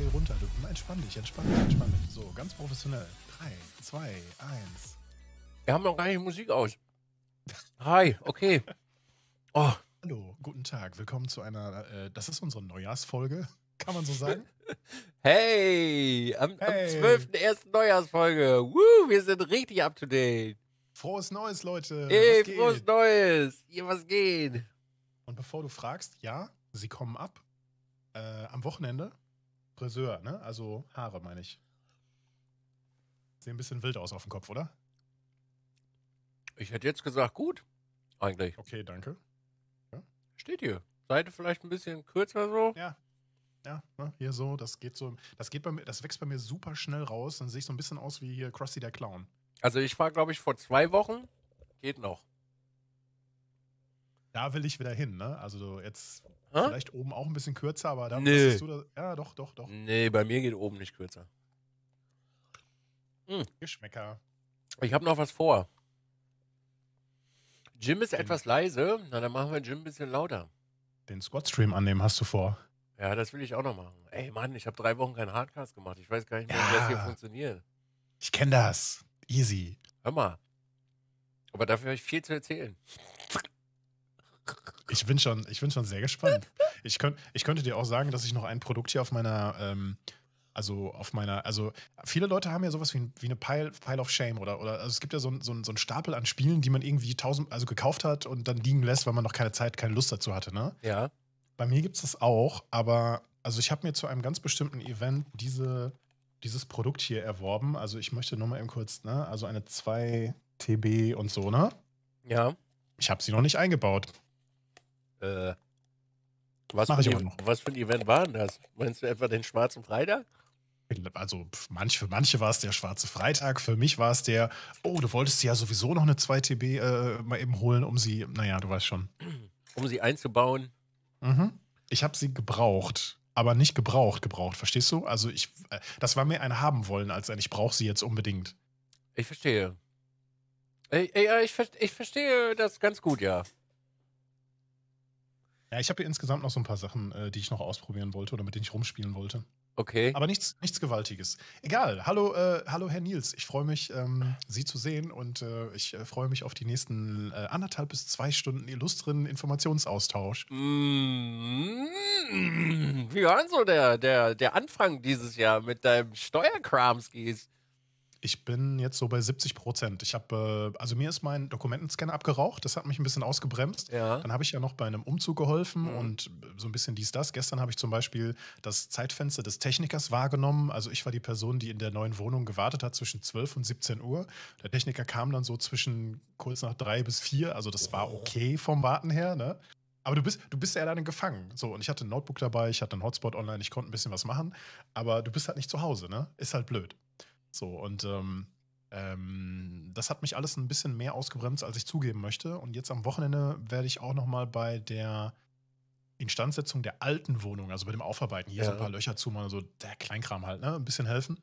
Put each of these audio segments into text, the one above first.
zähl runter. Du, entspann dich, entspann dich, entspann dich. So, ganz professionell. Drei, zwei, eins. Wir haben noch gar nicht Musik aus. Hi, okay. Oh. Hallo, guten Tag. Willkommen zu einer, äh, das ist unsere Neujahrsfolge. Kann man so sagen? Hey, am, hey. am 12.01. Neujahrsfolge. Woo, wir sind richtig up to date. Frohes Neues, Leute. Ey, frohes Neues. Hier, was geht? Und bevor du fragst, ja, sie kommen ab. Äh, am Wochenende Friseur, ne? Also Haare, meine ich. Sehen ein bisschen wild aus auf dem Kopf, oder? Ich hätte jetzt gesagt, gut. Eigentlich. Okay, danke. Ja. Steht hier. Seite vielleicht ein bisschen kürzer so. Ja. Ja, ne? hier so, das geht so, das geht bei mir, das wächst bei mir super schnell raus. Dann sehe ich so ein bisschen aus wie hier Krusty der Clown. Also ich war, glaube ich, vor zwei Wochen. Geht noch. Da will ich wieder hin, ne? Also jetzt Hä? vielleicht oben auch ein bisschen kürzer, aber da nee. du das. Ja, doch, doch, doch. Nee, bei mir geht oben nicht kürzer. Hm. Geschmäcker. Ich habe noch was vor. Jim ist etwas leise, na dann machen wir Jim ein bisschen lauter. Den Squad-Stream annehmen hast du vor. Ja, das will ich auch noch machen. Ey, Mann, ich habe drei Wochen keinen Hardcast gemacht. Ich weiß gar nicht mehr, ja. wie das hier funktioniert. Ich kenne das. Easy. Hör mal. Aber dafür habe ich viel zu erzählen. Ich bin schon, ich bin schon sehr gespannt. Ich, könnt, ich könnte dir auch sagen, dass ich noch ein Produkt hier auf meiner, ähm, also auf meiner, also viele Leute haben ja sowas wie, wie eine Pile, Pile of Shame oder, oder also es gibt ja so, so, so einen Stapel an Spielen, die man irgendwie tausend, also gekauft hat und dann liegen lässt, weil man noch keine Zeit, keine Lust dazu hatte, ne? Ja. Bei mir gibt es das auch, aber also ich habe mir zu einem ganz bestimmten Event diese, dieses Produkt hier erworben. Also ich möchte nur mal eben kurz, ne? Also eine 2 TB und so, ne? Ja. Ich habe sie noch nicht eingebaut. Äh, was, für ich ein, was für ein Event war denn das? Meinst du etwa den Schwarzen Freitag? Also manch, für manche war es der Schwarze Freitag, für mich war es der, oh, du wolltest ja sowieso noch eine 2TB äh, mal eben holen, um sie, naja, du weißt schon. Um sie einzubauen. Mhm. Ich habe sie gebraucht, aber nicht gebraucht, gebraucht, verstehst du? Also ich, äh, das war mehr ein haben wollen, als ein, ich brauche sie jetzt unbedingt. Ich verstehe. ich, ich, ich verstehe das ganz gut, ja. Ja, ich habe hier insgesamt noch so ein paar Sachen, äh, die ich noch ausprobieren wollte oder mit denen ich rumspielen wollte. Okay. Aber nichts, nichts Gewaltiges. Egal. Hallo, äh, hallo Herr Nils. Ich freue mich, ähm, Sie zu sehen und äh, ich äh, freue mich auf die nächsten äh, anderthalb bis zwei Stunden illustren Informationsaustausch. Mm -hmm. Wie war denn so der, der, der Anfang dieses Jahr mit deinem Steuerkramskis? Ich bin jetzt so bei 70 Prozent. Ich habe, äh, also mir ist mein Dokumentenscanner abgeraucht, das hat mich ein bisschen ausgebremst. Ja. Dann habe ich ja noch bei einem Umzug geholfen mhm. und äh, so ein bisschen dies, das. Gestern habe ich zum Beispiel das Zeitfenster des Technikers wahrgenommen. Also ich war die Person, die in der neuen Wohnung gewartet hat zwischen 12 und 17 Uhr. Der Techniker kam dann so zwischen kurz nach drei bis vier. Also das war okay vom Warten her, ne? Aber du bist, du bist ja dann gefangen. So, und ich hatte ein Notebook dabei, ich hatte einen Hotspot online, ich konnte ein bisschen was machen. Aber du bist halt nicht zu Hause, ne? Ist halt blöd. So, und ähm, ähm, das hat mich alles ein bisschen mehr ausgebremst, als ich zugeben möchte. Und jetzt am Wochenende werde ich auch nochmal bei der Instandsetzung der alten Wohnung, also bei dem Aufarbeiten, hier ja. so ein paar Löcher zumachen, so der Kleinkram halt, ne? Ein bisschen helfen.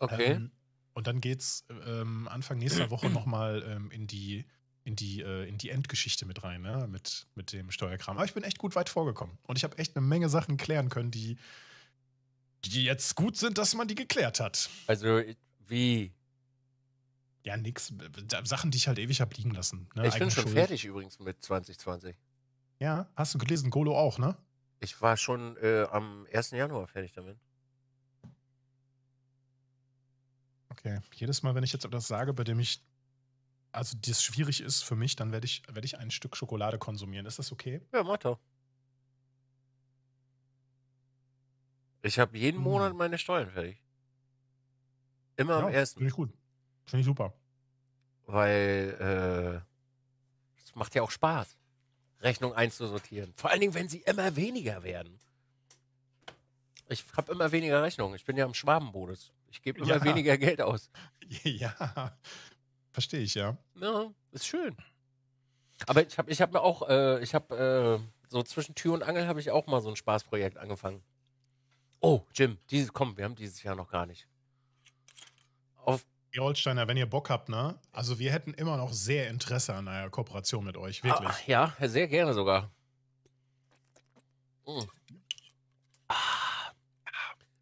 Okay. Ähm, und dann geht's ähm, Anfang nächster Woche nochmal ähm, in die, in die, äh, in die Endgeschichte mit rein, ne? Mit, mit dem Steuerkram. Aber ich bin echt gut weit vorgekommen. Und ich habe echt eine Menge Sachen klären können, die, die jetzt gut sind, dass man die geklärt hat. Also, wie? Ja, nix. Sachen, die ich halt ewig habe liegen lassen. Ne? Ich Eigene bin schon Schuld. fertig übrigens mit 2020. Ja, hast du gelesen, Golo auch, ne? Ich war schon äh, am 1. Januar fertig damit. Okay, jedes Mal, wenn ich jetzt etwas sage, bei dem ich, also das schwierig ist für mich, dann werde ich, werd ich ein Stück Schokolade konsumieren. Ist das okay? Ja, mach doch. Ich habe jeden mhm. Monat meine Steuern fertig. Immer ja, am ersten. Finde ich gut. Finde ich super. Weil es äh, macht ja auch Spaß, Rechnung einzusortieren. Vor allen Dingen, wenn sie immer weniger werden. Ich habe immer weniger Rechnungen. Ich bin ja im Schwabenmodus. Ich gebe immer ja. weniger Geld aus. Ja, verstehe ich, ja. Ja, ist schön. Aber ich habe ich hab mir auch, äh, ich habe äh, so zwischen Tür und Angel habe ich auch mal so ein Spaßprojekt angefangen. Oh, Jim, dieses, komm, wir haben dieses Jahr noch gar nicht. Auf ihr Holsteiner, wenn ihr Bock habt, ne? Also wir hätten immer noch sehr Interesse an einer Kooperation mit euch, ah, wirklich. Ah, ja, sehr gerne sogar. Mm. Ah.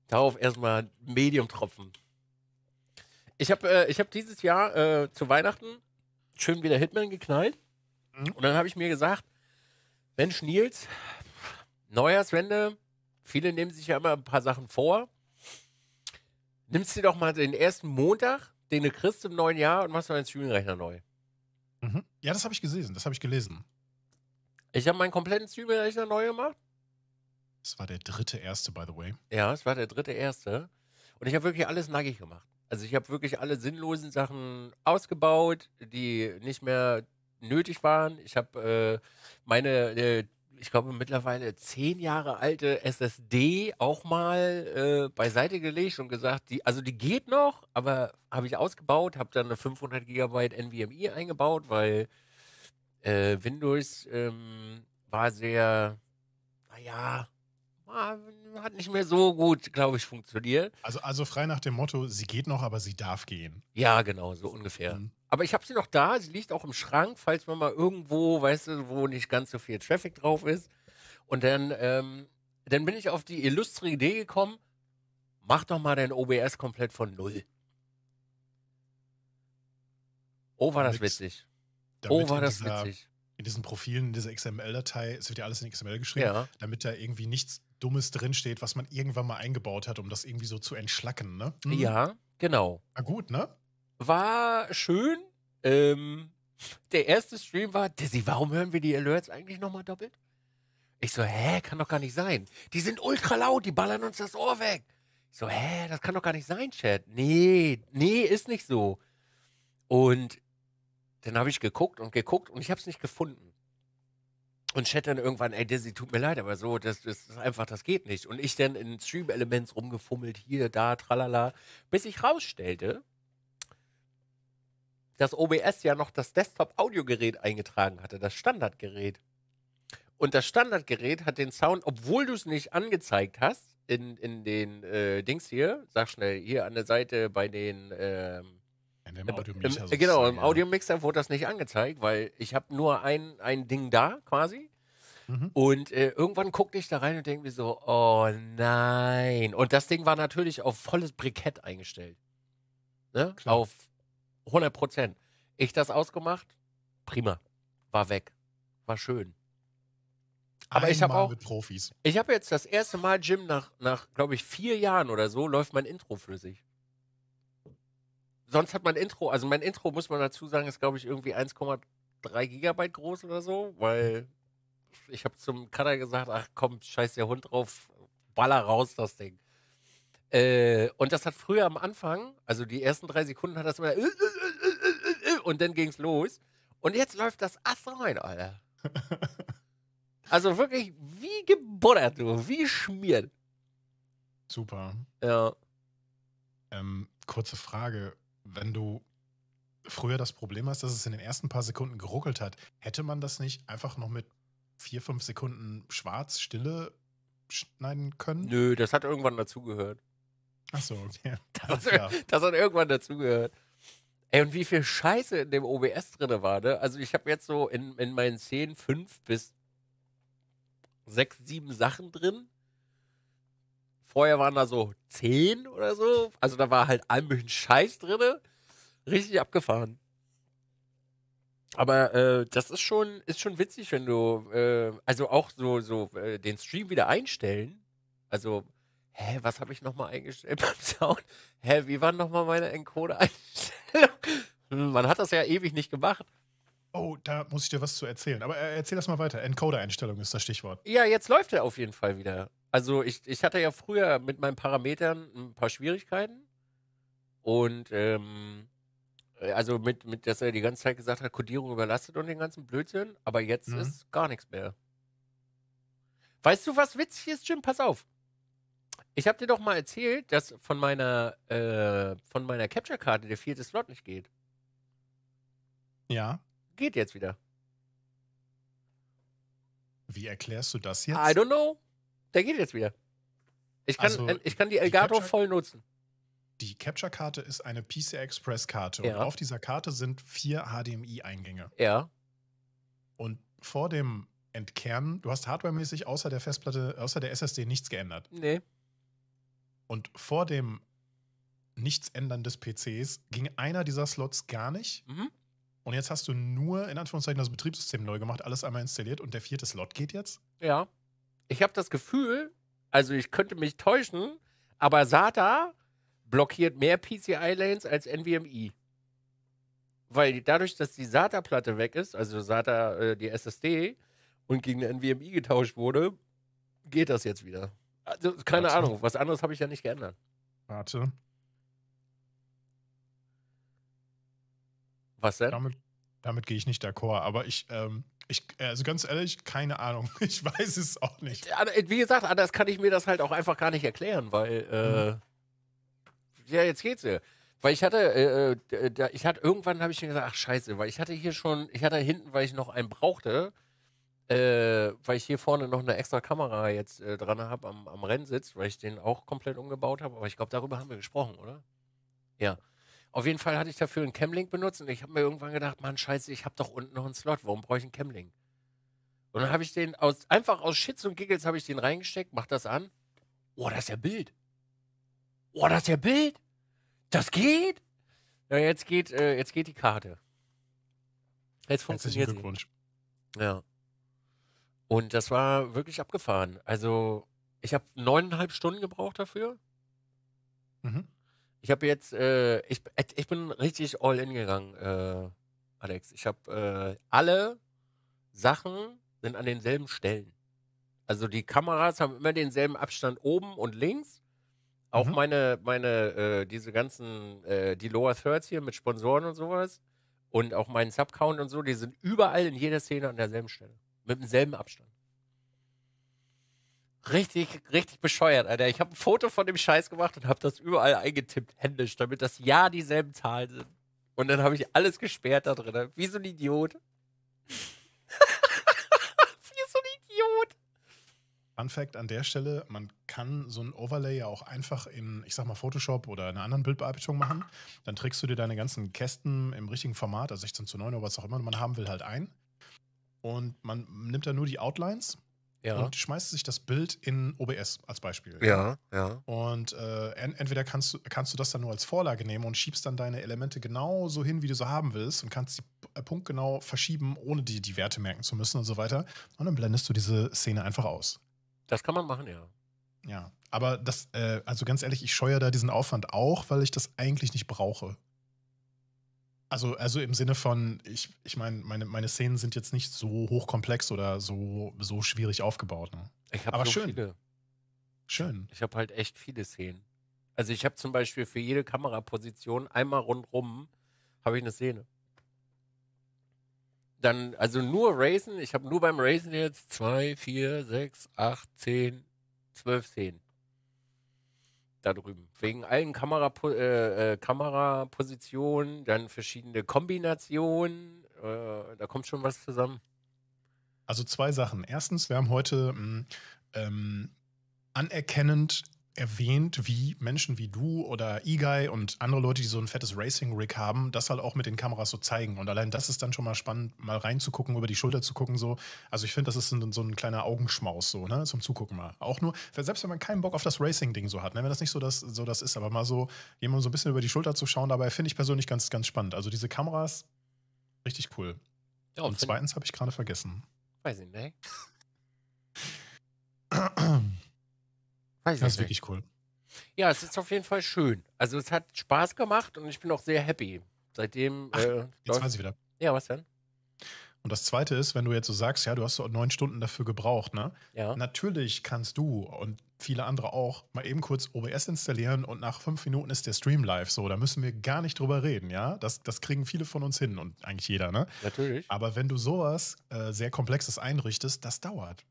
Darauf erstmal Medium-Tropfen. Ich habe äh, hab dieses Jahr äh, zu Weihnachten schön wieder Hitman geknallt. Mhm. Und dann habe ich mir gesagt, Mensch, Nils, Neujahrswende, Viele nehmen sich ja immer ein paar Sachen vor. Nimmst dir doch mal den ersten Montag, den du kriegst im neuen Jahr und machst deinen Streaming-Rechner neu. Mhm. Ja, das habe ich gesehen, das habe ich gelesen. Ich habe meinen kompletten Streaming-Rechner neu gemacht. Das war der dritte erste, by the way. Ja, es war der dritte erste. Und ich habe wirklich alles nackig gemacht. Also ich habe wirklich alle sinnlosen Sachen ausgebaut, die nicht mehr nötig waren. Ich habe äh, meine äh, ich glaube, mittlerweile zehn Jahre alte SSD auch mal äh, beiseite gelegt und gesagt, die, also die geht noch, aber habe ich ausgebaut, habe dann eine 500 Gigabyte NVMe eingebaut, weil äh, Windows ähm, war sehr, naja, Ah, hat nicht mehr so gut, glaube ich, funktioniert. Also, also frei nach dem Motto, sie geht noch, aber sie darf gehen. Ja, genau, so ungefähr. Mhm. Aber ich habe sie noch da, sie liegt auch im Schrank, falls man mal irgendwo, weißt du, wo nicht ganz so viel Traffic drauf ist. Und dann, ähm, dann bin ich auf die illustre Idee gekommen, mach doch mal dein OBS komplett von Null. Oh, war das witzig. Damit oh, war das dieser, witzig. In diesen Profilen, in dieser XML-Datei, es wird ja alles in XML geschrieben, ja. damit da irgendwie nichts Dummes drinsteht, was man irgendwann mal eingebaut hat, um das irgendwie so zu entschlacken, ne? Mhm. Ja, genau. War gut, ne? War schön. Ähm, der erste Stream war, Dizzy, warum hören wir die Alerts eigentlich nochmal doppelt? Ich so, hä, kann doch gar nicht sein. Die sind ultra laut, die ballern uns das Ohr weg. Ich so, hä, das kann doch gar nicht sein, Chat. Nee, nee, ist nicht so. Und dann habe ich geguckt und geguckt und ich habe es nicht gefunden und Chat dann irgendwann, ey Dizzy, tut mir leid, aber so, das, das ist einfach, das geht nicht. Und ich dann in Stream-Elements rumgefummelt, hier, da, tralala, bis ich rausstellte, dass OBS ja noch das Desktop-Audiogerät eingetragen hatte, das Standardgerät. Und das Standardgerät hat den Sound, obwohl du es nicht angezeigt hast, in, in den äh, Dings hier, sag schnell, hier an der Seite bei den ähm, wenn wir im Audiomixer Genau, im Audiomixer wurde das nicht angezeigt, weil ich habe nur ein, ein Ding da quasi. Mhm. Und äh, irgendwann guckte ich da rein und denke mir so, oh nein. Und das Ding war natürlich auf volles Brikett eingestellt. Ne? Auf 100 Prozent. Ich das ausgemacht, prima. War weg. War schön. Aber Einmal ich habe auch. Profis. Ich habe jetzt das erste Mal, Jim, nach, nach glaube ich, vier Jahren oder so, läuft mein Intro flüssig sonst hat mein Intro, also mein Intro muss man dazu sagen, ist glaube ich irgendwie 1,3 Gigabyte groß oder so, weil ich habe zum Cutter gesagt, ach komm, scheiß der Hund drauf, baller raus das Ding. Äh, und das hat früher am Anfang, also die ersten drei Sekunden hat das immer und dann ging es los. Und jetzt läuft das Ast rein, Alter. Also wirklich wie gebuddert, du, wie schmiert. Super. Ja. Ähm, kurze Frage wenn du früher das Problem hast, dass es in den ersten paar Sekunden geruckelt hat, hätte man das nicht einfach noch mit vier, fünf Sekunden schwarz, Stille schneiden können? Nö, das hat irgendwann dazugehört. Ach so, okay. Das, hat, das hat irgendwann dazugehört. Ey, und wie viel Scheiße in dem OBS drin war, ne? Also ich habe jetzt so in, in meinen Szenen fünf bis sechs, sieben Sachen drin, Vorher waren da so zehn oder so. Also da war halt ein bisschen Scheiß drin. Richtig abgefahren. Aber äh, das ist schon, ist schon witzig, wenn du, äh, also auch so, so äh, den Stream wieder einstellen. Also, hä, was habe ich nochmal eingestellt beim Sound? Hä, wie war nochmal meine encode einstellung hm, Man hat das ja ewig nicht gemacht. Oh, da muss ich dir was zu erzählen. Aber äh, erzähl das mal weiter. Encoder-Einstellung ist das Stichwort. Ja, jetzt läuft er auf jeden Fall wieder. Also ich, ich hatte ja früher mit meinen Parametern ein paar Schwierigkeiten. Und ähm, äh, also mit, mit, dass er die ganze Zeit gesagt hat, Codierung überlastet und den ganzen Blödsinn, aber jetzt mhm. ist gar nichts mehr. Weißt du, was witzig ist, Jim? Pass auf. Ich habe dir doch mal erzählt, dass von meiner, äh, von meiner Capture-Karte der vierte Slot nicht geht. Ja geht jetzt wieder. Wie erklärst du das jetzt? I don't know. Der geht jetzt wieder. Ich kann, also, äh, ich kann die Elgato die voll nutzen. Die Capture-Karte ist eine PCI Express-Karte ja. und auf dieser Karte sind vier HDMI-Eingänge. Ja. Und vor dem Entkernen, du hast hardwaremäßig außer der Festplatte, außer der SSD nichts geändert. Nee. Und vor dem Nichtsändern des PCs ging einer dieser Slots gar nicht. Mhm. Und jetzt hast du nur, in Anführungszeichen, das Betriebssystem neu gemacht, alles einmal installiert und der vierte Slot geht jetzt? Ja. Ich habe das Gefühl, also ich könnte mich täuschen, aber SATA blockiert mehr PCI-Lanes als NVMe. Weil dadurch, dass die SATA-Platte weg ist, also SATA, äh, die SSD, und gegen eine NVMe getauscht wurde, geht das jetzt wieder. Also keine Warte. Ahnung, was anderes habe ich ja nicht geändert. Warte. Was denn? Damit, damit gehe ich nicht d'accord, aber ich, ähm, ich, also ganz ehrlich, keine Ahnung. Ich weiß es auch nicht. Äh, äh, wie gesagt, anders kann ich mir das halt auch einfach gar nicht erklären, weil, mhm. äh, mhm. ja, jetzt geht's ja. Weil ich hatte, äh, äh ich hatte, irgendwann habe ich mir gesagt, ach scheiße, weil ich hatte hier schon, ich hatte hinten, weil ich noch einen brauchte, äh, weil ich hier vorne noch eine extra Kamera jetzt äh, dran habe am, am Rennsitz, weil ich den auch komplett umgebaut habe. Aber ich glaube, darüber haben wir gesprochen, oder? Ja. Auf jeden Fall hatte ich dafür einen Camlink benutzt und ich habe mir irgendwann gedacht, Mann, scheiße, ich habe doch unten noch einen Slot, warum brauche ich einen Camlink? Und dann habe ich den aus, einfach aus Shits und Giggles habe ich den reingesteckt, mach das an. Oh, das ist ja Bild. Oh, das ist ja Bild. Das geht. Ja, jetzt geht, äh, jetzt geht die Karte. Jetzt funktioniert Herzlichen Glückwunsch. Ja. Und das war wirklich abgefahren. Also, ich habe neuneinhalb Stunden gebraucht dafür. Mhm. Ich habe jetzt, äh, ich, äh, ich bin richtig all in gegangen, äh, Alex. Ich habe äh, alle Sachen sind an denselben Stellen. Also die Kameras haben immer denselben Abstand oben und links. Auch mhm. meine, meine, äh, diese ganzen, äh, die Lower Thirds hier mit Sponsoren und sowas und auch meinen Subcount und so, die sind überall in jeder Szene an derselben Stelle. Mit demselben Abstand. Richtig, richtig bescheuert, Alter. Ich habe ein Foto von dem Scheiß gemacht und habe das überall eingetippt, händisch, damit das ja dieselben Zahlen sind. Und dann habe ich alles gesperrt da drin. Wie so ein Idiot. wie so ein Idiot. Fun Fact an der Stelle, man kann so ein Overlay ja auch einfach in, ich sag mal, Photoshop oder einer anderen Bildbearbeitung machen. Dann trägst du dir deine ganzen Kästen im richtigen Format, also 16 zu 9 oder was auch immer man haben will, halt ein. Und man nimmt dann nur die Outlines ja. und schmeißt sich das Bild in OBS als Beispiel. Ja, ja. Und äh, entweder kannst du, kannst du das dann nur als Vorlage nehmen und schiebst dann deine Elemente genau so hin, wie du sie haben willst und kannst die äh, punktgenau verschieben, ohne dir die Werte merken zu müssen und so weiter. Und dann blendest du diese Szene einfach aus. Das kann man machen, ja. Ja, aber das, äh, also ganz ehrlich, ich scheue da diesen Aufwand auch, weil ich das eigentlich nicht brauche. Also, also im Sinne von, ich, ich mein, meine, meine Szenen sind jetzt nicht so hochkomplex oder so, so schwierig aufgebaut. Ne? Ich habe so Viele. Schön. Ich habe halt echt viele Szenen. Also ich habe zum Beispiel für jede Kameraposition einmal rundrum habe ich eine Szene. Dann, also nur Racen, ich habe nur beim Racen jetzt zwei, vier, sechs, acht, zehn, zwölf Szenen da drüben. Wegen allen Kamerapo äh, äh, Kamerapositionen, dann verschiedene Kombinationen. Äh, da kommt schon was zusammen. Also zwei Sachen. Erstens, wir haben heute mm, ähm, anerkennend erwähnt, wie Menschen wie du oder E-Guy und andere Leute, die so ein fettes Racing-Rig haben, das halt auch mit den Kameras so zeigen. Und allein das ist dann schon mal spannend, mal reinzugucken, über die Schulter zu gucken. So. Also ich finde, das ist so ein kleiner Augenschmaus so, ne? Zum Zugucken mal. Auch nur, selbst wenn man keinen Bock auf das Racing-Ding so hat, ne? wenn das nicht so das, so das ist, aber mal so jemandem so ein bisschen über die Schulter zu schauen, dabei finde ich persönlich ganz, ganz spannend. Also diese Kameras, richtig cool. Ja, und, zweitens habe ich gerade vergessen. Weiß ich nicht, ne? Weiß das ist nicht. wirklich cool. Ja, es ist auf jeden Fall schön. Also es hat Spaß gemacht und ich bin auch sehr happy. Seitdem. Ach, äh, jetzt weiß ich wieder. Ja, was denn? Und das Zweite ist, wenn du jetzt so sagst, ja, du hast so neun Stunden dafür gebraucht, ne? Ja. Natürlich kannst du und viele andere auch mal eben kurz OBS installieren und nach fünf Minuten ist der Stream live. So, da müssen wir gar nicht drüber reden, ja? Das, das kriegen viele von uns hin und eigentlich jeder, ne? Natürlich. Aber wenn du sowas äh, sehr Komplexes einrichtest, das dauert.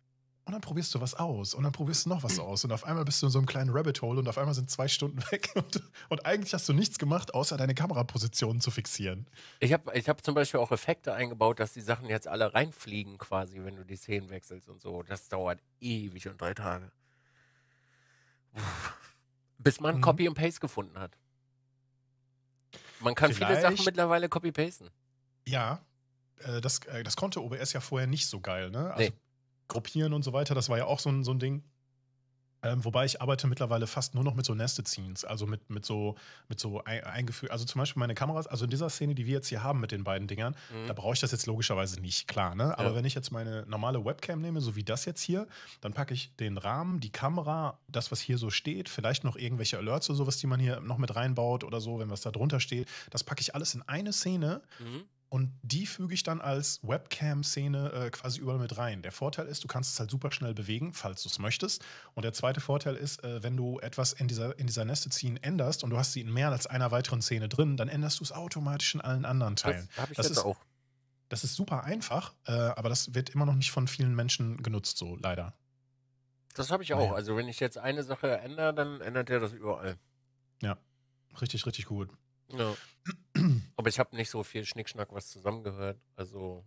Und dann probierst du was aus und dann probierst du noch was aus und auf einmal bist du in so einem kleinen Rabbit Hole und auf einmal sind zwei Stunden weg und, und eigentlich hast du nichts gemacht, außer deine Kamerapositionen zu fixieren. Ich habe ich hab zum Beispiel auch Effekte eingebaut, dass die Sachen jetzt alle reinfliegen quasi, wenn du die Szenen wechselst und so. Das dauert ewig und drei Tage. Bis man mhm. Copy und Paste gefunden hat. Man kann Vielleicht, viele Sachen mittlerweile copy-pasten. Ja, äh, das, äh, das konnte OBS ja vorher nicht so geil, ne? Also nee. Gruppieren und so weiter, das war ja auch so ein, so ein Ding. Ähm, wobei ich arbeite mittlerweile fast nur noch mit so Nested Scenes, also mit, mit so, mit so eingefügt, also zum Beispiel meine Kameras, also in dieser Szene, die wir jetzt hier haben mit den beiden Dingern, mhm. da brauche ich das jetzt logischerweise nicht, klar, ne? Aber ja. wenn ich jetzt meine normale Webcam nehme, so wie das jetzt hier, dann packe ich den Rahmen, die Kamera, das, was hier so steht, vielleicht noch irgendwelche Alerts oder sowas, die man hier noch mit reinbaut oder so, wenn was da drunter steht, das packe ich alles in eine Szene. Mhm und die füge ich dann als Webcam-Szene äh, quasi überall mit rein. Der Vorteil ist, du kannst es halt super schnell bewegen, falls du es möchtest. Und der zweite Vorteil ist, äh, wenn du etwas in dieser, in dieser neste ziehen änderst und du hast sie in mehr als einer weiteren Szene drin, dann änderst du es automatisch in allen anderen Teilen. Das habe ich das jetzt ist, auch. Das ist super einfach, äh, aber das wird immer noch nicht von vielen Menschen genutzt, so leider. Das habe ich auch. Ja. Also wenn ich jetzt eine Sache ändere, dann ändert er das überall. Ja, richtig, richtig gut. Ja. Aber ich habe nicht so viel Schnickschnack, was zusammengehört. Also.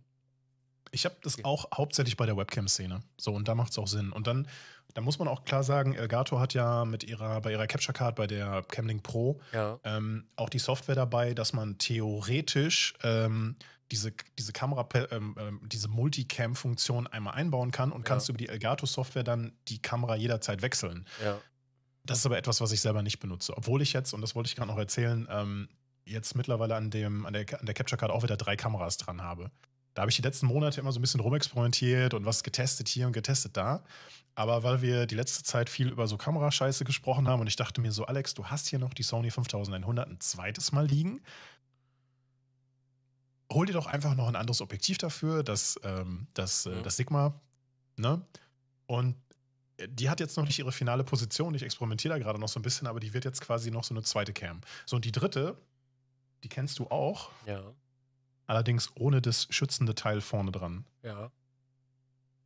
Ich habe das auch hauptsächlich bei der Webcam-Szene. So, und da macht es auch Sinn. Und dann, dann muss man auch klar sagen, Elgato hat ja mit ihrer, bei ihrer Capture Card, bei der Camlink Pro, ja. ähm, auch die Software dabei, dass man theoretisch ähm, diese, diese Kamera, äh, ähm, diese Multicam-Funktion einmal einbauen kann und ja. kannst über die Elgato-Software dann die Kamera jederzeit wechseln. Ja. Das ist aber etwas, was ich selber nicht benutze. Obwohl ich jetzt, und das wollte ich gerade noch erzählen, ähm, jetzt mittlerweile an, dem, an der, an der Capture-Card auch wieder drei Kameras dran habe. Da habe ich die letzten Monate immer so ein bisschen rumexperimentiert und was getestet hier und getestet da. Aber weil wir die letzte Zeit viel über so Kamerascheiße gesprochen haben und ich dachte mir so, Alex, du hast hier noch die Sony 5100 ein zweites Mal liegen. Hol dir doch einfach noch ein anderes Objektiv dafür, das, ähm, das, äh, das Sigma. Ne? Und die hat jetzt noch nicht ihre finale Position. Ich experimentiere da gerade noch so ein bisschen, aber die wird jetzt quasi noch so eine zweite Cam. So, und die dritte, die kennst du auch. Ja. Allerdings ohne das schützende Teil vorne dran. Ja.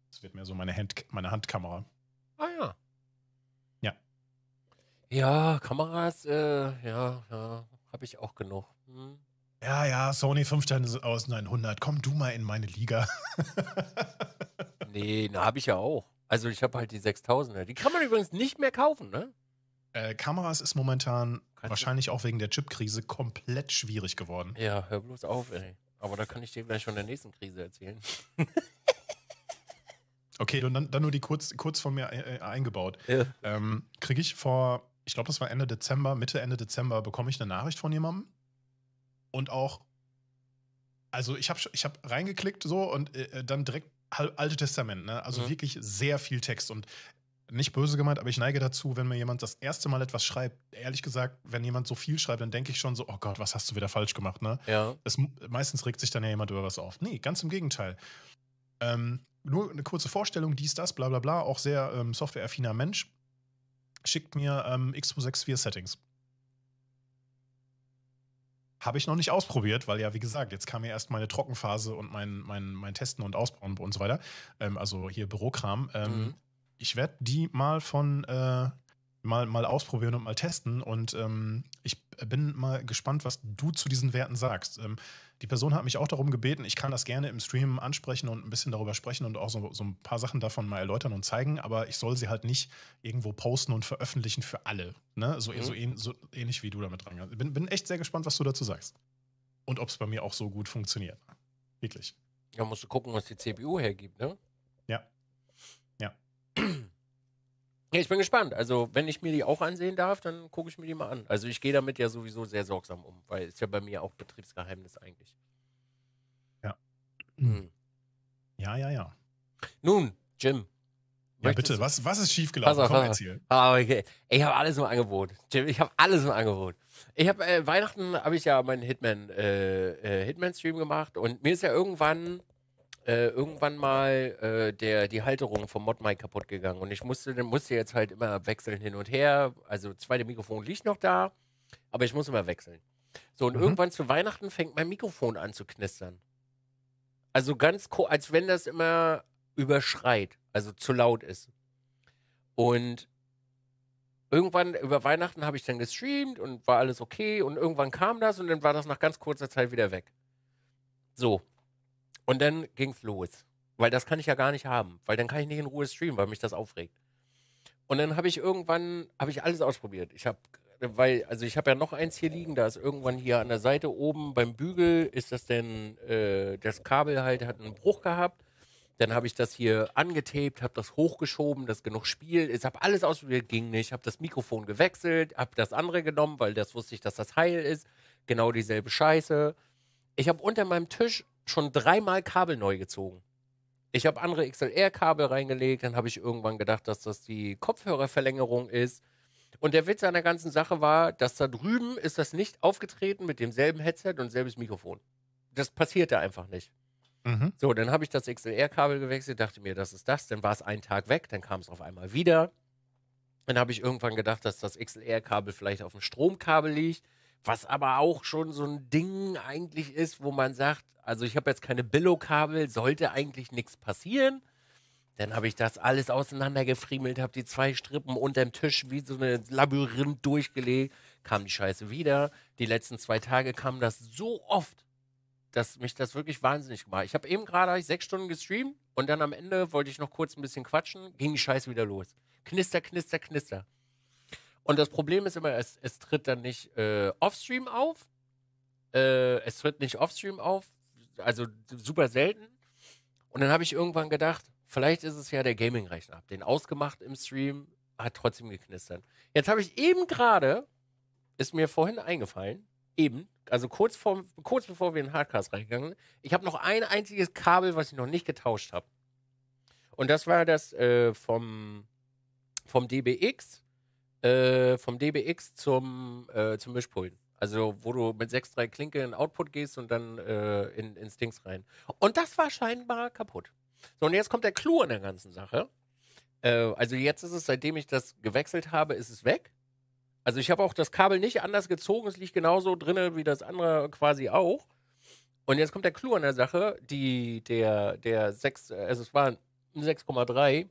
Das wird mehr so meine, Hand, meine Handkamera. Ah ja. Ja. Ja, Kameras, äh, ja, ja, habe ich auch genug. Hm. Ja, ja, Sony aus 900. komm du mal in meine Liga. nee, na, habe ich ja auch. Also ich habe halt die 6000er. Die kann man übrigens nicht mehr kaufen, ne? Äh, Kameras ist momentan Kannst wahrscheinlich du? auch wegen der Chipkrise komplett schwierig geworden. Ja, hör bloß auf, ey. Aber da kann ich dir gleich von der nächsten Krise erzählen. okay, dann, dann nur die kurz, kurz von mir äh, äh eingebaut. Ja. Ähm, Kriege ich vor, ich glaube, das war Ende Dezember, Mitte, Ende Dezember, bekomme ich eine Nachricht von jemandem. Und auch also ich habe ich hab reingeklickt so und äh, äh dann direkt Alte Testament, ne? Also mhm. wirklich sehr viel Text. Und nicht böse gemeint, aber ich neige dazu, wenn mir jemand das erste Mal etwas schreibt, ehrlich gesagt, wenn jemand so viel schreibt, dann denke ich schon so, oh Gott, was hast du wieder falsch gemacht, ne? Ja. Das, meistens regt sich dann ja jemand über was auf. Nee, ganz im Gegenteil. Ähm, nur eine kurze Vorstellung, dies, das, bla bla bla, auch sehr ähm, softwareaffiner Mensch, schickt mir ähm, X264 Settings. Habe ich noch nicht ausprobiert, weil ja, wie gesagt, jetzt kam ja erst meine Trockenphase und mein, mein, mein Testen und Ausbauen und so weiter. Ähm, also hier Bürokram. Ähm, mhm. Ich werde die mal von äh, mal, mal ausprobieren und mal testen. Und ähm, ich bin mal gespannt, was du zu diesen Werten sagst. Ähm, die Person hat mich auch darum gebeten, ich kann das gerne im Stream ansprechen und ein bisschen darüber sprechen und auch so, so ein paar Sachen davon mal erläutern und zeigen, aber ich soll sie halt nicht irgendwo posten und veröffentlichen für alle. Ne? So, mhm. so, ähn, so ähnlich wie du damit dran rangehst. Bin, bin echt sehr gespannt, was du dazu sagst. Und ob es bei mir auch so gut funktioniert. Wirklich. Ja, musst du gucken, was die CPU hergibt, ne? Ja. Ja. Ich bin gespannt. Also, wenn ich mir die auch ansehen darf, dann gucke ich mir die mal an. Also, ich gehe damit ja sowieso sehr sorgsam um, weil es ja bei mir auch Betriebsgeheimnis eigentlich. Ja. Hm. hm. Ja, ja, ja. Nun, Jim. Ja, bitte, was, was ist schiefgelaufen? Pass auf, Komm, pass auf. Ah, okay. Ich habe alles im Angebot. Jim, ich habe alles im Angebot. Ich habe äh, Weihnachten habe ich ja meinen Hitman äh, äh, Hitman Stream gemacht und mir ist ja irgendwann äh, irgendwann mal äh, der, die Halterung vom Modmic kaputt gegangen und ich musste, musste jetzt halt immer wechseln hin und her. Also zweite Mikrofon liegt noch da, aber ich muss immer wechseln. So, und mhm. irgendwann zu Weihnachten fängt mein Mikrofon an zu knistern. Also ganz, als wenn das immer überschreit, also zu laut ist. Und irgendwann über Weihnachten habe ich dann gestreamt und war alles okay und irgendwann kam das und dann war das nach ganz kurzer Zeit wieder weg. So, und dann ging's los. Weil das kann ich ja gar nicht haben. Weil dann kann ich nicht in Ruhe streamen, weil mich das aufregt. Und dann habe ich irgendwann, habe ich alles ausprobiert. Ich habe, weil, also ich habe ja noch eins hier liegen, da ist irgendwann hier an der Seite oben beim Bügel, ist das denn, äh, das Kabel halt hat einen Bruch gehabt. Dann habe ich das hier angetaped, habe das hochgeschoben, das genug Spiel. Ich habe alles ausprobiert, ging nicht. Habe das Mikrofon gewechselt, habe das andere genommen, weil das wusste ich, dass das heil ist. Genau dieselbe Scheiße. Ich habe unter meinem Tisch schon dreimal Kabel neu gezogen. Ich habe andere XLR-Kabel reingelegt, dann habe ich irgendwann gedacht, dass das die Kopfhörerverlängerung ist. Und der Witz an der ganzen Sache war, dass da drüben ist das nicht aufgetreten mit demselben Headset und selbes Mikrofon. Das passierte einfach nicht. Mhm. So, dann habe ich das XLR-Kabel gewechselt, dachte mir, das ist das. Dann war es einen Tag weg, dann kam es auf einmal wieder. Dann habe ich irgendwann gedacht, dass das XLR-Kabel vielleicht auf dem Stromkabel liegt was aber auch schon so ein Ding eigentlich ist, wo man sagt, also ich habe jetzt keine Billo-Kabel, sollte eigentlich nichts passieren. Dann habe ich das alles auseinandergefriemelt, habe die zwei Strippen unterm Tisch wie so ein Labyrinth durchgelegt, kam die Scheiße wieder. Die letzten zwei Tage kam das so oft, dass mich das wirklich wahnsinnig gemacht. Ich habe eben gerade sechs Stunden gestreamt und dann am Ende wollte ich noch kurz ein bisschen quatschen, ging die Scheiße wieder los. Knister, knister, knister. Und das Problem ist immer, es, es tritt dann nicht äh, offstream auf. Äh, es tritt nicht offstream auf, also super selten. Und dann habe ich irgendwann gedacht, vielleicht ist es ja der Gaming-Rechner. Hab den ausgemacht im Stream, hat trotzdem geknistert. Jetzt habe ich eben gerade, ist mir vorhin eingefallen, eben, also kurz, vor, kurz bevor wir in Hardcast reingegangen sind, ich habe noch ein einziges Kabel, was ich noch nicht getauscht habe. Und das war das äh, vom, vom DBX äh, vom DBX zum, äh, zum Mischpult. Also, wo du mit 6,3 Klinke in Output gehst und dann äh, in, in Stings rein. Und das war scheinbar kaputt. So, und jetzt kommt der Clou an der ganzen Sache. Äh, also, jetzt ist es, seitdem ich das gewechselt habe, ist es weg. Also, ich habe auch das Kabel nicht anders gezogen. Es liegt genauso drin wie das andere quasi auch. Und jetzt kommt der Clou an der Sache. Die, der, der 6, äh, also es war 6,3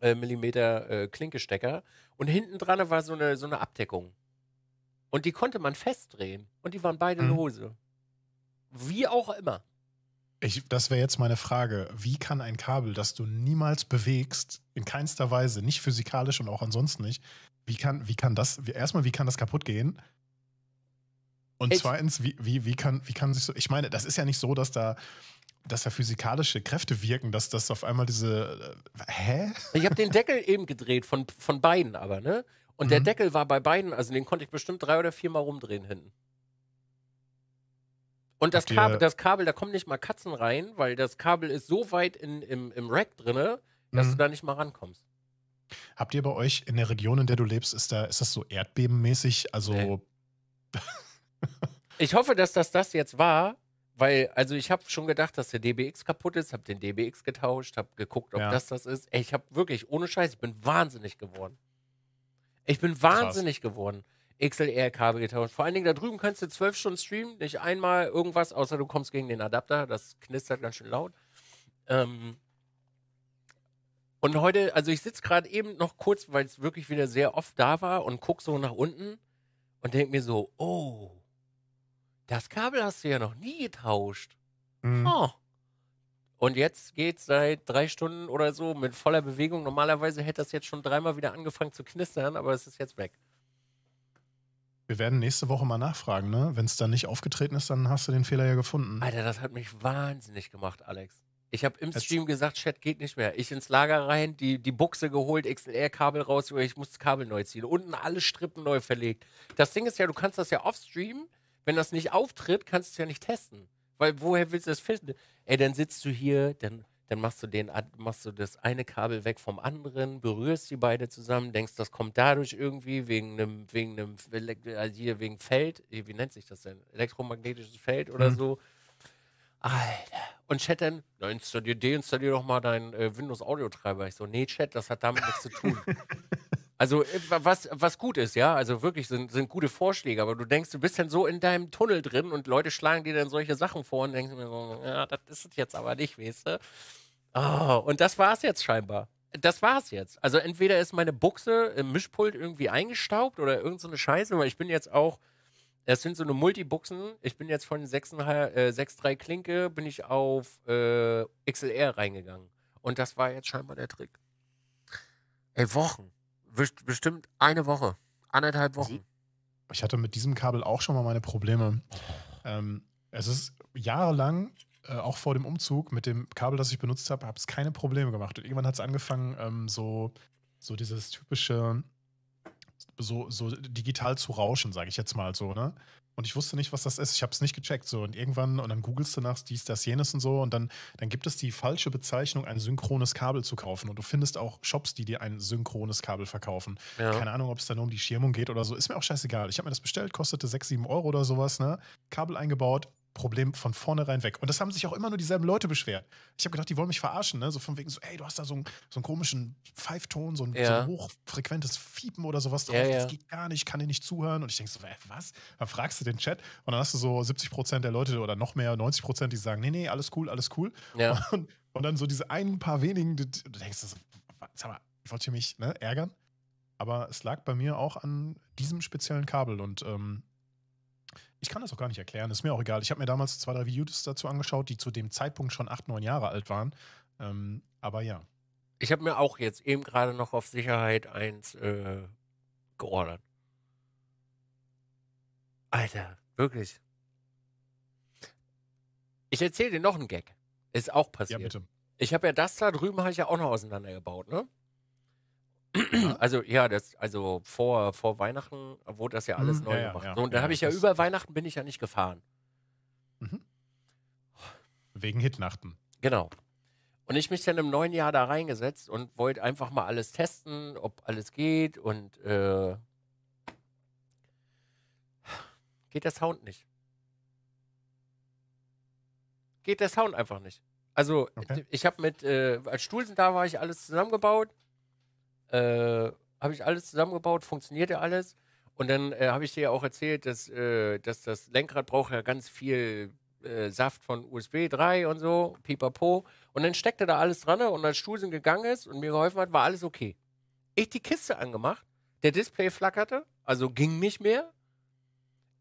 äh, Millimeter äh, Klinkestecker und hinten dran war so eine, so eine Abdeckung. Und die konnte man festdrehen und die waren beide mhm. lose. Wie auch immer. Ich, das wäre jetzt meine Frage. Wie kann ein Kabel, das du niemals bewegst, in keinster Weise, nicht physikalisch und auch ansonsten nicht, wie kann, wie kann das, wie, erstmal, wie kann das kaputt gehen? Und ich zweitens, wie, wie, wie, kann, wie kann sich so, ich meine, das ist ja nicht so, dass da dass da physikalische Kräfte wirken, dass das auf einmal diese. Äh, hä? Ich habe den Deckel eben gedreht, von, von beiden aber, ne? Und mhm. der Deckel war bei beiden, also den konnte ich bestimmt drei oder vier Mal rumdrehen hinten. Und das Kabel, das Kabel, da kommen nicht mal Katzen rein, weil das Kabel ist so weit in, im, im Rack drinne, dass mhm. du da nicht mal rankommst. Habt ihr bei euch in der Region, in der du lebst, ist, da, ist das so erdbebenmäßig? Also. Nee. ich hoffe, dass das das jetzt war, weil, also ich habe schon gedacht, dass der DBX kaputt ist, habe den DBX getauscht, habe geguckt, ob ja. das das ist. Ey, ich habe wirklich, ohne Scheiß, ich bin wahnsinnig geworden. Ich bin wahnsinnig Krass. geworden. XLR-Kabel e getauscht. Vor allen Dingen da drüben kannst du zwölf Stunden streamen, nicht einmal irgendwas, außer du kommst gegen den Adapter, das knistert ganz schön laut. Ähm und heute, also ich sitze gerade eben noch kurz, weil es wirklich wieder sehr oft da war und gucke so nach unten und denke mir so, oh, das Kabel hast du ja noch nie getauscht. Mhm. Oh. Und jetzt geht es seit drei Stunden oder so mit voller Bewegung. Normalerweise hätte das jetzt schon dreimal wieder angefangen zu knistern, aber es ist jetzt weg. Wir werden nächste Woche mal nachfragen, ne? Wenn es dann nicht aufgetreten ist, dann hast du den Fehler ja gefunden. Alter, das hat mich wahnsinnig gemacht, Alex. Ich habe im jetzt. Stream gesagt, Chat geht nicht mehr. Ich ins Lager rein, die, die Buchse geholt, XLR-Kabel raus, ich muss das Kabel neu ziehen. Unten alle Strippen neu verlegt. Das Ding ist ja, du kannst das ja offstreamen. Wenn das nicht auftritt, kannst du es ja nicht testen. Weil woher willst du das finden? Ey, dann sitzt du hier, dann, dann machst, du den, machst du das eine Kabel weg vom anderen, berührst die beide zusammen, denkst, das kommt dadurch irgendwie wegen einem, wegen einem, also äh, hier wegen Feld, wie nennt sich das denn? Elektromagnetisches Feld oder mhm. so. Alter. Und Chat dann, na, installier, deinstallier doch mal deinen äh, Windows-Audio-Treiber. Ich so, nee, Chat, das hat damit nichts zu tun. Also äh, was, was gut ist, ja, also wirklich sind, sind gute Vorschläge, aber du denkst, du bist dann so in deinem Tunnel drin und Leute schlagen dir dann solche Sachen vor und denkst mir so, ja, das ist es jetzt aber nicht, weißt du? Oh, und das war es jetzt scheinbar. Das war's jetzt. Also entweder ist meine Buchse im Mischpult irgendwie eingestaubt oder irgendeine so Scheiße, weil ich bin jetzt auch, das sind so eine Multibuchsen, ich bin jetzt von 6,3 äh, 6, Klinke, bin ich auf äh, XLR reingegangen. Und das war jetzt scheinbar der Trick. Ey, Wochen. Bestimmt eine Woche, anderthalb Wochen. Ich hatte mit diesem Kabel auch schon mal meine Probleme. Ähm, es ist jahrelang, äh, auch vor dem Umzug, mit dem Kabel, das ich benutzt habe, habe es keine Probleme gemacht. Und irgendwann hat es angefangen, ähm, so, so dieses typische so, so digital zu rauschen, sage ich jetzt mal so, ne? Und ich wusste nicht, was das ist. Ich habe es nicht gecheckt. So. Und irgendwann, und dann googelst du nach dies, das, jenes und so. Und dann, dann gibt es die falsche Bezeichnung, ein synchrones Kabel zu kaufen. Und du findest auch Shops, die dir ein synchrones Kabel verkaufen. Ja. Keine Ahnung, ob es da nur um die Schirmung geht oder so. Ist mir auch scheißegal. Ich habe mir das bestellt, kostete 6, 7 Euro oder sowas. Ne? Kabel eingebaut, Problem von vornherein weg. Und das haben sich auch immer nur dieselben Leute beschwert. Ich habe gedacht, die wollen mich verarschen, ne? So von wegen so, ey, du hast da so einen, so einen komischen Pfeifton, so ein, ja. so ein hochfrequentes Fiepen oder sowas drauf. Ja, ja. Das geht gar nicht, kann dir nicht zuhören. Und ich denke so, ey, was? Dann fragst du den Chat und dann hast du so 70 Prozent der Leute oder noch mehr, 90 Prozent, die sagen, nee, nee, alles cool, alles cool. Und, und, dann so diese ein paar wenigen, du, du denkst so, sag mal, wollt ihr mich ne, ärgern? Aber es lag bei mir auch an diesem speziellen Kabel und ähm, ich kann das auch gar nicht erklären, ist mir auch egal. Ich habe mir damals zwei, drei Videos dazu angeschaut, die zu dem Zeitpunkt schon acht, neun Jahre alt waren. Ähm, aber ja. Ich habe mir auch jetzt eben gerade noch auf Sicherheit eins äh, geordert. Alter, wirklich. Ich erzähle dir noch einen Gag. Ist auch passiert. Ja, bitte. Ich habe ja das da drüben, habe ich ja auch noch auseinandergebaut, ne? Also ja, das, also vor, vor Weihnachten wurde das ja alles mhm, neu ja, gemacht. Ja, so, und da ja, habe ich ja über Weihnachten bin ich ja nicht gefahren. Mhm. Wegen Hitnachten. Genau. Und ich mich dann im neuen Jahr da reingesetzt und wollte einfach mal alles testen, ob alles geht und äh, geht der Sound nicht. Geht der Sound einfach nicht. Also okay. ich habe mit, äh, als Stuhl sind da war ich alles zusammengebaut äh, habe ich alles zusammengebaut, funktioniert ja alles. Und dann äh, habe ich dir ja auch erzählt, dass, äh, dass das Lenkrad braucht ja ganz viel äh, Saft von USB 3 und so, pipapo. Und dann steckte da alles dran und als Stuhlsen gegangen ist und mir geholfen hat, war alles okay. Ich die Kiste angemacht, der Display flackerte, also ging nicht mehr.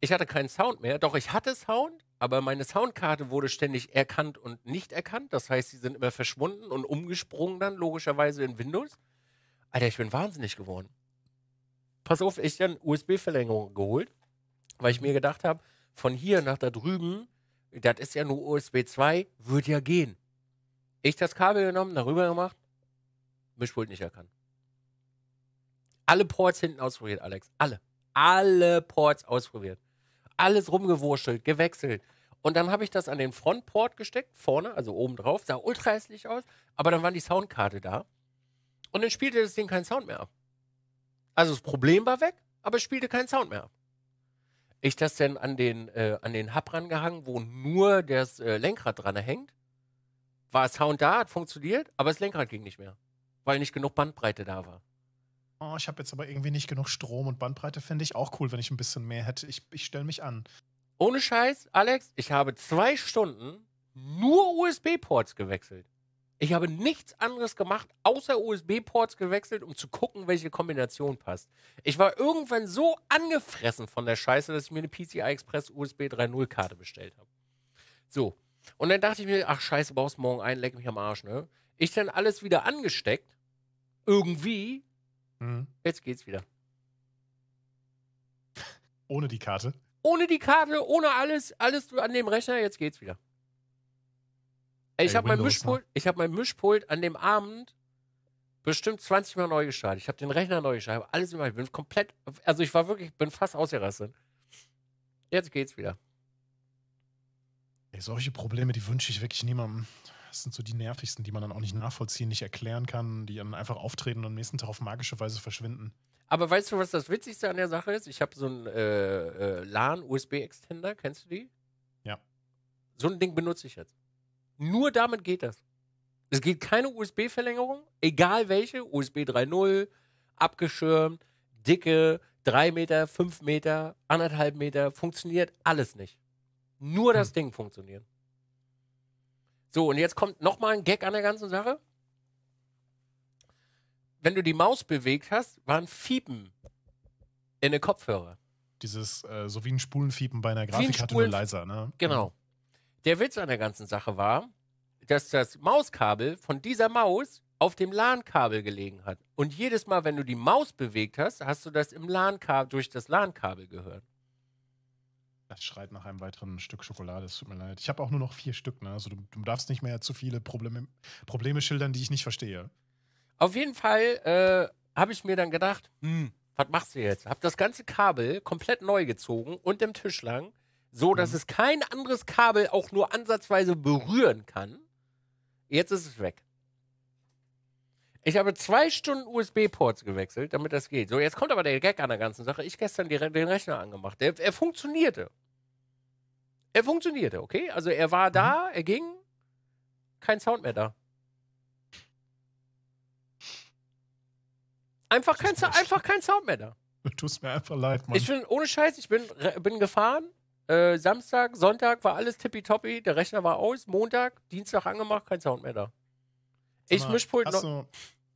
Ich hatte keinen Sound mehr. Doch, ich hatte Sound, aber meine Soundkarte wurde ständig erkannt und nicht erkannt. Das heißt, sie sind immer verschwunden und umgesprungen dann, logischerweise in Windows. Alter, ich bin wahnsinnig geworden. Pass auf, ich habe eine USB-Verlängerung geholt, weil ich mir gedacht habe, von hier nach da drüben, das ist ja nur USB 2, wird ja gehen. Ich das Kabel genommen, darüber gemacht, Mischpult nicht erkannt. Alle Ports hinten ausprobiert, Alex. Alle. Alle Ports ausprobiert. Alles rumgewurschtelt, gewechselt. Und dann habe ich das an den Frontport gesteckt, vorne, also oben drauf, sah ultra hässlich aus, aber dann war die Soundkarte da. Und dann spielte das Ding keinen Sound mehr ab. Also das Problem war weg, aber es spielte keinen Sound mehr ab. Ich das dann an den, äh, an den Hub rangehangen, wo nur das äh, Lenkrad dran hängt. War Sound da, hat funktioniert, aber das Lenkrad ging nicht mehr, weil nicht genug Bandbreite da war. Oh, ich habe jetzt aber irgendwie nicht genug Strom und Bandbreite finde ich auch cool, wenn ich ein bisschen mehr hätte. Ich, ich stelle mich an. Ohne Scheiß, Alex, ich habe zwei Stunden nur USB-Ports gewechselt. Ich habe nichts anderes gemacht, außer USB-Ports gewechselt, um zu gucken, welche Kombination passt. Ich war irgendwann so angefressen von der Scheiße, dass ich mir eine PCI Express USB 3.0 Karte bestellt habe. So. Und dann dachte ich mir, ach Scheiße, brauchst morgen ein, leck mich am Arsch, ne? Ich dann alles wieder angesteckt. Irgendwie. Mhm. Jetzt geht's wieder. Ohne die Karte? Ohne die Karte, ohne alles, alles an dem Rechner, jetzt geht's wieder. Ey, ich habe mein ne? Mischpult, ich habe mein Mischpult an dem Abend bestimmt 20 Mal neu gestartet. Ich habe den Rechner neu gestartet, alles immer. Ich bin komplett, also ich war wirklich, bin fast ausgerastet. Jetzt geht's wieder. Ey, solche Probleme, die wünsche ich wirklich niemandem. Das sind so die nervigsten, die man dann auch nicht nachvollziehen, nicht erklären kann, die dann einfach auftreten und am nächsten Tag auf magische Weise verschwinden. Aber weißt du, was das Witzigste an der Sache ist? Ich habe so einen äh, äh LAN-USB-Extender, kennst du die? Ja. So ein Ding benutze ich jetzt. Nur damit geht das. Es geht keine USB-Verlängerung, egal welche, USB 3.0, abgeschirmt, dicke, 3 Meter, 5 Meter, 1,5 Meter, funktioniert alles nicht. Nur das hm. Ding funktioniert. So, und jetzt kommt nochmal ein Gag an der ganzen Sache. Wenn du die Maus bewegt hast, war ein Fiepen in den Kopfhörer. Dieses, äh, so wie ein Spulenfiepen bei einer Grafikkarte, nur leiser, ne? Genau. Der Witz an der ganzen Sache war, dass das Mauskabel von dieser Maus auf dem LAN-Kabel gelegen hat. Und jedes Mal, wenn du die Maus bewegt hast, hast du das im LAN durch das LAN-Kabel gehört. Das schreit nach einem weiteren Stück Schokolade, es tut mir leid. Ich habe auch nur noch vier Stück, ne? Also du, du darfst nicht mehr zu viele Probleme, Probleme, schildern, die ich nicht verstehe. Auf jeden Fall äh, habe ich mir dann gedacht, hm, was machst du jetzt? Habe das ganze Kabel komplett neu gezogen und im Tisch lang so dass mhm. es kein anderes Kabel auch nur ansatzweise berühren kann. Jetzt ist es weg. Ich habe zwei Stunden USB-Ports gewechselt, damit das geht. So, jetzt kommt aber der Gag an der ganzen Sache. Ich gestern die, den Rechner angemacht. Der, er funktionierte. Er funktionierte, okay? Also er war da, mhm. er ging, kein Sound mehr da. Einfach kein, einfach kein Sound mehr da. Du tust mir einfach leid, Mann. Ich bin, ohne Scheiß, ich bin, bin gefahren, äh, Samstag, Sonntag war alles tippitoppi, der Rechner war aus, Montag, Dienstag angemacht, kein Sound mehr da. Ich mal, Mischpult hast noch. Du,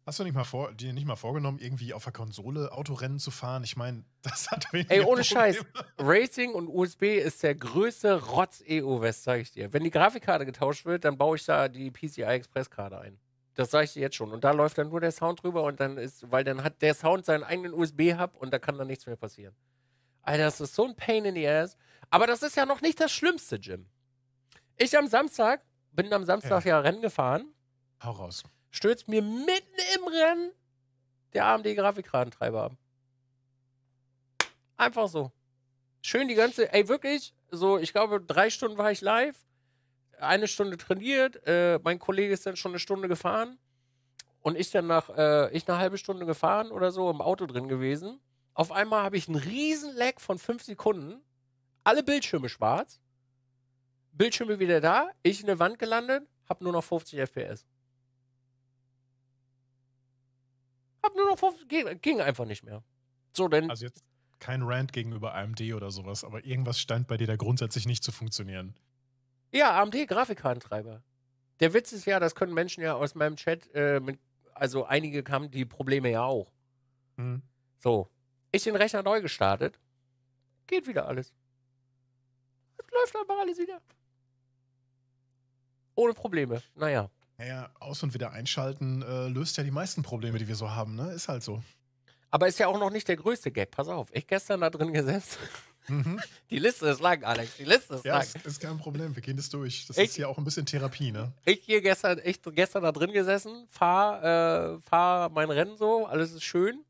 hast du nicht mal vor, dir nicht mal vorgenommen, irgendwie auf der Konsole Autorennen zu fahren? Ich meine, das hat wenig. Ey, ohne Probleme. Scheiß. Racing und USB ist der größte Rotz-EU-West, sage ich dir. Wenn die Grafikkarte getauscht wird, dann baue ich da die PCI-Express-Karte ein. Das sage ich dir jetzt schon. Und da läuft dann nur der Sound drüber und dann ist, weil dann hat der Sound seinen eigenen USB-Hub und da kann dann nichts mehr passieren. Alter, das ist so ein Pain in the Ass. Aber das ist ja noch nicht das Schlimmste, Jim. Ich am Samstag, bin am Samstag ja, ja Rennen gefahren. Hau raus. Stürzt mir mitten im Rennen der AMD-Grafikkartentreiber ab. Einfach so. Schön die ganze, ey, wirklich, so, ich glaube, drei Stunden war ich live, eine Stunde trainiert, äh, mein Kollege ist dann schon eine Stunde gefahren und ich dann nach, äh, ich eine halbe Stunde gefahren oder so im Auto drin gewesen. Auf einmal habe ich einen riesen Lag von fünf Sekunden alle Bildschirme schwarz. Bildschirme wieder da, ich in der Wand gelandet, hab nur noch 50 FPS. Hab nur noch 50, ging, ging einfach nicht mehr. So, denn. Also jetzt kein Rant gegenüber AMD oder sowas, aber irgendwas stand bei dir da grundsätzlich nicht zu funktionieren. Ja, AMD-Grafikkartentreiber. Der Witz ist ja, das können Menschen ja aus meinem Chat, äh, mit, also einige kamen die Probleme ja auch. Hm. So. Ich den Rechner neu gestartet. Geht wieder alles läuft einfach alles wieder. Ohne Probleme. Naja. Naja, aus und wieder einschalten äh, löst ja die meisten Probleme, die wir so haben, ne? Ist halt so. Aber ist ja auch noch nicht der größte Gag. Pass auf, ich gestern da drin gesetzt. Mhm. Die Liste ist lang, Alex. Die Liste ist ja, lang. Ja, ist kein Problem. Wir gehen das durch. Das ich, ist ja auch ein bisschen Therapie, ne? Ich hier gestern, ich gestern da drin gesessen, fahr, äh, fahr mein Rennen so, alles ist schön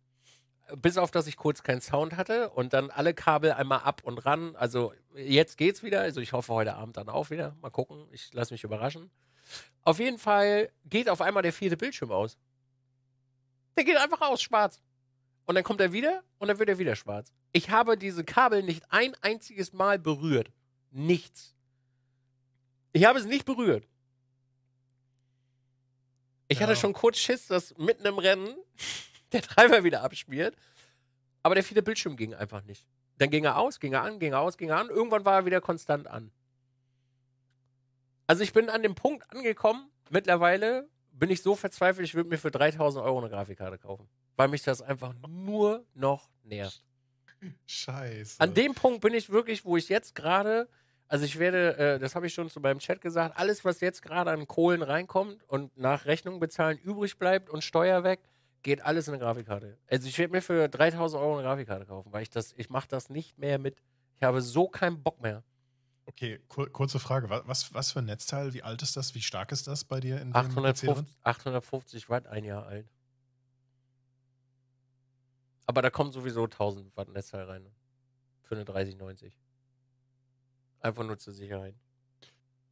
bis auf, dass ich kurz keinen Sound hatte und dann alle Kabel einmal ab und ran. Also jetzt geht's wieder. Also ich hoffe heute Abend dann auch wieder. Mal gucken. Ich lasse mich überraschen. Auf jeden Fall geht auf einmal der vierte Bildschirm aus. Der geht einfach aus, schwarz. Und dann kommt er wieder und dann wird er wieder schwarz. Ich habe diese Kabel nicht ein einziges Mal berührt. Nichts. Ich habe es nicht berührt. Ich ja. hatte schon kurz Schiss, dass mitten im Rennen der Treiber wieder abspielt. Aber der viele Bildschirm ging einfach nicht. Dann ging er aus, ging er an, ging er aus, ging er an. Irgendwann war er wieder konstant an. Also ich bin an dem Punkt angekommen, mittlerweile bin ich so verzweifelt, ich würde mir für 3000 Euro eine Grafikkarte kaufen. Weil mich das einfach nur noch nervt. Scheiße. An dem Punkt bin ich wirklich, wo ich jetzt gerade, also ich werde, äh, das habe ich schon zu meinem Chat gesagt, alles, was jetzt gerade an Kohlen reinkommt und nach Rechnung bezahlen übrig bleibt und Steuer weg, geht alles in eine Grafikkarte. Also ich werde mir für 3000 Euro eine Grafikkarte kaufen, weil ich das, ich mache das nicht mehr mit. Ich habe so keinen Bock mehr. Okay, kur kurze Frage. Was, was für ein Netzteil? Wie alt ist das? Wie stark ist das bei dir? In 850, 850 Watt, ein Jahr alt. Aber da kommt sowieso 1000 Watt Netzteil rein. Ne? Für eine 3090. Einfach nur zur Sicherheit.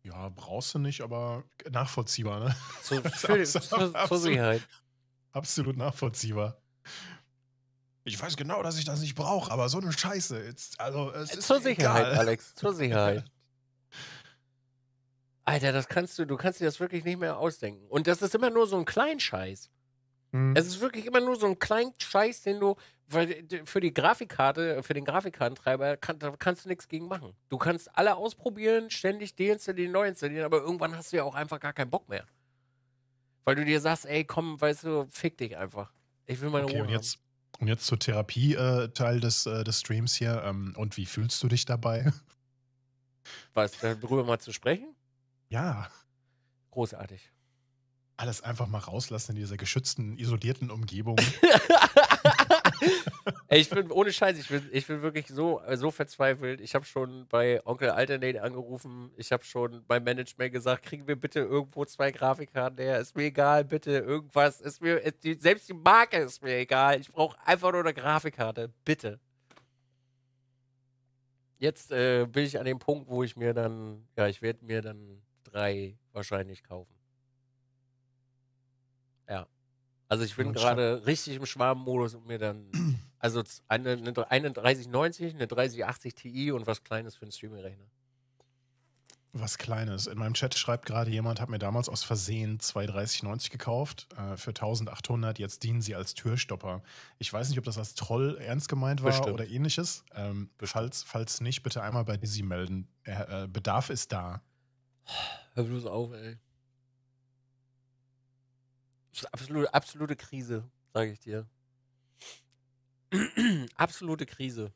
Ja, brauchst du nicht, aber nachvollziehbar, ne? Zur, für, zur, zur Sicherheit absolut nachvollziehbar. Ich weiß genau, dass ich das nicht brauche, aber so eine Scheiße. Jetzt, also, äh, zur Sicherheit, egal. Alex, zur Sicherheit. Alter, das kannst du, du kannst dir das wirklich nicht mehr ausdenken. Und das ist immer nur so ein Kleinscheiß. Hm. Es ist wirklich immer nur so ein Kleinscheiß, den du, für die Grafikkarte, für den Grafikkartentreiber kann, da kannst du nichts gegen machen. Du kannst alle ausprobieren, ständig deinstallieren, neu installieren, aber irgendwann hast du ja auch einfach gar keinen Bock mehr. Weil du dir sagst, ey, komm, weißt du, fick dich einfach. Ich will meine okay, Ruhe. Und jetzt, haben. und jetzt zur Therapie-Teil äh, des, äh, des Streams hier. Ähm, und wie fühlst du dich dabei? Was, äh, darüber mal zu sprechen? Ja. Großartig. Alles einfach mal rauslassen in dieser geschützten, isolierten Umgebung. Ey, ich bin ohne Scheiß, ich bin, ich bin wirklich so, äh, so verzweifelt. Ich habe schon bei Onkel Alternate angerufen. Ich habe schon beim Management gesagt, kriegen wir bitte irgendwo zwei Grafikkarten her. Ist mir egal, bitte irgendwas. Ist mir, selbst die Marke ist mir egal. Ich brauche einfach nur eine Grafikkarte. Bitte. Jetzt äh, bin ich an dem Punkt, wo ich mir dann, ja, ich werde mir dann drei wahrscheinlich kaufen. Ja. Also ich bin gerade richtig im Schwabenmodus und mir dann also eine, eine, eine 3090, eine 3080 Ti und was Kleines für einen Streaming-Rechner. Was Kleines. In meinem Chat schreibt gerade jemand, hat mir damals aus Versehen 23090 gekauft äh, für 1800. Jetzt dienen sie als Türstopper. Ich weiß nicht, ob das als Troll ernst gemeint war Bestimmt. oder ähnliches. Ähm, falls, falls nicht, bitte einmal bei Dizzy melden. Äh, äh, Bedarf ist da. Hör bloß auf, ey. Absolute, absolute Krise, sage ich dir. absolute Krise.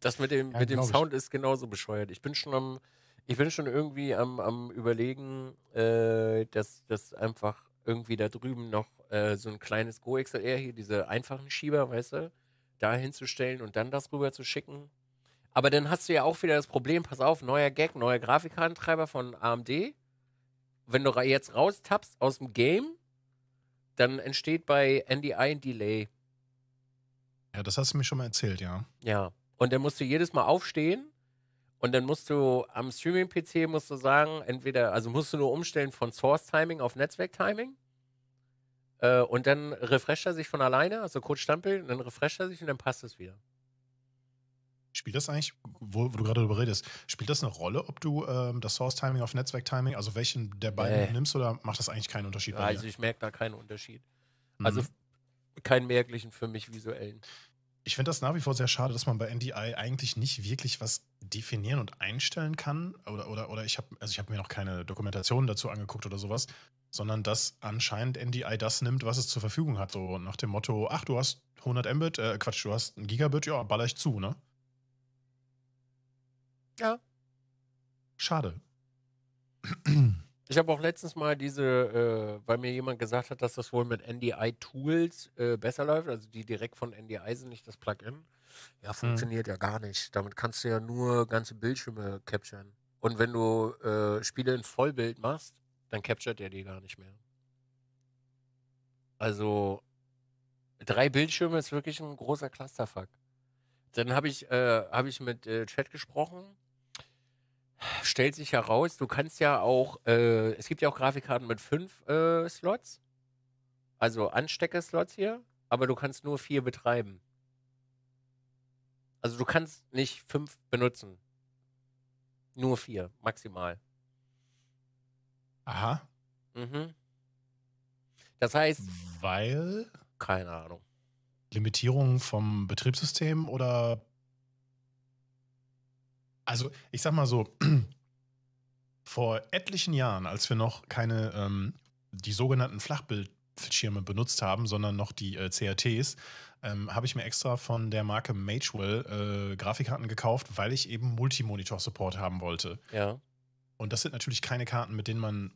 Das mit dem, ja, mit dem Sound ist genauso bescheuert. Ich bin schon am, ich bin schon irgendwie am, am überlegen, äh, dass das einfach irgendwie da drüben noch äh, so ein kleines GoXLR hier, diese einfachen Schieber, weißt du, da hinzustellen und dann das rüber zu schicken. Aber dann hast du ja auch wieder das Problem, pass auf, neuer Gag, neuer Grafikkartentreiber von AMD. Wenn du jetzt raustappst aus dem Game, dann entsteht bei NDI ein Delay. Ja, das hast du mir schon mal erzählt, ja. Ja. Und dann musst du jedes Mal aufstehen und dann musst du am Streaming-PC musst du sagen, entweder, also musst du nur umstellen von Source-Timing auf Netzwerk-Timing. Äh, und dann refresht er sich von alleine, also kurz stampeln, dann refresht er sich und dann passt es wieder. Spielt das eigentlich, wo, wo du gerade darüber redest, spielt das eine Rolle, ob du ähm, das Source-Timing auf Netzwerk-Timing, also welchen der beiden nee. nimmst oder macht das eigentlich keinen Unterschied? also dir? ich merke da keinen Unterschied. Mhm. Also keinen merklichen für mich visuellen. Ich finde das nach wie vor sehr schade, dass man bei NDI eigentlich nicht wirklich was definieren und einstellen kann. Oder, oder, oder ich habe also hab mir noch keine Dokumentationen dazu angeguckt oder sowas, sondern dass anscheinend NDI das nimmt, was es zur Verfügung hat. So nach dem Motto, ach, du hast 100 Mbit, äh, Quatsch, du hast ein Gigabit, ja, baller ich zu, ne? Ja. Schade. Ich habe auch letztens mal diese, äh, weil mir jemand gesagt hat, dass das wohl mit NDI-Tools äh, besser läuft, also die direkt von NDI sind, nicht das Plugin. Ja, hm. funktioniert hm. ja gar nicht. Damit kannst du ja nur ganze Bildschirme capturen. Und wenn du äh, Spiele in Vollbild machst, dann capturet er die gar nicht mehr. Also drei Bildschirme ist wirklich ein großer Clusterfuck. Dann habe ich, äh, hab ich mit äh, Chat gesprochen stellt sich heraus, du kannst ja auch, äh, es gibt ja auch Grafikkarten mit fünf äh, Slots, also Ansteckeslots hier, aber du kannst nur vier betreiben. Also du kannst nicht fünf benutzen. Nur vier, maximal. Aha. Mhm. Das heißt. Weil? Keine Ahnung. Limitierung vom Betriebssystem oder also, ich sag mal so, vor etlichen Jahren, als wir noch keine, ähm, die sogenannten Flachbildschirme benutzt haben, sondern noch die äh, CRTs, ähm, habe ich mir extra von der Marke Magewell äh, Grafikkarten gekauft, weil ich eben Multimonitor-Support haben wollte. Ja. Und das sind natürlich keine Karten, mit denen man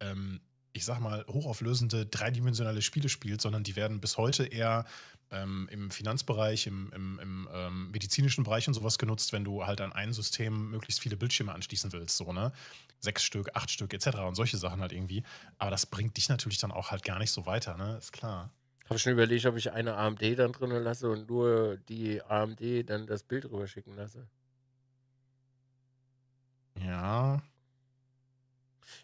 ähm, ich sag mal, hochauflösende, dreidimensionale Spiele spielt, sondern die werden bis heute eher ähm, im Finanzbereich, im, im, im ähm, medizinischen Bereich und sowas genutzt, wenn du halt an ein System möglichst viele Bildschirme anschließen willst, so, ne? Sechs Stück, acht Stück, etc. und solche Sachen halt irgendwie. Aber das bringt dich natürlich dann auch halt gar nicht so weiter, ne? Ist klar. Habe schon überlegt, ob ich eine AMD dann drin lasse und nur die AMD dann das Bild rüberschicken lasse. Ja,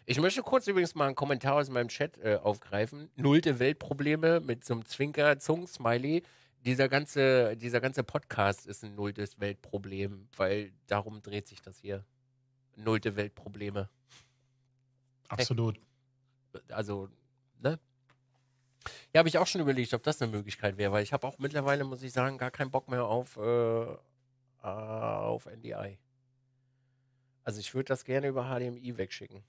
ich möchte kurz übrigens mal einen Kommentar aus meinem Chat äh, aufgreifen. Nullte Weltprobleme mit so einem Zwinker, Zungen-Smiley. Dieser ganze, dieser ganze Podcast ist ein nulltes Weltproblem, weil darum dreht sich das hier. Nullte Weltprobleme. Absolut. Äh, also, ne? Ja, habe ich auch schon überlegt, ob das eine Möglichkeit wäre, weil ich habe auch mittlerweile, muss ich sagen, gar keinen Bock mehr auf, äh, auf NDI. Also ich würde das gerne über HDMI wegschicken.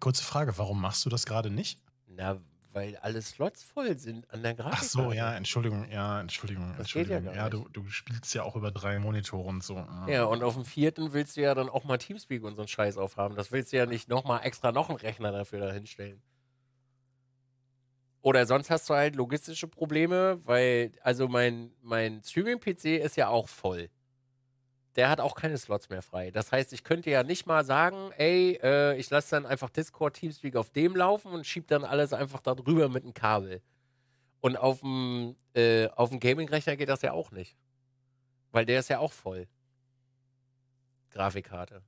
kurze Frage, warum machst du das gerade nicht? Na, weil alle Slots voll sind an der Grafik. Ach so, ja, Entschuldigung, ja, Entschuldigung, das Entschuldigung. ja, ja du, du, spielst ja auch über drei Monitore und so. Ja. ja. und auf dem vierten willst du ja dann auch mal Teamspeak und so einen Scheiß aufhaben. Das willst du ja nicht nochmal extra noch einen Rechner dafür dahinstellen. Oder sonst hast du halt logistische Probleme, weil, also mein, mein Streaming-PC ist ja auch voll der hat auch keine Slots mehr frei. Das heißt, ich könnte ja nicht mal sagen, ey, äh, ich lasse dann einfach Discord Teamspeak auf dem laufen und schiebe dann alles einfach da drüber mit einem Kabel. Und auf dem, äh, auf dem Gaming-Rechner geht das ja auch nicht. Weil der ist ja auch voll. Grafikkarte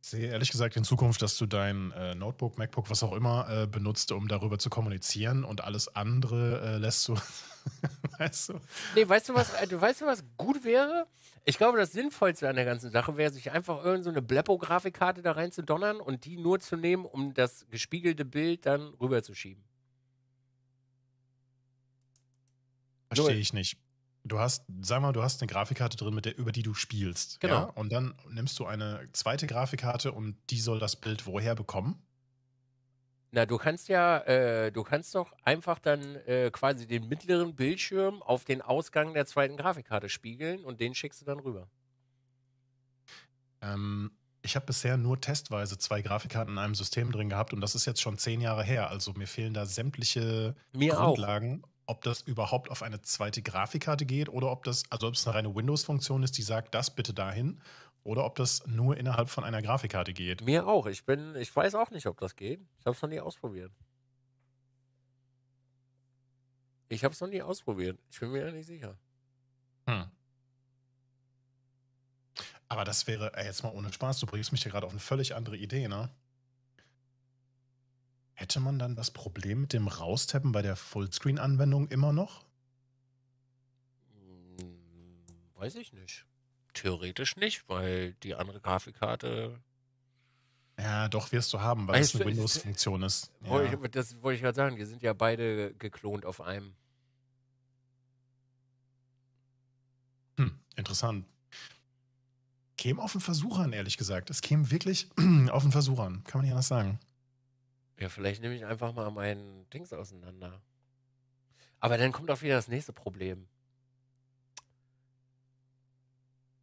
sehe ehrlich gesagt in Zukunft, dass du dein äh, Notebook, MacBook, was auch immer äh, benutzt, um darüber zu kommunizieren und alles andere äh, lässt du. weißt du? Nee, weißt du, was, äh, du weißt du, was gut wäre? Ich glaube, das Sinnvollste an der ganzen Sache wäre, sich einfach irgendeine so Bleppo-Grafikkarte da rein zu donnern und die nur zu nehmen, um das gespiegelte Bild dann rüberzuschieben. Verstehe ich nicht. Du hast, sag mal, du hast eine Grafikkarte drin, mit der, über die du spielst. Genau. Ja? Und dann nimmst du eine zweite Grafikkarte und die soll das Bild woher bekommen? Na, du kannst ja, äh, du kannst doch einfach dann äh, quasi den mittleren Bildschirm auf den Ausgang der zweiten Grafikkarte spiegeln und den schickst du dann rüber. Ähm, ich habe bisher nur testweise zwei Grafikkarten in einem System drin gehabt und das ist jetzt schon zehn Jahre her. Also mir fehlen da sämtliche mir Grundlagen. Auch ob das überhaupt auf eine zweite Grafikkarte geht oder ob das, also ob es eine reine Windows-Funktion ist, die sagt, das bitte dahin, oder ob das nur innerhalb von einer Grafikkarte geht. Mir auch. Ich bin, ich weiß auch nicht, ob das geht. Ich habe es noch nie ausprobiert. Ich habe es noch nie ausprobiert. Ich bin mir ja nicht sicher. Hm. Aber das wäre, ey, jetzt mal ohne Spaß, du bringst mich ja gerade auf eine völlig andere Idee, ne? Hätte man dann das Problem mit dem Raustappen bei der Fullscreen-Anwendung immer noch? Hm, weiß ich nicht. Theoretisch nicht, weil die andere Grafikkarte. Ja, doch wirst du haben, weil weißt, es eine Windows-Funktion ist. Ja. Ich, das wollte ich gerade sagen. Die sind ja beide geklont auf einem. Hm, interessant. Käme auf den Versuch an, ehrlich gesagt. Es käme wirklich auf den Versuch an. Kann man nicht anders sagen. Ja, vielleicht nehme ich einfach mal meinen Dings auseinander. Aber dann kommt auch wieder das nächste Problem.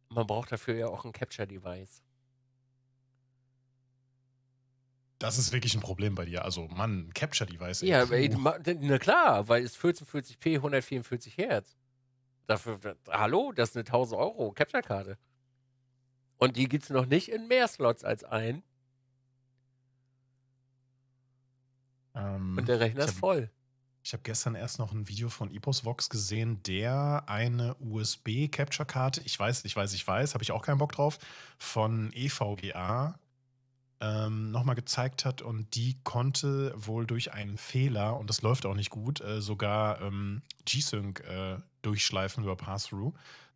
Man braucht dafür ja auch ein Capture-Device. Das ist wirklich ein Problem bei dir. Also, Mann, ein Capture-Device. Ja, ey, na klar, weil es 1440p, 144 Hertz. Dafür, hallo, das ist eine 1000 Euro Capture-Karte. Und die gibt es noch nicht in mehr Slots als ein. Ähm, Und der Rechner ist voll. Ich habe gestern erst noch ein Video von Eposvox gesehen, der eine USB-Capture-Karte, ich weiß, ich weiß, ich weiß, habe ich auch keinen Bock drauf, von EVGA ähm, nochmal gezeigt hat und die konnte wohl durch einen Fehler, und das läuft auch nicht gut, äh, sogar ähm, G-Sync äh, durchschleifen über Pass-Through,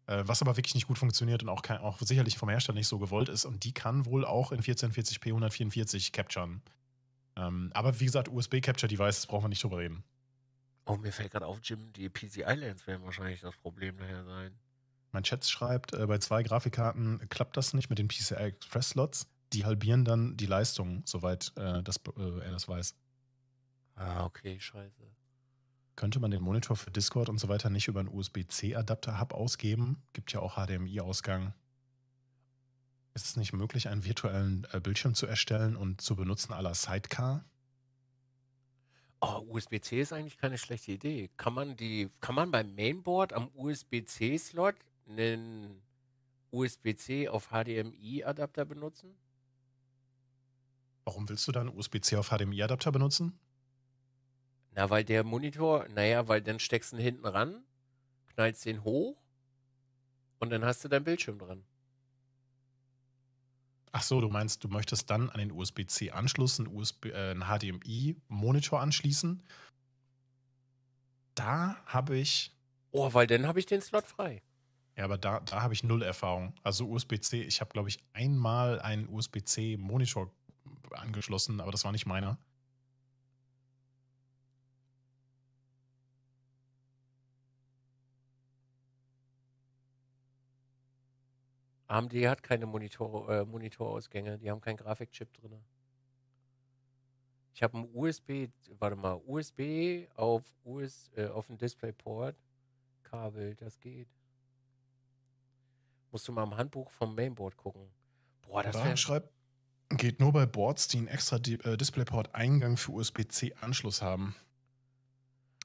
äh, was aber wirklich nicht gut funktioniert und auch, kein, auch sicherlich vom Hersteller nicht so gewollt ist. Und die kann wohl auch in 1440p 144 capturen. Ähm, aber wie gesagt, USB-Capture-Devices brauchen wir nicht drüber reden. Oh, mir fällt gerade auf, Jim, die PCI-Lens werden wahrscheinlich das Problem daher sein. Mein Chat schreibt, äh, bei zwei Grafikkarten klappt das nicht mit den PCI Express Slots. Die halbieren dann die Leistung, soweit äh, das, äh, er das weiß. Ah, okay, scheiße. Könnte man den Monitor für Discord und so weiter nicht über einen USB-C-Adapter-Hub ausgeben? Gibt ja auch HDMI-Ausgang. Ist es nicht möglich, einen virtuellen äh, Bildschirm zu erstellen und zu benutzen aller Sidecar? Oh, USB-C ist eigentlich keine schlechte Idee. Kann man die, kann man beim Mainboard am USB-C-Slot einen USB-C auf HDMI-Adapter benutzen? Warum willst du dann USB-C auf HDMI-Adapter benutzen? Na, weil der Monitor, naja, weil dann steckst du ihn hinten ran, knallst den hoch und dann hast du deinen Bildschirm dran. Ach so, du meinst, du möchtest dann an den USB-C-Anschluss einen, USB, äh, einen HDMI-Monitor anschließen. Da habe ich. Oh, weil dann habe ich den Slot frei. Ja, aber da, da habe ich null Erfahrung. Also USB-C, ich habe, glaube ich, einmal einen USB-C-Monitor angeschlossen, aber das war nicht meiner. AMD hat keine Monitor, äh, Monitorausgänge, die haben keinen Grafikchip drin. Ich habe ein USB, warte mal, USB auf US, äh, auf ein DisplayPort Kabel, das geht. Musst du mal im Handbuch vom Mainboard gucken. Boah, das wäre. schreibt, geht nur bei Boards, die einen extra äh, DisplayPort Eingang für USB-C Anschluss haben.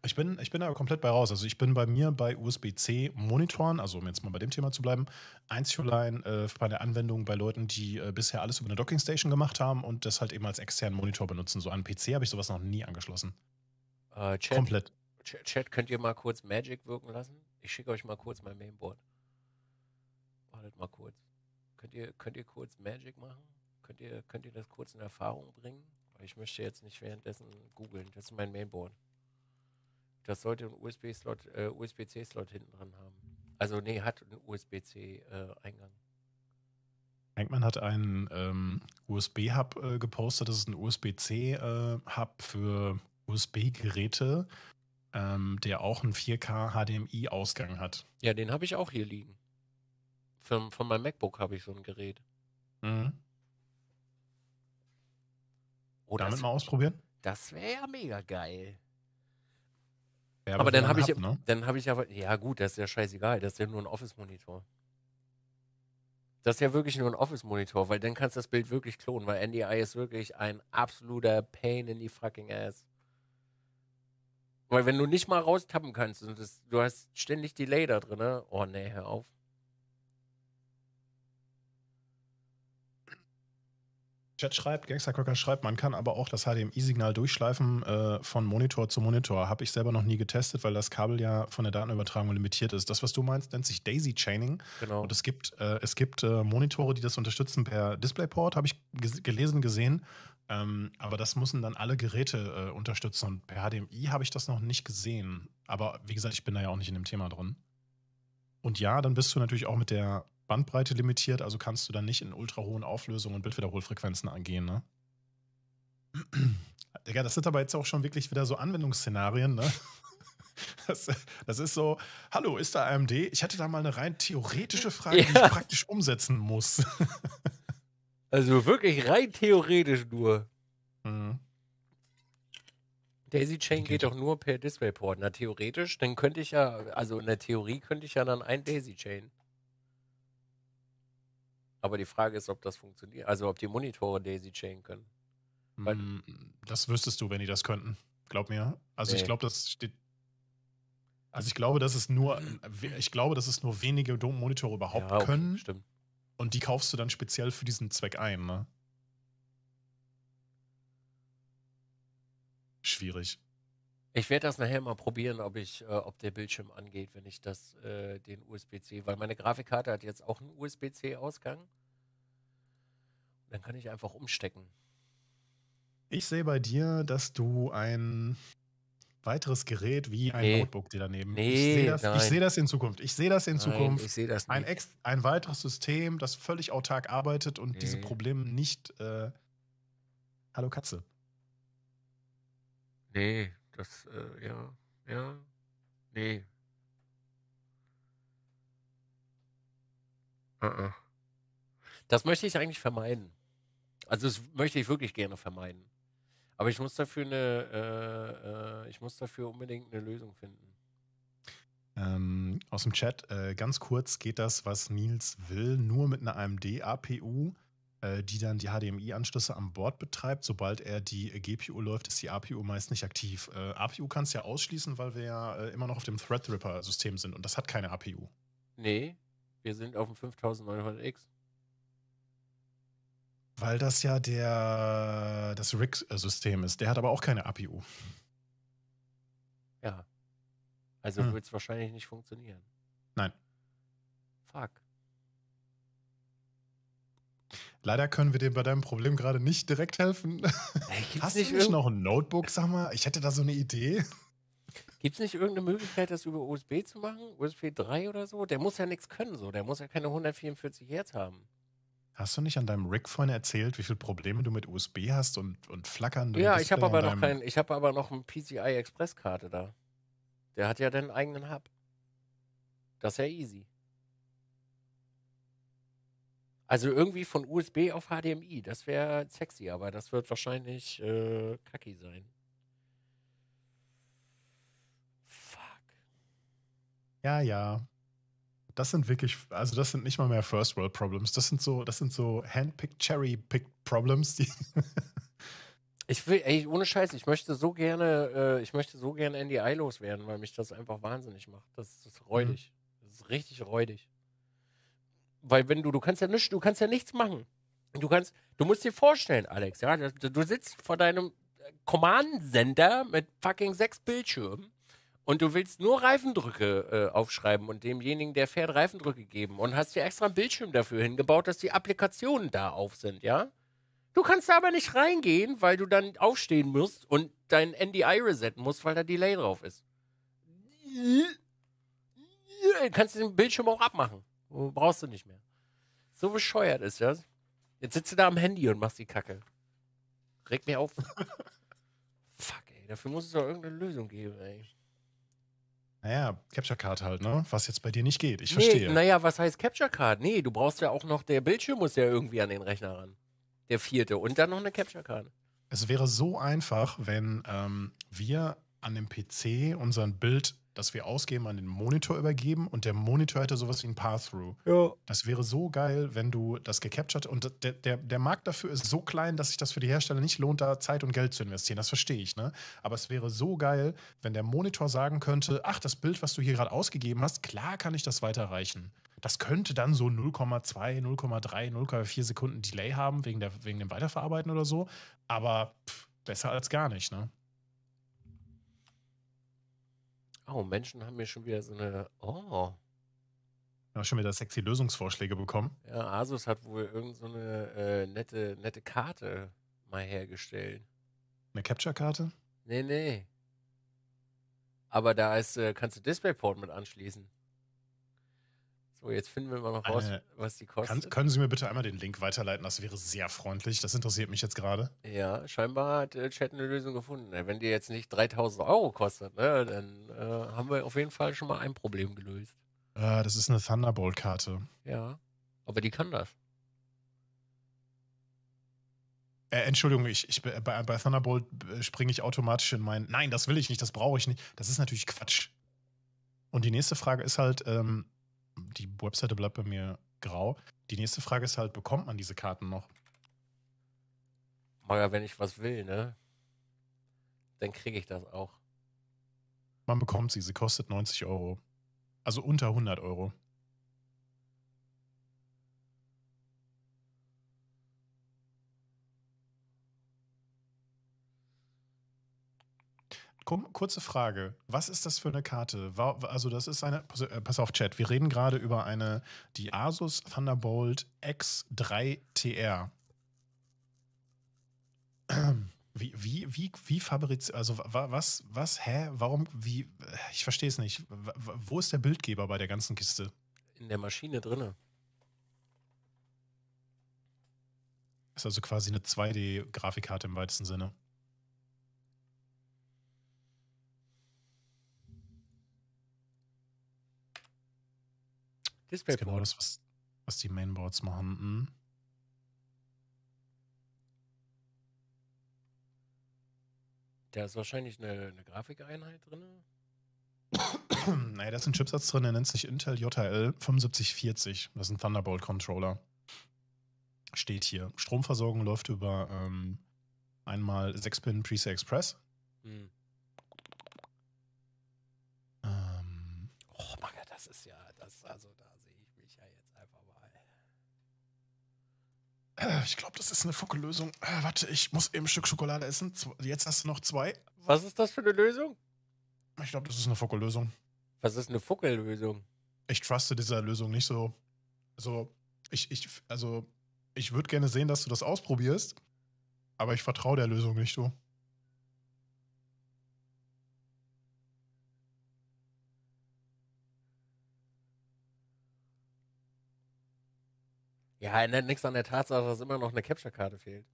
Ich bin, ich bin da komplett bei raus. Also ich bin bei mir bei USB-C-Monitoren, also um jetzt mal bei dem Thema zu bleiben, einzig allein äh, bei der Anwendung bei Leuten, die äh, bisher alles über eine Dockingstation gemacht haben und das halt eben als externen Monitor benutzen. So an PC habe ich sowas noch nie angeschlossen. Äh, Chat, komplett. Chat, könnt ihr mal kurz Magic wirken lassen? Ich schicke euch mal kurz mein Mainboard. Wartet mal kurz. Könnt ihr, könnt ihr kurz Magic machen? Könnt ihr, könnt ihr das kurz in Erfahrung bringen? Weil Ich möchte jetzt nicht währenddessen googeln. Das ist mein Mainboard. Das sollte einen USB-Slot, äh, USB-C-Slot hinten dran haben. Also nee, hat einen USB-C-Eingang. Äh, Engmann hat einen ähm, USB-Hub äh, gepostet. Das ist ein USB-C-Hub äh, für USB-Geräte, ähm, der auch einen 4K HDMI-Ausgang hat. Ja, den habe ich auch hier liegen. Von, von meinem MacBook habe ich so ein Gerät. Mhm. Oh, Damit das, mal ausprobieren? Das wäre ja mega geil. Ja, aber, dann habe ich, ne? dann ich ja, ja gut, das ist ja scheißegal, das ist ja nur ein Office-Monitor. Das ist ja wirklich nur ein Office-Monitor, weil dann kannst du das Bild wirklich klonen, weil NDI ist wirklich ein absoluter Pain in the fucking Ass. Weil wenn du nicht mal raustappen kannst und das, du hast ständig Delay da drin, oh nee, hör auf. Chat schreibt, Gangstercracker schreibt, man kann aber auch das HDMI-Signal durchschleifen äh, von Monitor zu Monitor. Habe ich selber noch nie getestet, weil das Kabel ja von der Datenübertragung limitiert ist. Das, was du meinst, nennt sich Daisy Chaining. Genau. Und es gibt, äh, es gibt äh, Monitore, die das unterstützen per DisplayPort, habe ich gelesen, gesehen. Ähm, aber das müssen dann alle Geräte äh, unterstützen. Und per HDMI habe ich das noch nicht gesehen. Aber wie gesagt, ich bin da ja auch nicht in dem Thema drin. Und ja, dann bist du natürlich auch mit der Bandbreite limitiert, also kannst du dann nicht in ultra hohen Auflösungen und Bildwiederholfrequenzen angehen, ne? Digga, das sind aber jetzt auch schon wirklich wieder so Anwendungsszenarien, ne? Das, das, ist so, hallo, ist da AMD? Ich hatte da mal eine rein theoretische Frage, ja. die ich praktisch umsetzen muss. Also wirklich rein theoretisch nur. Mhm. Daisy Chain okay. geht doch nur per Displayport. Na, theoretisch, dann könnte ich ja, also in der Theorie könnte ich ja dann ein Daisy Chain. Aber die Frage ist, ob das funktioniert. Also ob die Monitore Daisy Chain können. Weil mm, das wüsstest du, wenn die das könnten. Glaub mir. Also nee. ich glaube, das steht. Also ich glaube, dass es nur, ich glaube, dass es nur wenige Dom-Monitore überhaupt ja, können. stimmt. Und die kaufst du dann speziell für diesen Zweck ein, ne? Schwierig. Ich werde das nachher mal probieren, ob ich, äh, ob der Bildschirm angeht, wenn ich das, äh, den USB-C, weil meine Grafikkarte hat jetzt auch einen USB-C-Ausgang. Dann kann ich einfach umstecken. Ich sehe bei dir, dass du ein weiteres Gerät wie ein nee. Notebook dir daneben. Nee, ich sehe das, seh das in Zukunft. Ich sehe das in nein, Zukunft. Ich sehe das nicht. Ein, Ex ein weiteres System, das völlig autark arbeitet und nee. diese Probleme nicht. Äh, Hallo Katze. Nee, das, äh, ja, ja, nee. Uh -uh. Das möchte ich eigentlich vermeiden. Also das möchte ich wirklich gerne vermeiden. Aber ich muss dafür eine, äh, äh, ich muss dafür unbedingt eine Lösung finden. Ähm, aus dem Chat, äh, ganz kurz geht das, was Nils will, nur mit einer AMD-APU äh, die dann die HDMI-Anschlüsse an Bord betreibt. Sobald er die äh, GPU läuft, ist die APU meist nicht aktiv. Äh, APU kannst du ja ausschließen, weil wir ja äh, immer noch auf dem Threadripper-System sind und das hat keine APU. Nee, wir sind auf dem 5900X. Weil das ja der das RIG-System ist. Der hat aber auch keine APU. Ja. Also hm. wird es wahrscheinlich nicht funktionieren. Nein. Fuck. Leider können wir dir bei deinem Problem gerade nicht direkt helfen. Ey, äh, Hast nicht du nicht noch ein Notebook, sag mal? Ich hätte da so eine Idee. Gibt es nicht irgendeine Möglichkeit, das über USB zu machen? USB 3 oder so? Der muss ja nichts können, so. Der muss ja keine 144 Hertz haben. Hast du nicht an deinem Rick vorhin erzählt, wie viele Probleme du mit USB hast und, und flackernde Ja, Display ich habe aber, noch kein, hab aber noch eine PCI-Express-Karte da. Der hat ja deinen eigenen Hub. Das ist ja easy. Also irgendwie von USB auf HDMI, das wäre sexy, aber das wird wahrscheinlich äh, kacki sein. Fuck. Ja, ja. Das sind wirklich, also das sind nicht mal mehr First World Problems. Das sind so, das sind so handpicked, cherry-picked Problems, die. ich will, ey, ohne Scheiß, ich möchte so gerne, äh, ich möchte so gerne NDI loswerden, weil mich das einfach wahnsinnig macht. Das, das ist mhm. räudig. Mhm. Das ist richtig räudig. Weil wenn du, du kannst ja nichts, du kannst ja nichts machen. Du kannst, du musst dir vorstellen, Alex, ja, du, sitzt vor deinem Command-Sender mit fucking sechs Bildschirmen und du willst nur Reifendrücke äh, aufschreiben und demjenigen, der fährt, Reifendrücke geben und hast dir extra einen Bildschirm dafür hingebaut, dass die Applikationen da auf sind, ja? Du kannst da aber nicht reingehen, weil du dann aufstehen musst und dein NDI resetten musst, weil da Delay drauf ist. Du kannst den Bildschirm auch abmachen. Brauchst du nicht mehr. So bescheuert ist das. Jetzt sitzt du da am Handy und machst die Kacke. Regt mir auf. Fuck, ey. Dafür muss es doch irgendeine Lösung geben, ey. Naja, Capture Card halt, ne? Was jetzt bei dir nicht geht. Ich nee, verstehe. Naja, was heißt Capture Card? Nee, du brauchst ja auch noch, der Bildschirm muss ja irgendwie an den Rechner ran. Der vierte. Und dann noch eine Capture Card. Es wäre so einfach, wenn ähm, wir an dem PC unseren Bild dass wir ausgeben, an den Monitor übergeben und der Monitor hätte sowas wie ein Pass-Through. Das wäre so geil, wenn du das gecaptured und der, der, der Markt dafür ist so klein, dass sich das für die Hersteller nicht lohnt, da Zeit und Geld zu investieren. Das verstehe ich, ne? Aber es wäre so geil, wenn der Monitor sagen könnte, ach, das Bild, was du hier gerade ausgegeben hast, klar kann ich das weiterreichen. Das könnte dann so 0,2, 0,3, 0,4 Sekunden Delay haben wegen, der, wegen dem Weiterverarbeiten oder so, aber pff, besser als gar nicht, ne? Oh, Menschen haben mir schon wieder so eine. Oh. Ja, schon wieder sexy Lösungsvorschläge bekommen. Ja, Asus hat wohl irgendeine so äh, nette, nette Karte mal hergestellt. Eine Capture-Karte? Nee, nee. Aber da ist, äh, kannst du DisplayPort mit anschließen. So, jetzt finden wir mal noch raus, Eine, äh, was die kostet. Kann, können Sie mir bitte einmal den Link weiterleiten? Das wäre sehr freundlich. Das interessiert mich jetzt gerade. Ja, scheinbar hat äh, Chat eine Lösung gefunden. Wenn die jetzt nicht 3000 Euro kostet, ne, dann äh, haben wir auf jeden Fall schon mal ein Problem gelöst. Äh, das ist eine Thunderbolt-Karte. Ja, aber die kann das. Äh, Entschuldigung, ich, ich bei, bei, Thunderbolt äh, springe ich automatisch in meinen. Nein, das will ich nicht, das brauche ich nicht. Das ist natürlich Quatsch. Und die nächste Frage ist halt, ähm, die Webseite bleibt bei mir grau. Die nächste Frage ist halt, bekommt man diese Karten noch? Naja, wenn ich was will, ne? Dann kriege ich das auch. Man bekommt sie. Sie kostet 90 Euro. Also unter 100 Euro. kurze Frage. Was ist das für eine Karte? Also, das ist eine. Äh, pass auf, Chat. Wir reden gerade über eine, die Asus Thunderbolt X3TR. Wie, wie, wie, wie fabriziert, also was, was, hä, warum, wie, ich verstehe es nicht. Wo ist der Bildgeber bei der ganzen Kiste? In der Maschine drinne. Ist also quasi eine 2D-Grafikkarte im weitesten Sinne. Displayport. Das ist genau das, was, was die Mainboards machen. Hm. Da ist wahrscheinlich eine, eine Grafikeinheit drin. naja, da ist ein Chipsatz drin, der nennt sich Intel JL 7540. Das ist ein Thunderbolt-Controller. Steht hier. Stromversorgung läuft über ähm, einmal 6-Pin Preset Express. Hm. Ähm, oh Mann, das ist ja, das, also, das Äh, ich glaube, das ist eine Fucke-Lösung. Äh, warte, ich muss eben ein Stück Schokolade essen. Jetzt hast du noch zwei. Was ist das für eine Lösung? Ich glaube, das ist eine fucke Was ist eine Fuckellösung? Ich truste dieser Lösung nicht so. Also, ich, ich, also, ich würde gerne sehen, dass du das ausprobierst, aber ich vertraue der Lösung nicht, so. Ja, ändert nichts an der Tatsache, dass immer noch eine Capture-Karte fehlt.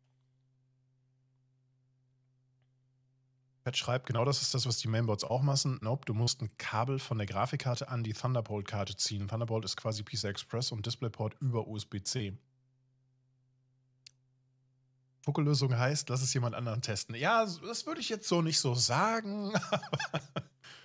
Pat schreibt, genau das ist das, was die Mainboards auch machen. Nope, du musst ein Kabel von der Grafikkarte an die Thunderbolt-Karte ziehen. Thunderbolt ist quasi PCI Express und DisplayPort über USB-C. Fuckellösung heißt, lass es jemand anderen testen. Ja, das würde ich jetzt so nicht so sagen.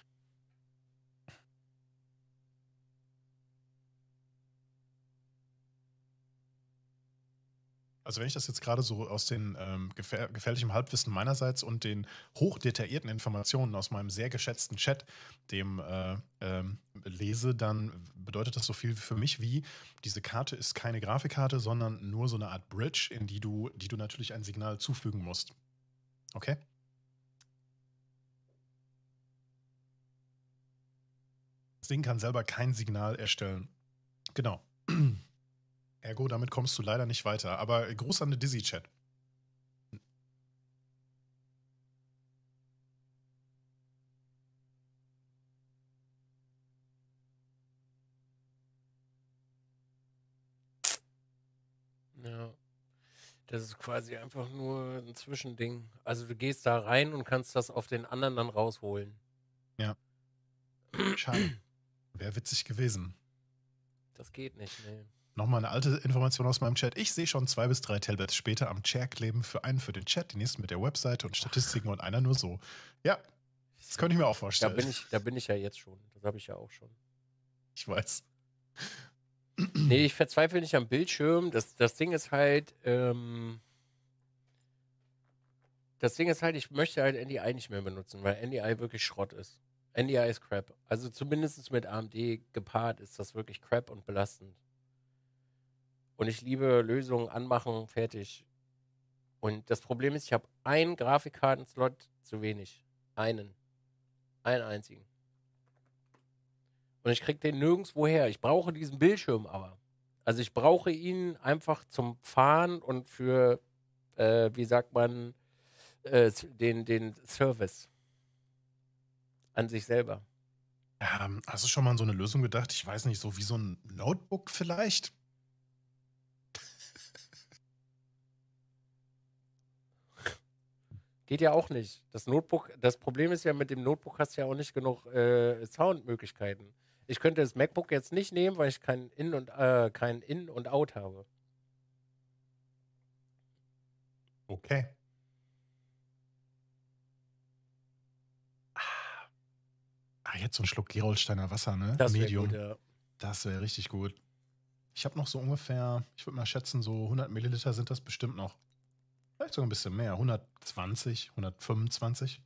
Also wenn ich das jetzt gerade so aus den ähm, gefähr gefährlichem Halbwissen meinerseits und den hochdetaillierten Informationen aus meinem sehr geschätzten Chat, dem äh, ähm, lese, dann bedeutet das so viel für mich wie, diese Karte ist keine Grafikkarte, sondern nur so eine Art Bridge, in die du, die du natürlich ein Signal zufügen musst. Okay? Das Ding kann selber kein Signal erstellen. Genau. Ergo, damit kommst du leider nicht weiter. Aber äh, Gruß an den Dizzy-Chat. Ja. Das ist quasi einfach nur ein Zwischending. Also du gehst da rein und kannst das auf den anderen dann rausholen. Ja. Schade. Wäre witzig gewesen. Das geht nicht, nee. Nochmal eine alte Information aus meinem Chat. Ich sehe schon zwei bis drei Tablets später am Chair kleben. Für einen für den Chat, die nächsten mit der Webseite und Statistiken und einer nur so. Ja, das könnte ich mir auch vorstellen. Da bin ich, da bin ich ja jetzt schon. Das habe ich ja auch schon. Ich weiß. nee, ich verzweifle nicht am Bildschirm. Das, das Ding ist halt, ähm, das Ding ist halt, ich möchte halt NDI nicht mehr benutzen, weil NDI wirklich Schrott ist. NDI ist Crap. Also zumindest mit AMD gepaart ist das wirklich Crap und belastend. Und ich liebe Lösungen anmachen, fertig. Und das Problem ist, ich habe einen Grafikkartenslot zu wenig. Einen. Einen einzigen. Und ich kriege den nirgendwo her. Ich brauche diesen Bildschirm aber. Also ich brauche ihn einfach zum Fahren und für, äh, wie sagt man, äh, den, den Service an sich selber. Ähm, hast du schon mal an so eine Lösung gedacht? Ich weiß nicht, so wie so ein Notebook vielleicht? Geht ja auch nicht. Das Notebook, das Problem ist ja, mit dem Notebook hast du ja auch nicht genug äh, Soundmöglichkeiten. Ich könnte das MacBook jetzt nicht nehmen, weil ich kein In und äh, kein In und Out habe. Okay. Ah, jetzt so ein Schluck Gerolsteiner Wasser, ne? Das Medium. Gut, ja. Das wäre richtig gut. Ich habe noch so ungefähr, ich würde mal schätzen, so 100 Milliliter sind das bestimmt noch. Vielleicht sogar ein bisschen mehr, 120, 125.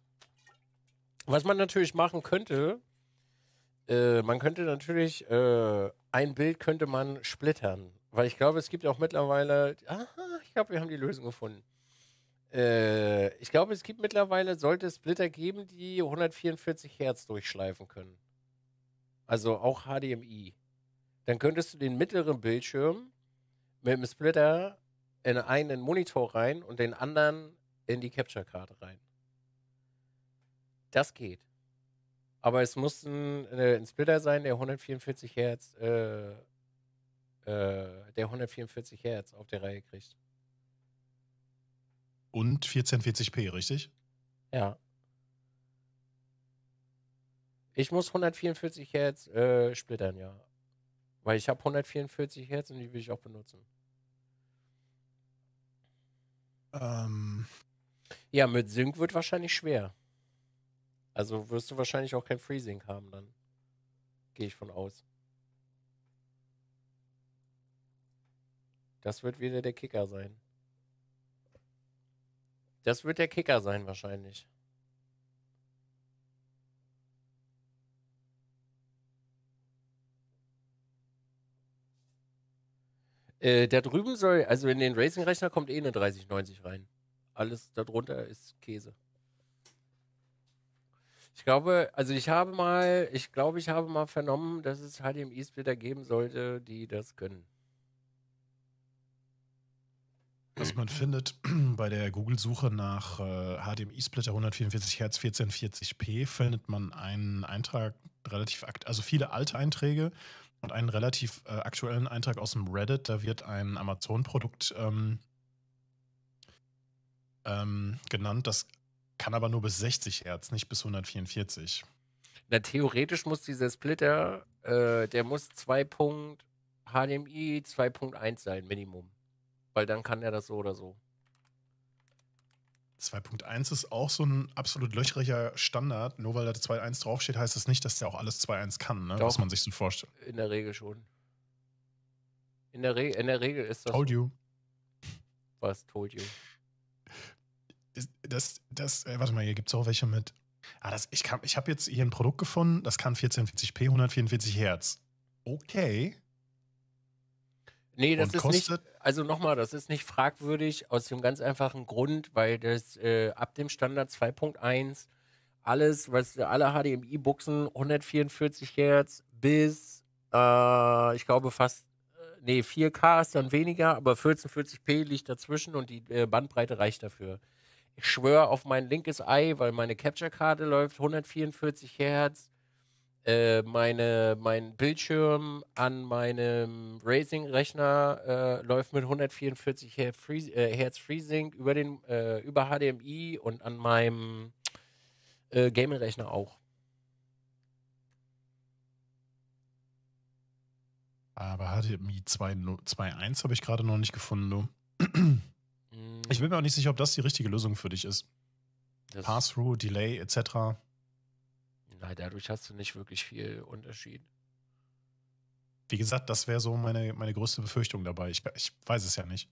Was man natürlich machen könnte, äh, man könnte natürlich, äh, ein Bild könnte man splittern. Weil ich glaube, es gibt auch mittlerweile, aha, ich glaube, wir haben die Lösung gefunden. Äh, ich glaube, es gibt mittlerweile, sollte es Splitter geben, die 144 Hertz durchschleifen können. Also auch HDMI. Dann könntest du den mittleren Bildschirm mit dem Splitter in einen Monitor rein und den anderen in die Capture-Karte rein. Das geht. Aber es muss ein, äh, ein Splitter sein, der 144 Hertz, äh, äh, der 144 Hertz auf der Reihe kriegt. Und 1440p, richtig? Ja. Ich muss 144 Hertz äh, splittern, ja. Weil ich habe 144 Hertz und die will ich auch benutzen. Ähm, ja, mit Sync wird wahrscheinlich schwer. Also wirst du wahrscheinlich auch kein Freezing haben dann. Gehe ich von aus. Das wird wieder der Kicker sein. Das wird der Kicker sein wahrscheinlich. Äh, da drüben soll, also in den Racing-Rechner kommt eh eine 3090 rein. Alles darunter ist Käse. Ich glaube, also ich habe mal, ich glaube, ich habe mal vernommen, dass es HDMI-Splitter geben sollte, die das können. Was man findet bei der Google-Suche nach äh, HDMI-Splitter 144 Hz 1440p, findet man einen Eintrag relativ, also viele alte Einträge und einen relativ äh, aktuellen Eintrag aus dem Reddit. Da wird ein Amazon-Produkt ähm, ähm, genannt, das kann aber nur bis 60 Hertz, nicht bis 144. Na, theoretisch muss dieser Splitter, äh, der muss 2. HDMI 2.1 sein, Minimum. Weil dann kann er das so oder so. 2.1 ist auch so ein absolut löchriger Standard. Nur weil da 2.1 draufsteht, heißt das nicht, dass der auch alles 2.1 kann, ne? Doch. was man sich so vorstellt. In der Regel schon. In der, Re in der Regel ist das. Told you. Was told you? Das, das, äh, warte mal, hier gibt es auch welche mit. Ah, das, ich ich habe jetzt hier ein Produkt gefunden, das kann 1440p, 144 Hertz. Okay. Nee, das ist nicht, also nochmal, das ist nicht fragwürdig aus dem ganz einfachen Grund, weil das äh, ab dem Standard 2.1 alles, was alle HDMI-Buchsen 144 Hertz bis, äh, ich glaube fast, äh, nee, 4K ist dann weniger, aber 1440p liegt dazwischen und die äh, Bandbreite reicht dafür. Ich schwöre auf mein linkes Ei, weil meine Capture-Karte läuft 144 Hertz äh, meine, mein Bildschirm an meinem Racing-Rechner äh, läuft mit 144 Hertz, Freez äh, Hertz Freezing über, den, äh, über HDMI und an meinem äh, Gaming-Rechner auch. Aber HDMI 2.1 habe ich gerade noch nicht gefunden, du. Mm. Ich bin mir auch nicht sicher, ob das die richtige Lösung für dich ist. Pass-Through, Delay etc nein, dadurch hast du nicht wirklich viel Unterschied. Wie gesagt, das wäre so meine, meine größte Befürchtung dabei. Ich, ich weiß es ja nicht.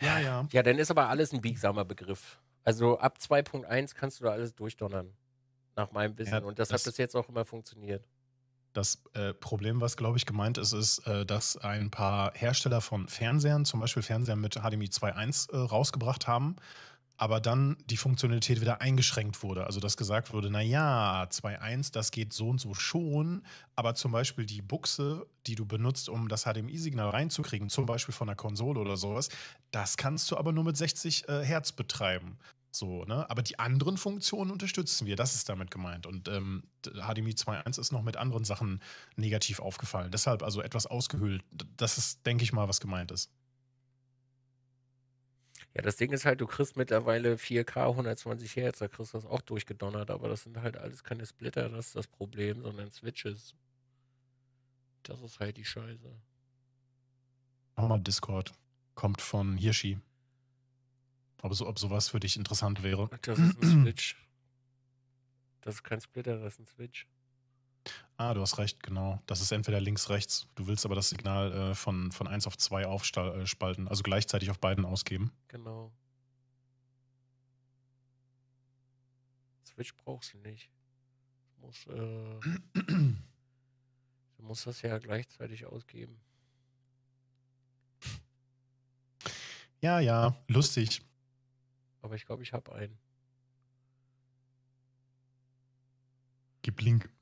Ja, ja. Ja, dann ist aber alles ein biegsamer Begriff. Also ab 2.1 kannst du da alles durchdonnern, nach meinem Wissen. Ja, und das, das, hat bis jetzt auch immer funktioniert. Das äh, Problem, was glaube ich gemeint ist, ist, äh, dass ein paar Hersteller von Fernsehern, zum Beispiel Fernseher mit HDMI 2.1 äh, rausgebracht haben aber dann die Funktionalität wieder eingeschränkt wurde. Also dass gesagt wurde, naja, 2.1, das geht so und so schon, aber zum Beispiel die Buchse, die du benutzt, um das HDMI-Signal reinzukriegen, zum Beispiel von der Konsole oder sowas, das kannst du aber nur mit 60 äh, Hertz betreiben. So, ne? Aber die anderen Funktionen unterstützen wir, das ist damit gemeint. Und ähm, HDMI 2.1 ist noch mit anderen Sachen negativ aufgefallen. Deshalb also etwas ausgehöhlt. Das ist, denke ich mal, was gemeint ist. Ja, das Ding ist halt, du kriegst mittlerweile 4K 120 Hertz, da kriegst du das auch durchgedonnert, aber das sind halt alles keine Splitter, das ist das Problem, sondern Switches. Das ist halt die Scheiße. Nochmal Discord. Kommt von Hirschi. Ob, so, ob sowas für dich interessant wäre. Das ist ein Switch. Das ist kein Splitter, das ist ein Switch. Ah, du hast recht, genau. Das ist entweder links, rechts. Du willst aber das Signal äh, von, von 1 auf 2 aufspalten, äh, also gleichzeitig auf beiden ausgeben. Genau. Switch brauchst du nicht. Du musst, äh, du musst das ja gleichzeitig ausgeben. Ja, ja, lustig. Aber ich glaube, ich habe einen. Gib Link.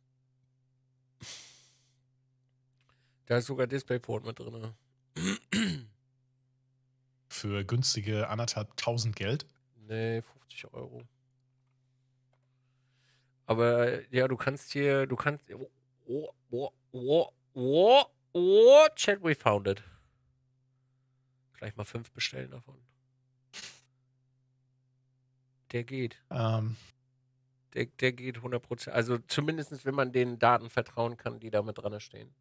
Da ist sogar DisplayPort mit drin. Für günstige anderthalb tausend Geld? Nee, 50 Euro. Aber ja, du kannst hier, du kannst. Oh, oh, oh, oh, oh, chat we found it. Gleich mal fünf bestellen davon. Der geht. Um. Der, der geht 100%. Also zumindest, wenn man den Daten vertrauen kann, die da mit dran stehen.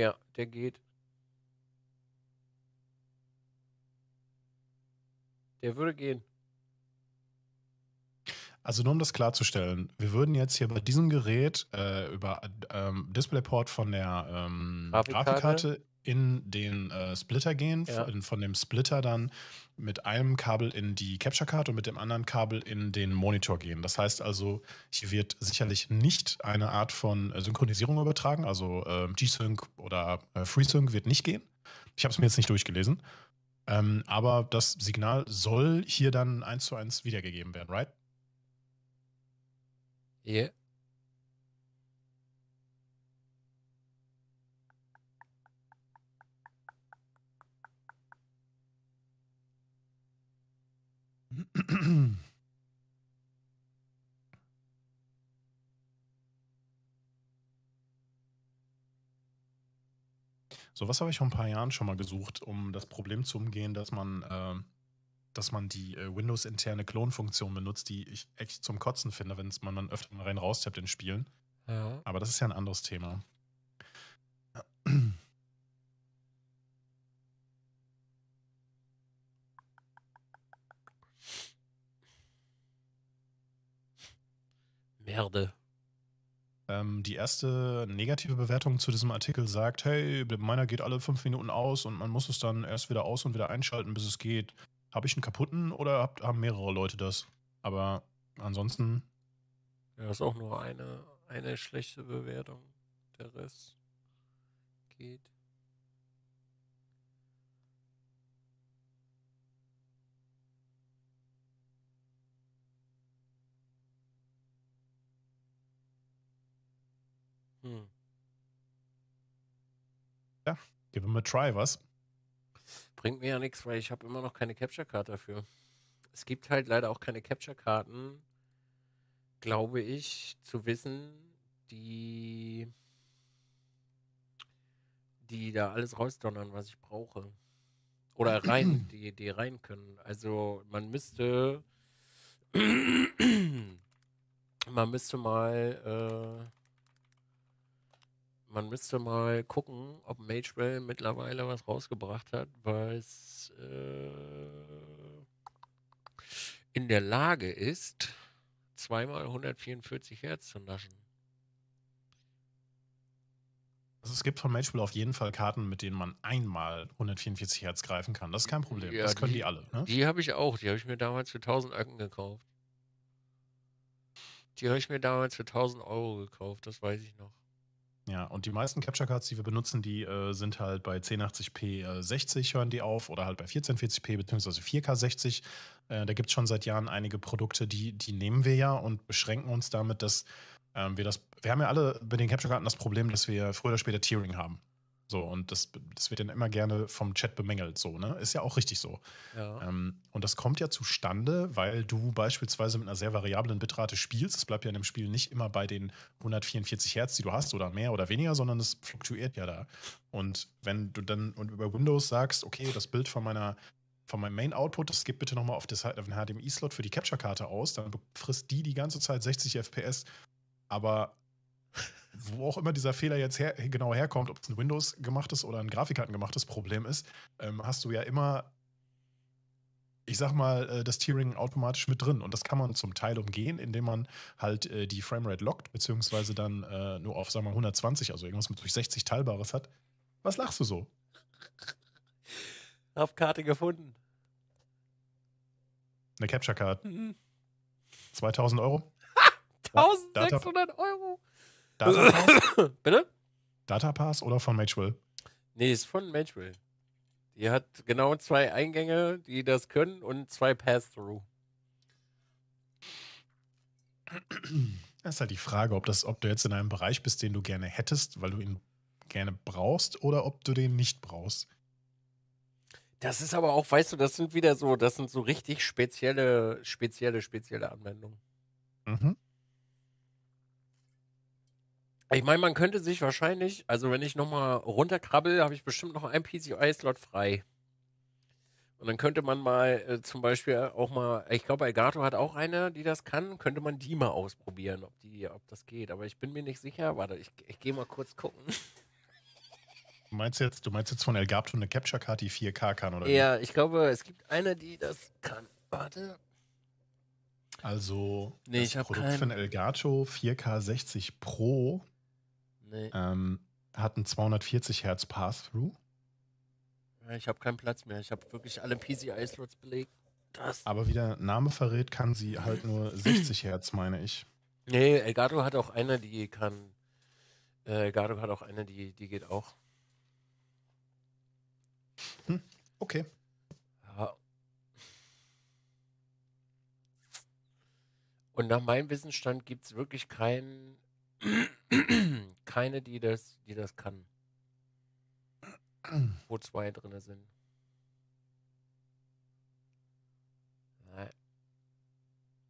Ja, der geht. Der würde gehen. Also nur um das klarzustellen, wir würden jetzt hier bei diesem Gerät äh, über ähm, DisplayPort von der ähm, Grafikkarte. Grafikkarte in den äh, Splitter gehen, ja. von, von, dem Splitter dann mit einem Kabel in die Capture Card und mit dem anderen Kabel in den Monitor gehen. Das heißt also, hier wird sicherlich nicht eine Art von äh, Synchronisierung übertragen, also äh, G-Sync oder äh, FreeSync wird nicht gehen. Ich habe es mir jetzt nicht durchgelesen. Ähm, aber das Signal soll hier dann eins zu eins wiedergegeben werden, right? Ja. Yeah. So was habe ich vor ein paar Jahren schon mal gesucht, um das Problem zu umgehen, dass man, äh, dass man die äh, Windows-interne Klonfunktion benutzt, die ich echt zum Kotzen finde, wenn man dann öfter mal rein raustappt in Spielen. Ja. Aber das ist ja ein anderes Thema. werde. Ähm, die erste negative Bewertung zu diesem Artikel sagt, hey, meiner geht alle fünf Minuten aus und man muss es dann erst wieder aus und wieder einschalten, bis es geht. Habe ich einen kaputten oder hab, haben mehrere Leute das? Aber ansonsten. Ja, ist auch nur eine, eine schlechte Bewertung. Der Rest geht. Hm. Ja, give him a try, was? Bringt mir ja nichts, weil ich habe immer noch keine Capture-Card dafür. Es gibt halt leider auch keine Capture-Karten, glaube ich, zu wissen, die, die da alles rausdonnern, was ich brauche. Oder rein, die, die rein können. Also man müsste man müsste mal äh, man müsste mal gucken, ob Magewell mittlerweile was rausgebracht hat, was äh, in der Lage ist, zweimal 144 Hertz zu naschen. Also es gibt von Magewell auf jeden Fall Karten, mit denen man einmal 144 Hertz greifen kann. Das ist kein Problem. Ja, das können die, die alle. Ne? Die habe ich auch. Die habe ich mir damals für 1000 Öcken gekauft. Die habe ich mir damals für 1000 Euro gekauft. Das weiß ich noch. Ja, und die meisten Capture Cards, die wir benutzen, die äh, sind halt bei 1080p äh, 60 hören die auf oder halt bei 1440p bzw. 4K 60. Äh, da gibt es schon seit Jahren einige Produkte, die, die nehmen wir ja und beschränken uns damit, dass ähm, wir das, wir haben ja alle bei den Capture Karten das Problem, dass wir früher oder später Tiering haben. So, und das, das wird dann immer gerne vom Chat bemängelt, so, ne? Ist ja auch richtig so. Ja. Ähm, und das kommt ja zustande, weil du beispielsweise mit einer sehr variablen Bitrate spielst. Es bleibt ja in dem Spiel nicht immer bei den 144 Hertz, die du hast, oder mehr oder weniger, sondern es fluktuiert ja da. Und wenn du dann und über Windows sagst, okay, das Bild von meiner von meinem Main-Output, das gibt bitte nochmal auf, auf den HDMI-Slot für die Capture-Karte aus, dann frisst die die ganze Zeit 60 FPS. Aber wo auch immer dieser Fehler jetzt her, genau herkommt, ob es ein Windows gemachtes oder ein Grafikkarten gemachtes Problem ist, ähm, hast du ja immer, ich sag mal, äh, das Tiering automatisch mit drin. Und das kann man zum Teil umgehen, indem man halt äh, die Framerate lockt, beziehungsweise dann äh, nur auf, sagen wir mal, 120, also irgendwas mit durch 60 Teilbares hat. Was lachst du so? Auf Karte gefunden. Eine Capture Card. Mhm. 2000 Euro. 1600 Euro. Data Pass? Bitte? Data Pass oder von Magewell? Nee, ist von Magewell. Die hat genau zwei Eingänge, die das können und zwei Pass-Through. Das ist halt die Frage, ob, das, ob du jetzt in einem Bereich bist, den du gerne hättest, weil du ihn gerne brauchst, oder ob du den nicht brauchst. Das ist aber auch, weißt du, das sind wieder so, das sind so richtig spezielle, spezielle, spezielle Anwendungen. Mhm. Ich meine, man könnte sich wahrscheinlich, also wenn ich nochmal runterkrabbel, habe ich bestimmt noch ein PCI-Slot frei. Und dann könnte man mal äh, zum Beispiel auch mal, ich glaube, Elgato hat auch eine, die das kann, könnte man die mal ausprobieren, ob, die, ob das geht. Aber ich bin mir nicht sicher. Warte, ich, ich gehe mal kurz gucken. Du meinst jetzt, du meinst jetzt von Elgato eine Capture-Card, die 4K kann, oder? Ja, nicht? ich glaube, es gibt eine, die das kann. Warte. Also, nee, das Produkt kein... von Elgato 4K 60 Pro Nee. Ähm, hat einen 240 Hertz Pass-Through. ich habe keinen Platz mehr. Ich habe wirklich alle PCI-Slots belegt. Das. Aber wie der Name verrät, kann sie halt nur 60 Hertz, meine ich. Nee, Elgato hat auch eine, die kann. Äh, Elgato hat auch eine, die, die geht auch. Hm, okay. Ja. Und nach meinem Wissenstand gibt es wirklich keinen keine, die das, die das kann. Wo zwei drin sind. Nein.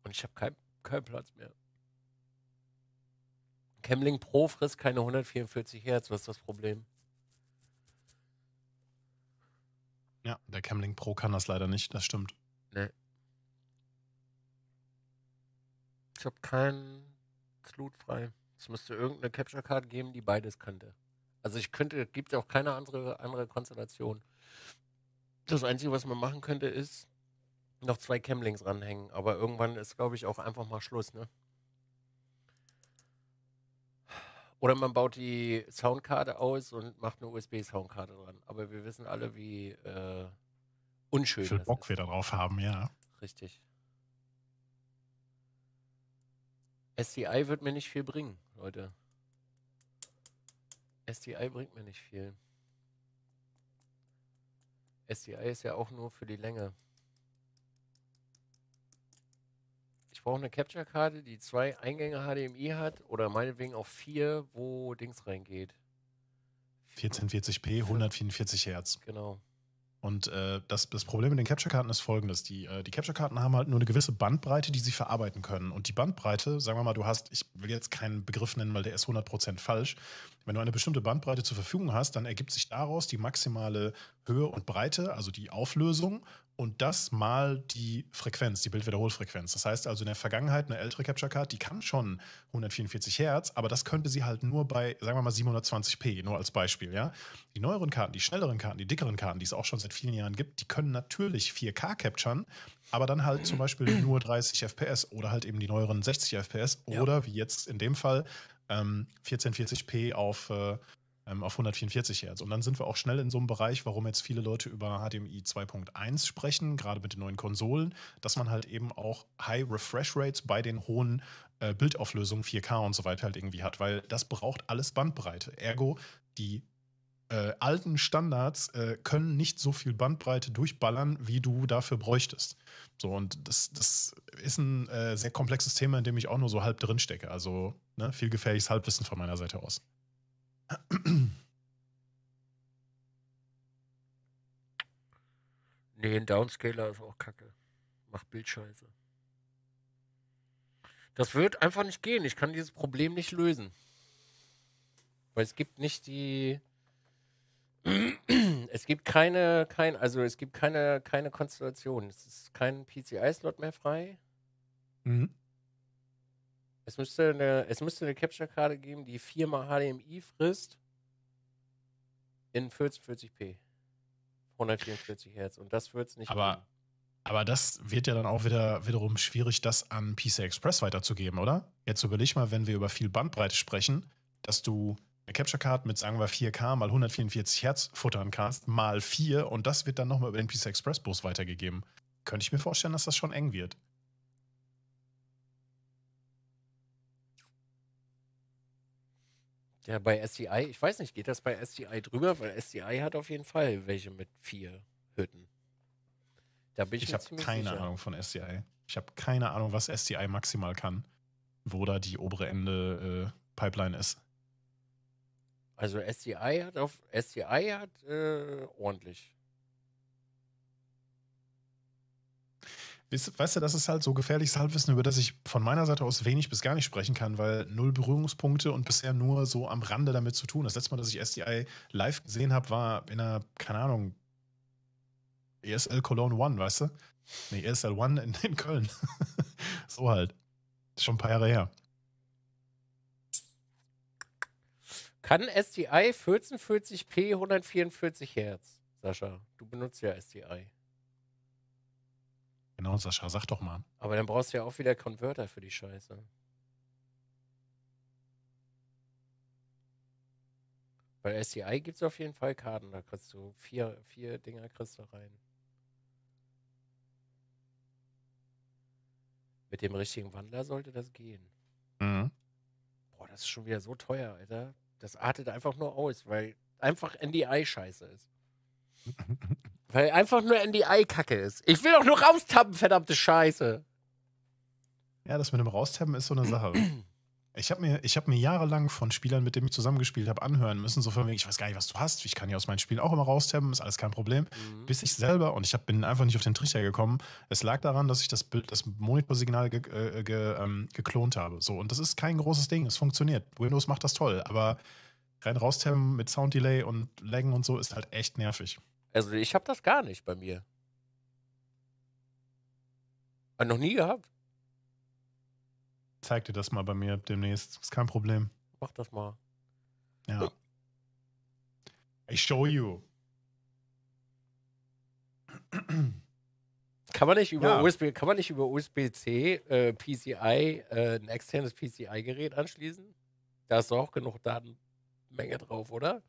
Und ich habe keinen kein Platz mehr. Camling Pro frisst keine 144 Hertz, was ist das Problem? Ja, der Camling Pro kann das leider nicht, das stimmt. Nee. Ich habe keinen Slut frei. Es müsste irgendeine Capture Card geben, die beides könnte. Also ich könnte, gibt auch keine andere, andere Konstellation. Das Einzige, was man machen könnte, ist noch zwei Camlinks ranhängen. Aber irgendwann ist, glaube ich, auch einfach mal Schluss, ne? Oder man baut die Soundkarte aus und macht eine USB-Soundkarte dran. Aber wir wissen alle, wie äh, unschön. Wie viel Bock ist. wir darauf haben, ja. Richtig. SDI wird mir nicht viel bringen, Leute. SDI bringt mir nicht viel. SDI ist ja auch nur für die Länge. Ich brauche eine Capture-Karte, die zwei Eingänge HDMI hat oder meinetwegen auch vier, wo Dings reingeht. 1440p, 144 Hertz. Genau. Und äh, das, das Problem mit den Capture-Karten ist folgendes. Die, äh, die Capture-Karten haben halt nur eine gewisse Bandbreite, die sie verarbeiten können. Und die Bandbreite, sagen wir mal, du hast, ich will jetzt keinen Begriff nennen, weil der ist 100% falsch. Wenn du eine bestimmte Bandbreite zur Verfügung hast, dann ergibt sich daraus die maximale Höhe und Breite, also die Auflösung und das mal die Frequenz, die Bildwiederholfrequenz. Das heißt also in der Vergangenheit eine ältere Capture Card, die kann schon 144 Hertz, aber das könnte sie halt nur bei, sagen wir mal 720p, nur als Beispiel, ja. Die neueren Karten, die schnelleren Karten, die dickeren Karten, die es auch schon seit vielen Jahren gibt, die können natürlich 4K capturen, aber dann halt zum Beispiel nur 30 FPS oder halt eben die neueren 60 FPS ja. oder wie jetzt in dem Fall ähm, 1440p auf äh, ähm, auf 144 Hertz. Und dann sind wir auch schnell in so einem Bereich, warum jetzt viele Leute über HDMI 2.1 sprechen, gerade mit den neuen Konsolen, dass man halt eben auch High Refresh Rates bei den hohen äh, Bildauflösungen 4K und so weiter halt irgendwie hat, weil das braucht alles Bandbreite. Ergo, die äh, alten Standards äh, können nicht so viel Bandbreite durchballern, wie du dafür bräuchtest. So, und das, das ist ein äh, sehr komplexes Thema, in dem ich auch nur so halb drin stecke. Also ne, viel gefährliches Halbwissen von meiner Seite aus. Nee, ein Downscaler ist auch kacke. Macht Bildscheiße. Das wird einfach nicht gehen. Ich kann dieses Problem nicht lösen. Weil es gibt nicht die. Es gibt keine, kein, also es gibt keine, keine Konstellation. Es ist kein PCI-Slot mehr frei. Mhm. Es müsste eine, es müsste eine Capture-Karte geben, die viermal HDMI frisst in 1440p. 144 Hertz. Und das wird es nicht. Aber, aber das wird ja dann auch wieder wiederum schwierig, das an PC Express weiterzugeben, oder? Jetzt überleg mal, wenn wir über viel Bandbreite sprechen, dass du eine Capture Card mit, sagen wir, 4K mal 144 Hertz futtern kannst, mal 4 und das wird dann nochmal über den PC Express Bus weitergegeben. Könnte ich mir vorstellen, dass das schon eng wird. Ja, bei SDI, ich weiß nicht, geht das bei SDI drüber? Weil SDI hat auf jeden Fall welche mit vier Hütten. Da bin ich ich habe keine sicher. Ahnung von SDI. Ich habe keine Ahnung, was SDI maximal kann, wo da die obere Ende äh, Pipeline ist. Also SDI hat auf SDI hat äh, ordentlich Weißt, du, das ist halt so gefährliches Halbwissen, über das ich von meiner Seite aus wenig bis gar nicht sprechen kann, weil null Berührungspunkte und bisher nur so am Rande damit zu tun. Das letzte Mal, dass ich SDI live gesehen habe, war in einer, keine Ahnung, ESL Cologne One, weißt du? Nee, ESL One in, in Köln. so halt. Ist schon ein paar Jahre her. Kann SDI 1440p 144 Hertz? Sascha, du benutzt ja SDI. Genau, Sascha, sag doch mal. Aber dann brauchst du ja auch wieder Konverter für die Scheiße. Bei SDI gibt es auf jeden Fall Karten, da kriegst du vier, vier Dinger kriegst du rein. Mit dem richtigen Wandler sollte das gehen. Mhm. Boah, das ist schon wieder so teuer, Alter. Das artet einfach nur aus, weil einfach NDI scheiße ist. Weil einfach nur NDI-Kacke ist. Ich will doch nur raustappen, verdammte Scheiße. Ja, das mit dem Raustappen ist so eine Sache. Ich habe mir, hab mir jahrelang von Spielern, mit denen ich zusammengespielt habe, anhören müssen, so von wegen, ich weiß gar nicht, was du hast, ich kann ja aus meinen Spielen auch immer raustappen, ist alles kein Problem. Mhm. Bis ich selber, und ich hab, bin einfach nicht auf den Trichter gekommen, es lag daran, dass ich das, Bild, das Monitorsignal ge, äh, ge, ähm, geklont habe. So, und das ist kein großes Ding, es funktioniert. Windows macht das toll, aber rein raustappen mit Sound Delay und Laggen und so ist halt echt nervig. Also ich habe das gar nicht bei mir. Hab noch nie gehabt. Zeig dir das mal bei mir demnächst. Ist kein Problem. Mach das mal. Ja. I show you. Kann man nicht über ja. USB, kann man nicht über USB-C äh, PCI äh, ein externes PCI-Gerät anschließen? Da ist doch auch genug Datenmenge drauf, oder?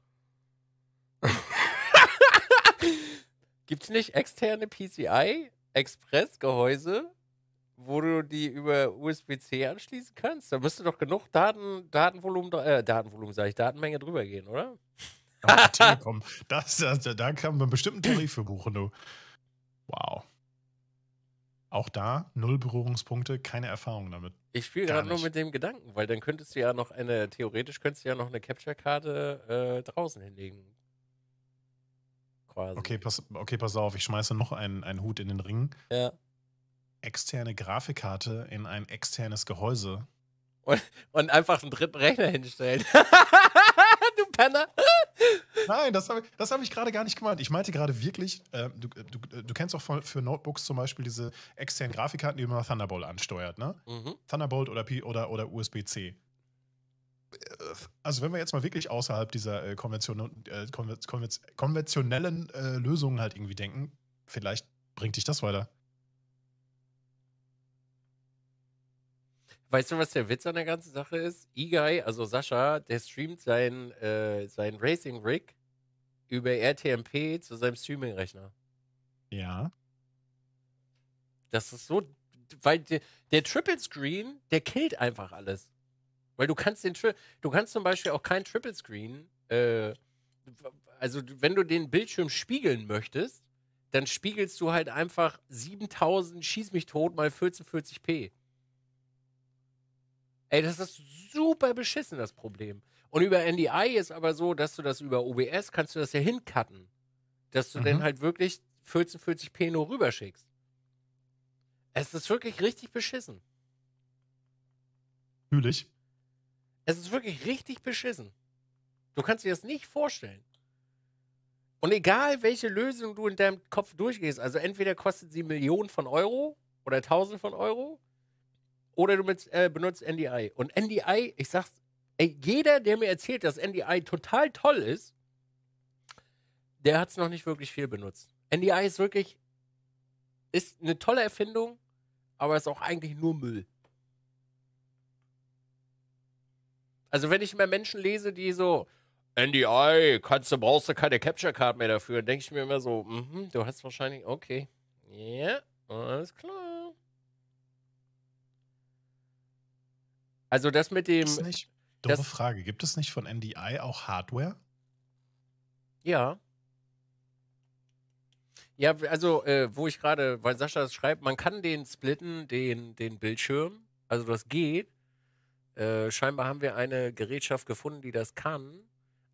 Gibt es nicht externe PCI-Express-Gehäuse, wo du die über USB-C anschließen kannst? Da müsste doch genug Daten, Datenvolumen, äh, Datenvolumen sage ich, Datenmenge drüber gehen, oder? Ja, Telekom. Das, das, da kann man bestimmt einen Tarif für buchen, du. Wow. Auch da null Berührungspunkte, keine Erfahrung damit. Ich spiele gerade nur mit dem Gedanken, weil dann könntest du ja noch eine, theoretisch könntest du ja noch eine Capture-Karte äh, draußen hinlegen quasi. Okay, pass, okay, pass auf, ich schmeiße noch einen, einen Hut in den Ring. Ja. Externe Grafikkarte in ein externes Gehäuse. Und, und einfach einen dritten Rechner hinstellen. du Penner. Nein, das habe das hab ich gerade gar nicht gemeint. Ich meinte gerade wirklich, äh, du, äh, du, äh, du, kennst auch für Notebooks zum Beispiel diese externen Grafikkarten, die man Thunderbolt ansteuert, ne? Mhm. Thunderbolt oder, oder, oder USB-C also wenn wir jetzt mal wirklich außerhalb dieser äh, konvention äh, konven konventionellen äh, Lösungen halt irgendwie denken, vielleicht bringt dich das weiter. Weißt du, was der Witz an der ganzen Sache ist? Igai, also Sascha, der streamt sein, äh, sein Racing Rig über RTMP zu seinem Streaming-Rechner. Ja. Das ist so, weil der, der Triple Screen, der killt einfach alles. Weil du kannst den du kannst zum Beispiel auch kein Triple Screen, äh, also wenn du den Bildschirm spiegeln möchtest, dann spiegelst du halt einfach 7000 Schieß mich tot mal 1440p. Ey, das ist super beschissen, das Problem. Und über NDI ist aber so, dass du das über OBS kannst du das ja hincutten. Dass du mhm. dann halt wirklich 1440p nur rüberschickst. Es ist wirklich richtig beschissen. Fühl ich. Es ist wirklich richtig beschissen. Du kannst dir das nicht vorstellen. Und egal, welche Lösung du in deinem Kopf durchgehst, also entweder kostet sie Millionen von Euro oder Tausend von Euro oder du mit, äh, benutzt NDI. Und NDI, ich sag's, ey, jeder, der mir erzählt, dass NDI total toll ist, der hat's noch nicht wirklich viel benutzt. NDI ist wirklich, ist eine tolle Erfindung, aber ist auch eigentlich nur Müll. Also wenn ich mehr Menschen lese, die so, NDI, kannst du, brauchst du keine Capture Card mehr dafür, denke ich mir immer so, mm -hmm, du hast wahrscheinlich, okay. Ja, yeah, alles klar. Also das mit dem. Das nicht, dumme das, Frage, gibt es nicht von NDI auch Hardware? Ja. Ja, also äh, wo ich gerade, weil Sascha das schreibt, man kann den splitten, den, den Bildschirm. Also das geht. Äh, scheinbar haben wir eine Gerätschaft gefunden, die das kann.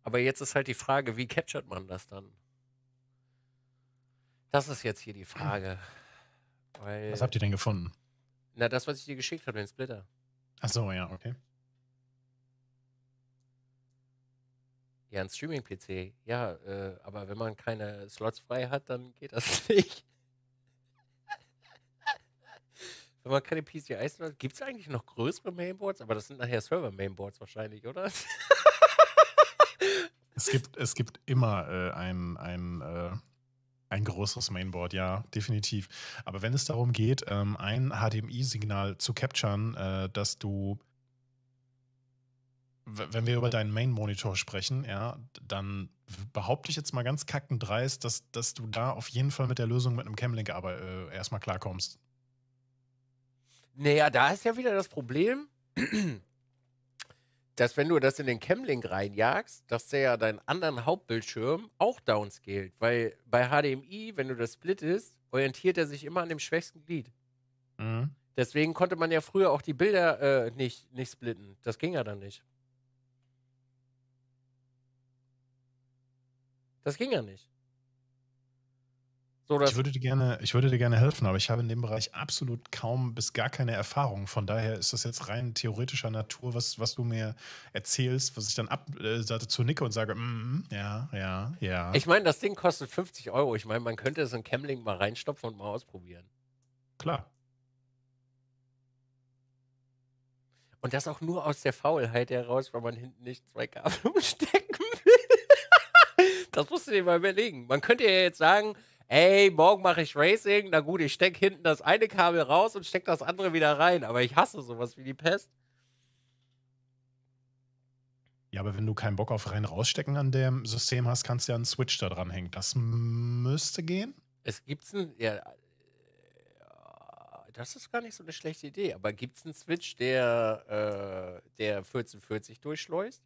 Aber jetzt ist halt die Frage, wie captured man das dann? Das ist jetzt hier die hm. Frage. Weil, was habt ihr denn gefunden? Na, das, was ich dir geschickt habe, den Splitter. Ach so, ja, okay. Ja, ein Streaming-PC. Ja, äh, aber wenn man keine Slots frei hat, dann geht das nicht. Wenn man keine PCIs hat, gibt es eigentlich noch größere Mainboards? Aber das sind nachher Server-Mainboards wahrscheinlich, oder? es, gibt, es gibt immer äh, ein, ein, äh, ein größeres Mainboard, ja, definitiv. Aber wenn es darum geht, ähm, ein HDMI-Signal zu capturen, äh, dass du wenn wir über deinen Main-Monitor sprechen, ja, dann behaupte ich jetzt mal ganz kackendreist, dass, dass du da auf jeden Fall mit der Lösung mit einem Camlink aber äh, erstmal klarkommst. Naja, da ist ja wieder das Problem, dass wenn du das in den Camlink reinjagst, dass der ja deinen anderen Hauptbildschirm auch downscaled. Weil bei HDMI, wenn du das splittest, orientiert er sich immer an dem schwächsten Glied. Mhm. Deswegen konnte man ja früher auch die Bilder äh, nicht, nicht splitten. Das ging ja dann nicht. Das ging ja nicht. So, ich, würde dir gerne, ich würde dir gerne helfen, aber ich habe in dem Bereich absolut kaum bis gar keine Erfahrung. Von daher ist das jetzt rein theoretischer Natur, was, was du mir erzählst, was ich dann ab, äh, dazu nicke und sage, mm, mm, ja, ja, ja. Ich meine, das Ding kostet 50 Euro. Ich meine, man könnte es in Camlink mal reinstopfen und mal ausprobieren. Klar. Und das auch nur aus der Faulheit heraus, weil man hinten nicht zwei Kabel umstecken will. das musst du dir mal überlegen. Man könnte ja jetzt sagen, ey, morgen mache ich Racing. Na gut, ich stecke hinten das eine Kabel raus und stecke das andere wieder rein. Aber ich hasse sowas wie die Pest. Ja, aber wenn du keinen Bock auf rein rausstecken an dem System hast, kannst du ja einen Switch da dran hängen. Das müsste gehen. Es gibt einen, ja, äh, das ist gar nicht so eine schlechte Idee. Aber gibt es einen Switch, der, äh, der 1440 durchschleust?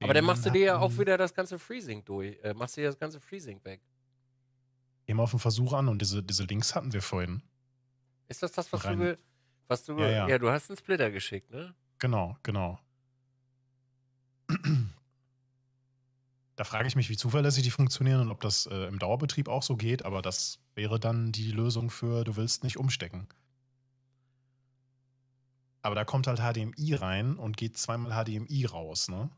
Aber dann machst du dir ja mm. auch wieder das ganze Freezing durch, äh, machst du dir das ganze Freezing weg immer auf den Versuch an und diese, diese Links hatten wir vorhin. Ist das das, was Rein. du, was du, ja, ja. ja, du hast einen Splitter geschickt, ne? Genau, genau. Da frage ich mich, wie zuverlässig die funktionieren und ob das äh, im Dauerbetrieb auch so geht, aber das wäre dann die Lösung für, du willst nicht umstecken. Aber da kommt halt HDMI rein und geht zweimal HDMI raus, ne?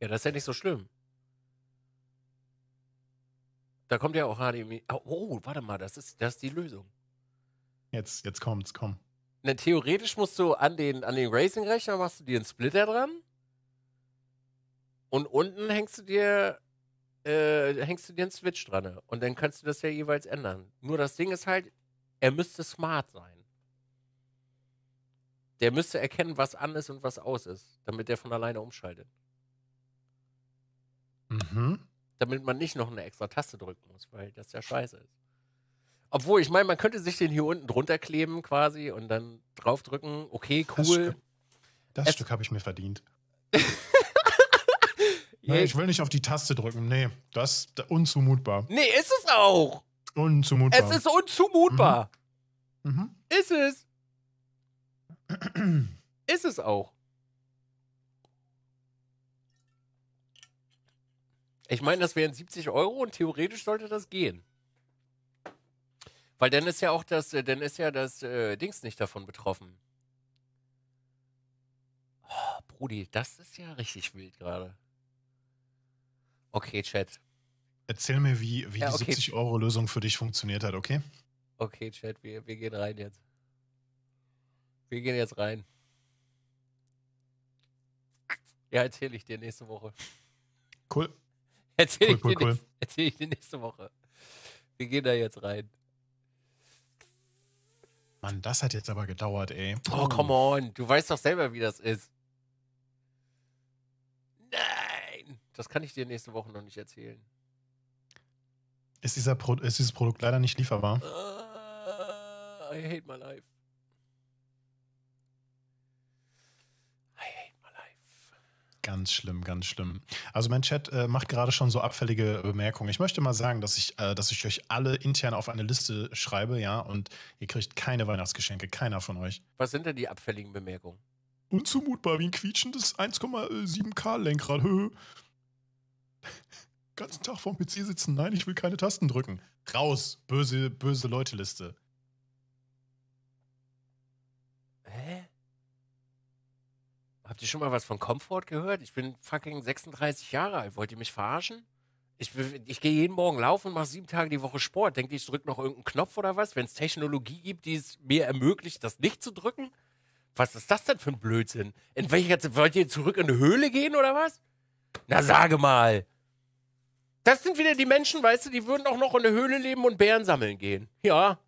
Ja, das ist ja nicht so schlimm. Da kommt ja auch HDMI. Oh, warte mal, das ist, das ist die Lösung. Jetzt, jetzt kommt's, komm. Na, ne, theoretisch musst du an den, an den Racing-Rechner machst du dir einen Splitter dran. Und unten hängst du dir, äh, hängst du dir einen Switch dran. Und dann kannst du das ja jeweils ändern. Nur das Ding ist halt, er müsste smart sein. Der müsste erkennen, was an ist und was aus ist, damit der von alleine umschaltet. Mhm damit man nicht noch eine extra Taste drücken muss, weil das ja scheiße ist. Obwohl, ich meine, man könnte sich den hier unten drunter kleben quasi und dann draufdrücken. Okay, cool. Das, das Stück habe ich mir verdient. nee, ich will nicht auf die Taste drücken. Nee, das ist unzumutbar. Nee, ist es auch. Unzumutbar. Es ist unzumutbar. Mhm. Mhm. Ist es. ist es auch. Ich meine, das wären 70 Euro und theoretisch sollte das gehen. Weil dann ist ja auch das, äh, dann ist ja das äh, Dings nicht davon betroffen. Oh, Brudi, das ist ja richtig wild gerade. Okay, Chat. Erzähl mir, wie, wie ja, okay. die 70-Euro-Lösung für dich funktioniert hat, okay? Okay, Chat, wir, wir gehen rein jetzt. Wir gehen jetzt rein. Ja, erzähle ich dir nächste Woche. Cool. Erzähl, cool, ich, cool, cool. erzähl ich dir nächste Woche. Wir gehen da jetzt rein. Mann, das hat jetzt aber gedauert, ey. Oh, oh, come on. Du weißt doch selber, wie das ist. Nein. Das kann ich dir nächste Woche noch nicht erzählen. Ist, dieser Pro ist dieses Produkt leider nicht lieferbar? Uh, I hate my life. Ganz schlimm, ganz schlimm. Also mein Chat äh, macht gerade schon so abfällige Bemerkungen. Ich möchte mal sagen, dass ich, äh, dass ich euch alle intern auf eine Liste schreibe, ja, und ihr kriegt keine Weihnachtsgeschenke, keiner von euch. Was sind denn die abfälligen Bemerkungen? Unzumutbar wie ein quietschendes 1,7K Lenkrad. Ganzen Tag vorm PC sitzen, nein, ich will keine Tasten drücken. Raus, böse, böse Leute-Liste. Habt ihr schon mal was von Comfort gehört? Ich bin fucking 36 Jahre alt. Wollt ihr mich verarschen? Ich, ich gehe jeden Morgen laufen und mache sieben Tage die Woche Sport. Denkt ihr, ich drücke noch irgendeinen Knopf oder was? Wenn es Technologie gibt, die es mir ermöglicht, das nicht zu drücken? Was ist das denn für ein Blödsinn? In welcher wollt ihr zurück in eine Höhle gehen oder was? Na, sage mal. Das sind wieder die Menschen, weißt du, die würden auch noch in eine Höhle leben und Bären sammeln gehen. Ja.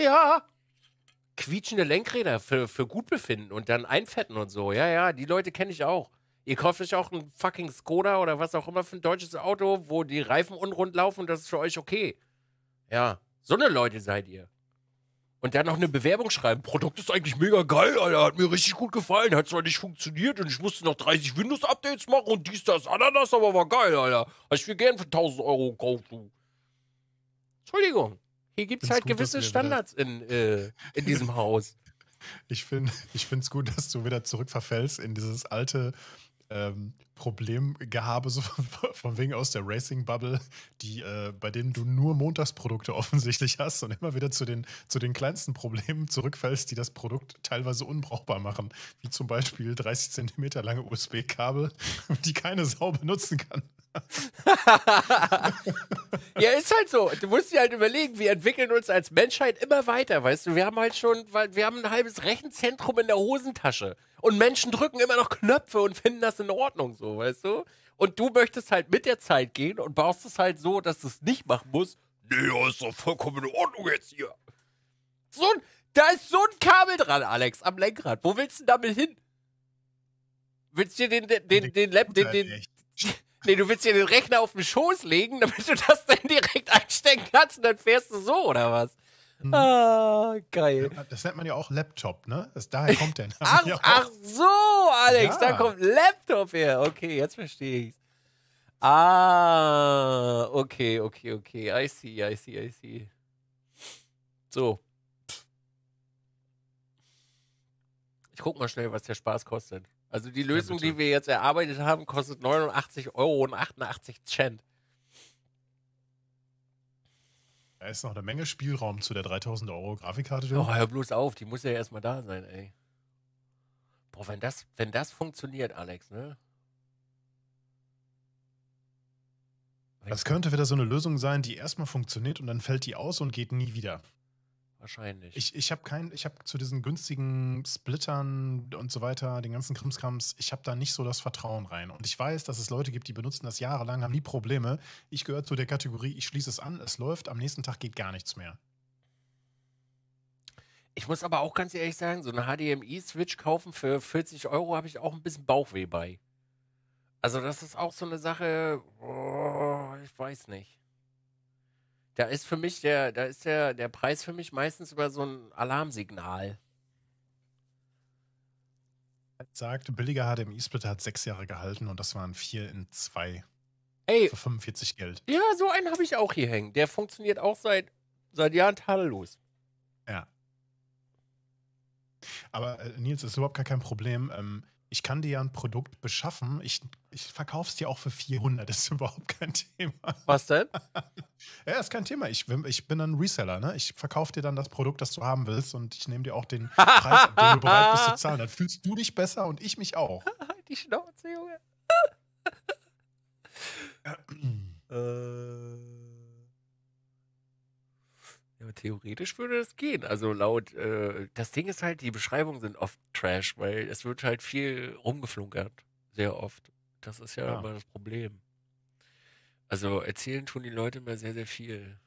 Ja quietschende Lenkräder für, für befinden und dann einfetten und so. Ja, ja, die Leute kenne ich auch. Ihr kauft euch auch ein fucking Skoda oder was auch immer für ein deutsches Auto, wo die Reifen unrund laufen und das ist für euch okay. Ja, so eine Leute seid ihr. Und dann noch eine Bewerbung schreiben. Produkt ist eigentlich mega geil, Alter. Hat mir richtig gut gefallen. Hat zwar nicht funktioniert und ich musste noch 30 Windows-Updates machen und dies, das, Ananas, aber war geil, Alter. Hast du mir gern für 1000 Euro gekauft, du. Entschuldigung. Hier gibt es halt gut, gewisse Standards in, äh, in diesem Haus. Ich finde es gut, dass du wieder zurückverfällst in dieses alte ähm, Problemgehabe so von, von, wegen aus der Racing Bubble, die äh, bei denen du nur Montagsprodukte offensichtlich hast und immer wieder zu den zu den kleinsten Problemen zurückfällst, die das Produkt teilweise unbrauchbar machen, wie zum Beispiel 30 Zentimeter lange USB-Kabel, die keine Sau benutzen kann. ja, ist halt so. Du musst dir halt überlegen, wir entwickeln uns als Menschheit immer weiter, weißt du? Wir haben halt schon, weil wir haben ein halbes Rechenzentrum in der Hosentasche. Und Menschen drücken immer noch Knöpfe und finden das in Ordnung, so, weißt du? Und du möchtest halt mit der Zeit gehen und baust es halt so, dass du es nicht machen musst. Nee, ist doch vollkommen in Ordnung jetzt hier. So da ist so ein Kabel dran, Alex, am Lenkrad. Wo willst du damit hin? Willst du dir den, den, den, den, den, den, den, den, den Nee, du willst dir den Rechner auf den Schoß legen, damit du das dann direkt einstecken kannst und dann fährst du so, oder was? Hm. Ah, geil. Das nennt man ja auch Laptop, ne? Das, daher kommt der Name. ach, ach so, Alex, ja. da kommt Laptop her. Okay, jetzt verstehe ich's. Ah, okay, okay, okay. I see, I see, I see. So. Ich guck mal schnell, was der Spaß kostet. Also die Lösung, die wir jetzt erarbeitet haben, kostet 89 Euro und 88 Cent. Da ist noch eine Menge Spielraum zu der 3000 Euro Grafikkarte. Oh, hör bloß auf, die muss ja erstmal da sein, ey. Boah, wenn das, wenn das funktioniert, Alex, ne? Das könnte wieder so eine Lösung sein, die erstmal funktioniert und dann fällt die aus und geht nie wieder. Wahrscheinlich. Ich, ich habe kein, zu diesen günstigen Splittern und so weiter, den ganzen Krimskrams, ich habe da nicht so das Vertrauen rein. Und ich weiß, dass es Leute gibt, die benutzen das jahrelang, haben nie Probleme. Ich gehöre zu der Kategorie, ich schließe es an, es läuft, am nächsten Tag geht gar nichts mehr. Ich muss aber auch ganz ehrlich sagen, so eine HDMI-Switch kaufen für 40 Euro habe ich auch ein bisschen Bauchweh bei. Also das ist auch so eine Sache, oh, ich weiß nicht. Da ist für mich der, da ist der, der Preis für mich meistens über so ein Alarmsignal. Sagt, billiger HDMI-Splitter hat sechs Jahre gehalten und das waren vier in zwei. Ey. Für 45 Geld. Ja, so einen habe ich auch hier hängen. Der funktioniert auch seit, seit Jahren tadellos. Ja. Aber äh, Nils, ist überhaupt gar kein Problem. Ähm, ich kann dir ja ein Produkt beschaffen. Ich, ich verkaufe es dir auch für 400. Das ist überhaupt kein Thema. Was denn? ja, ist kein Thema. Ich, ich bin ein Reseller. Ne? Ich verkaufe dir dann das Produkt, das du haben willst und ich nehme dir auch den Preis, den du bereit bist zu zahlen. Dann fühlst du dich besser und ich mich auch. Halt die Schnauze, Junge. äh. Ja, theoretisch würde das gehen. Also laut, äh, das Ding ist halt, die Beschreibungen sind oft Trash, weil es wird halt viel rumgeflunkert. Sehr oft. Das ist ja, ja. immer das Problem. Also erzählen tun die Leute immer sehr, sehr viel.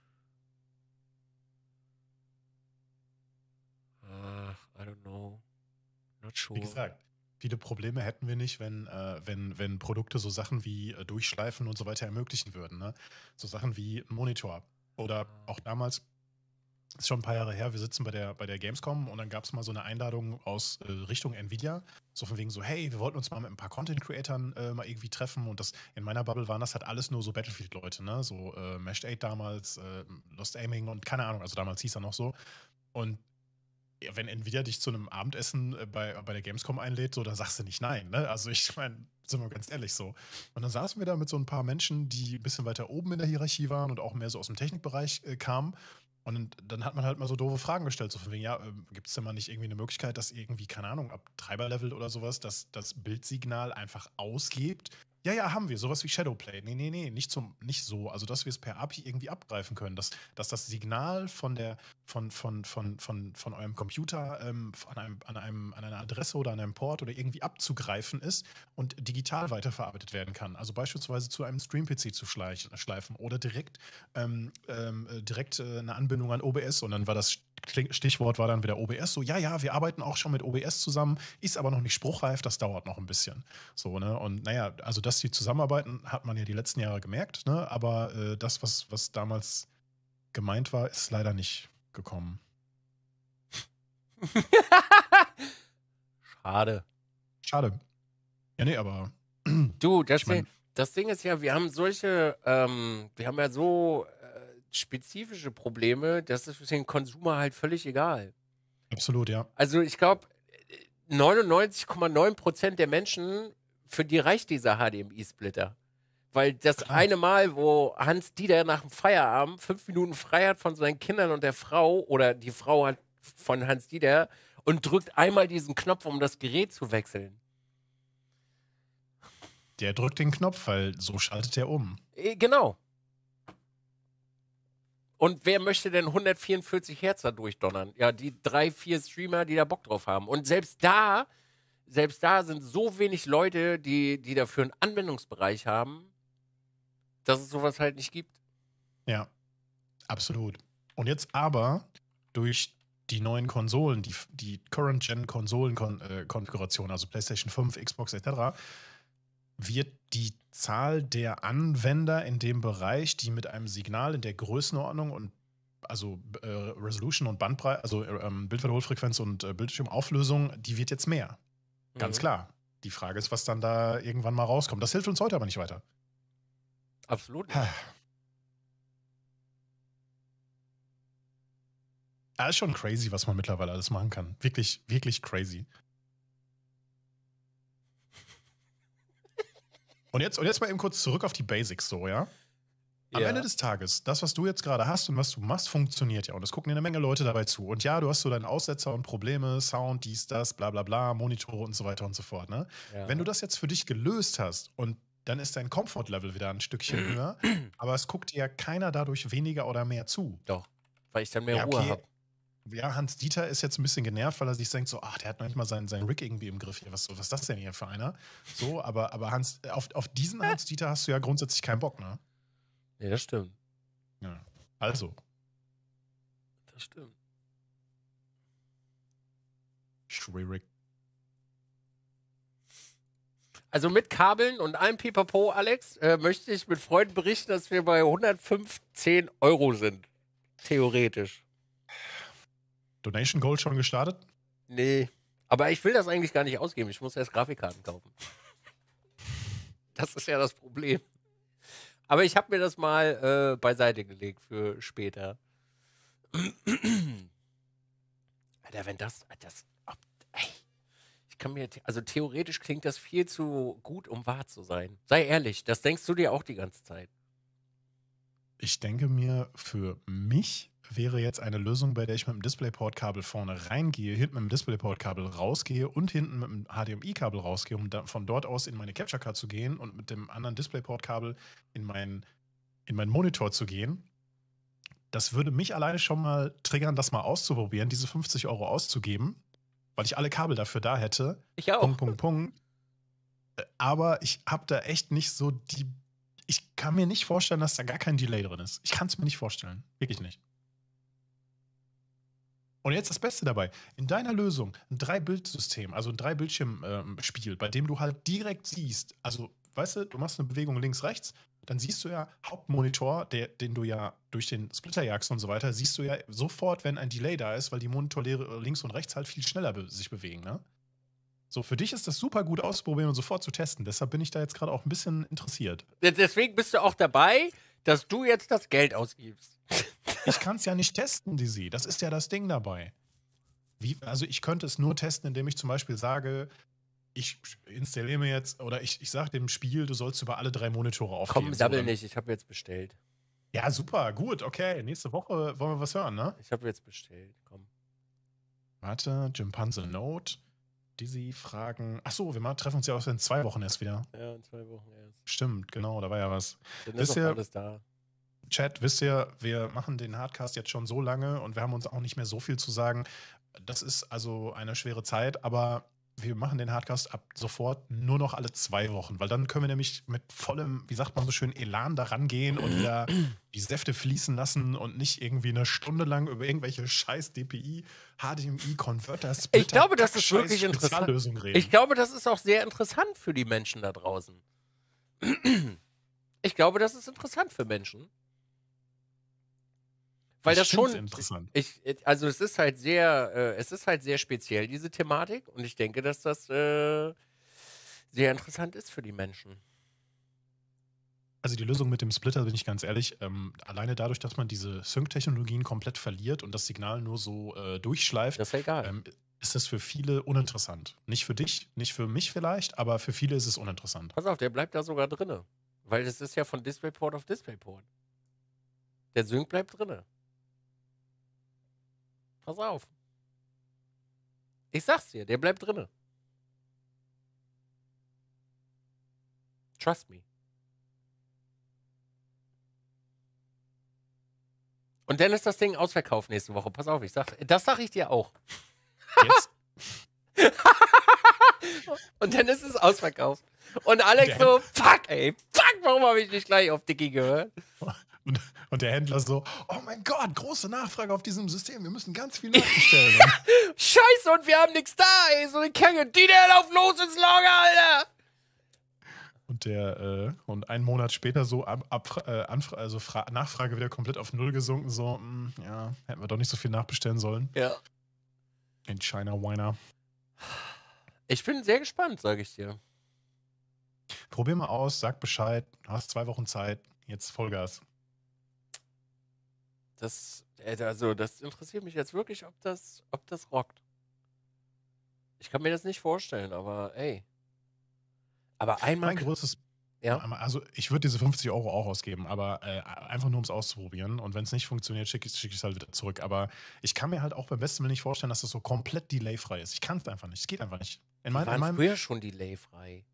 Ach, I don't know. Not sure. Wie gesagt, viele Probleme hätten wir nicht, wenn, äh, wenn, wenn Produkte so Sachen wie äh, Durchschleifen und so weiter ermöglichen würden. Ne? So Sachen wie Monitor. Oder ah. auch damals ist schon ein paar Jahre her, wir sitzen bei der, bei der Gamescom und dann gab es mal so eine Einladung aus äh, Richtung Nvidia. So von wegen so, hey, wir wollten uns mal mit ein paar Content-Creatern äh, mal irgendwie treffen und das in meiner Bubble waren das halt alles nur so Battlefield-Leute, ne? So äh, Mashed 8 damals, äh, Lost Aiming und keine Ahnung, also damals hieß er noch so. Und ja, wenn Nvidia dich zu einem Abendessen äh, bei, bei der Gamescom einlädt, so, dann sagst du nicht nein, ne? Also ich meine, sind wir ganz ehrlich so. Und dann saßen wir da mit so ein paar Menschen, die ein bisschen weiter oben in der Hierarchie waren und auch mehr so aus dem Technikbereich äh, kamen und dann hat man halt mal so doofe Fragen gestellt, so von wegen, ja, äh, gibt es denn mal nicht irgendwie eine Möglichkeit, dass irgendwie, keine Ahnung, ab Treiberlevel oder sowas, dass das Bildsignal einfach ausgibt ja, ja, haben wir. Sowas wie Shadowplay. Nee, nee, nee, nicht, zum, nicht so. Also, dass wir es per API irgendwie abgreifen können. Dass, dass das Signal von, der, von, von, von, von, von eurem Computer ähm, an, einem, an, einem, an einer Adresse oder an einem Port oder irgendwie abzugreifen ist und digital weiterverarbeitet werden kann. Also beispielsweise zu einem Stream-PC zu schleifen oder direkt, ähm, ähm, äh, direkt äh, eine Anbindung an OBS. Und dann war das Stichwort war dann wieder OBS. So, ja, ja, wir arbeiten auch schon mit OBS zusammen, ist aber noch nicht spruchreif, das dauert noch ein bisschen. So, ne? Und naja, also das dass die zusammenarbeiten, hat man ja die letzten Jahre gemerkt, ne? aber äh, das, was, was damals gemeint war, ist leider nicht gekommen. Schade. Schade. Ja, nee, aber. du, das, mein, das Ding ist ja, wir haben solche, ähm, wir haben ja so äh, spezifische Probleme, dass es für den Konsumer halt völlig egal. Absolut, ja. Also ich glaube, äh, 99,9 Prozent der Menschen für die reicht dieser HDMI-Splitter. Weil das eine Mal, wo Hans Dieter nach dem Feierabend fünf Minuten frei hat von seinen Kindern und der Frau oder die Frau hat von Hans Dieter und drückt einmal diesen Knopf, um das Gerät zu wechseln. Der drückt den Knopf, weil so schaltet er um. Äh, genau. Und wer möchte denn 144 Hertz da durchdonnern? Ja, die drei, vier Streamer, die da Bock drauf haben. Und selbst da selbst da sind so wenig Leute, die, die dafür einen Anwendungsbereich haben, dass es sowas halt nicht gibt. Ja, absolut. Und jetzt aber durch die neuen Konsolen, die, die Current-Gen-Konsolen-Konfiguration, äh, also PlayStation 5, Xbox etc., wird die Zahl der Anwender in dem Bereich, die mit einem Signal in der Größenordnung und also äh, Resolution und Bandbreite, also äh, Bildwiederholfrequenz und äh, Bildschirmauflösung, die wird jetzt mehr. Ganz mhm. klar. Die Frage ist, was dann da irgendwann mal rauskommt. Das hilft uns heute aber nicht weiter. Absolut nicht. Ja, ah. ah, ist schon crazy, was man mittlerweile alles machen kann. Wirklich, wirklich crazy. Und jetzt, und jetzt mal eben kurz zurück auf die Basics, so, ja? Am ja. Ende des Tages, das, was du jetzt gerade hast und was du machst, funktioniert ja. Und es gucken dir eine Menge Leute dabei zu. Und ja, du hast so deinen Aussetzer und Probleme, Sound, dies, das, bla bla bla, Monitore und so weiter und so fort. Ne? Ja. Wenn du das jetzt für dich gelöst hast und dann ist dein Comfort-Level wieder ein Stückchen höher, aber es guckt dir ja keiner dadurch weniger oder mehr zu. Doch, weil ich dann mehr ja, okay. habe. Ja, Hans Dieter ist jetzt ein bisschen genervt, weil er sich denkt, so, ach, der hat manchmal seinen, seinen Rig irgendwie im Griff hier. Was, was ist das denn hier für einer? So, aber, aber Hans, auf, auf diesen Hans Dieter hast du ja grundsätzlich keinen Bock, ne? Nee, das stimmt. Ja. Also. Das stimmt. Schwierig. Also mit Kabeln und allem Pipapo, Alex, äh, möchte ich mit Freunden berichten, dass wir bei 115 Euro sind. Theoretisch. Donation Gold schon gestartet? Nee. Aber ich will das eigentlich gar nicht ausgeben. Ich muss erst Grafikkarten kaufen. Das ist ja das Problem. Aber ich habe mir das mal äh, beiseite gelegt für später. Alter, wenn das, das, ey, ich kann mir, also theoretisch klingt das viel zu gut, um wahr zu sein. Sei ehrlich, das denkst du dir auch die ganze Zeit. Ich denke mir, für mich wäre jetzt eine Lösung, bei der ich mit dem DisplayPort-Kabel vorne reingehe, hinten mit dem DisplayPort-Kabel rausgehe und hinten mit dem HDMI-Kabel rausgehe, um dann von dort aus in meine Capture-Card zu gehen und mit dem anderen DisplayPort-Kabel in meinen in meinen Monitor zu gehen. Das würde mich alleine schon mal triggern, das mal auszuprobieren, diese 50 Euro auszugeben, weil ich alle Kabel dafür da hätte. Ich auch. Punkt, Punkt, Punkt. Äh, aber ich habe da echt nicht so die. Ich kann mir nicht vorstellen, dass da gar kein Delay drin ist. Ich kann es mir nicht vorstellen. Wirklich nicht. Und jetzt das Beste dabei. In deiner Lösung ein Drei-Bild-System, also ein Drei-Bildschirm-Spiel, ähm, bei dem du halt direkt siehst, also weißt du, du machst eine Bewegung links, rechts, dann siehst du ja Hauptmonitor, der, den du ja durch den Splitter jagst und so weiter, siehst du ja sofort, wenn ein Delay da ist, weil die Monitorlehre äh, links und rechts halt viel schneller be sich bewegen, ne? So, für dich ist das super gut auszuprobieren und sofort zu testen. Deshalb bin ich da jetzt gerade auch ein bisschen interessiert. Deswegen bist du auch dabei, dass du jetzt das Geld ausgibst. Ich kann es ja nicht testen, die sie. Das ist ja das Ding dabei. Wie, also ich könnte es nur testen, indem ich zum Beispiel sage, ich installiere mir jetzt oder ich, ich sage dem Spiel, du sollst über alle drei Monitore aufgeben. Komm, sammel so, nicht, ich habe jetzt bestellt. Ja, super, gut, okay. Nächste Woche wollen wir was hören, ne? Ich habe jetzt bestellt, komm. Warte, Jimpanse Note. Dizzy fragen. Achso, wir treffen uns ja auch in zwei Wochen erst wieder. Ja, in zwei Wochen erst. Stimmt, genau, da war ja was. Dann ist auch alles da. Chat, wisst ihr, wir machen den Hardcast jetzt schon so lange und wir haben uns auch nicht mehr so viel zu sagen. Das ist also eine schwere Zeit, aber wir machen den Hardcast ab sofort nur noch alle zwei Wochen, weil dann können wir nämlich mit vollem, wie sagt man so schön, Elan da rangehen und wieder die Säfte fließen lassen und nicht irgendwie eine Stunde lang über irgendwelche scheiß DPI, HDMI, Converter, Splitter, Ich glaube, das ist wirklich interessant. Reden. Ich glaube, das ist auch sehr interessant für die Menschen da draußen. Ich glaube, das ist interessant für Menschen. Weil das, das schon interessant. Ich, ich, also es ist halt sehr, äh, es ist halt sehr speziell diese Thematik und ich denke, dass das äh, sehr interessant ist für die Menschen. Also die Lösung mit dem Splitter, bin ich ganz ehrlich, ähm, alleine dadurch, dass man diese Sync-Technologien komplett verliert und das Signal nur so äh, durchschleift, das ist, egal. Ähm, ist das für viele uninteressant. Nicht für dich, nicht für mich vielleicht, aber für viele ist es uninteressant. Pass auf, der bleibt da sogar drinne, weil es ist ja von DisplayPort auf DisplayPort. Der Sync bleibt drinne. Pass auf. Ich sag's dir, der bleibt drinne. Trust me. Und dann ist das Ding ausverkauft nächste Woche. Pass auf, ich sag, das sag ich dir auch. und dann ist es ausverkauft. Und Alex Damn. so, fuck, ey, fuck, warum habe ich nicht gleich auf Dicky gehört? Und, und, der Händler so, oh mein Gott, große Nachfrage auf diesem System, wir müssen ganz viel nachbestellen. Scheiße, und wir haben nichts da, ey, so eine Känge, die der lauf los ins Lager, Alter. Und der, äh, und einen Monat später so ab, ab äh, also Fra Nachfrage wieder komplett auf Null gesunken, so, mh, mm, ja, hätten wir doch nicht so viel nachbestellen sollen. Ja. In China Winer. Ich bin sehr gespannt, sage ich dir. Probier mal aus, sag Bescheid, hast zwei Wochen Zeit, jetzt Vollgas. Das, also, das interessiert mich jetzt wirklich, ob das, ob das rockt. Ich kann mir das nicht vorstellen, aber ey. Aber einmal. Mein großes. Ja. Also, ich würde diese 50 Euro auch ausgeben, aber äh, einfach nur, um es auszuprobieren. Und wenn es nicht funktioniert, schicke ich es schick halt wieder zurück. Aber ich kann mir halt auch beim besten Willen nicht vorstellen, dass das so komplett delayfrei ist. Ich kann es einfach nicht. Es geht einfach nicht. In, mein, in früher schon delayfrei.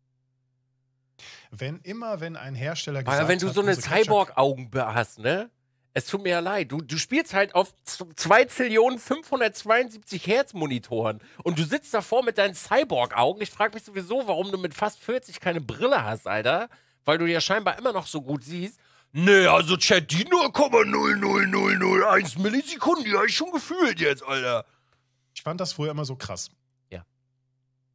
Wenn immer, wenn ein Hersteller gesagt hat. Aber wenn du so eine Cyborg-Augen hast, ne? es tut mir ja leid. Du, du spielst halt auf 2 Zillionen 572 Hertz Monitoren und du sitzt davor mit deinen Cyborg-Augen. Ich frage mich sowieso, warum du mit fast 40 keine Brille hast, Alter. Weil du ja scheinbar immer noch so gut siehst. Nee, also Chat, die 0,00001 Millisekunden, die habe ich schon gefühlt jetzt, Alter. Ich fand das vorher immer so krass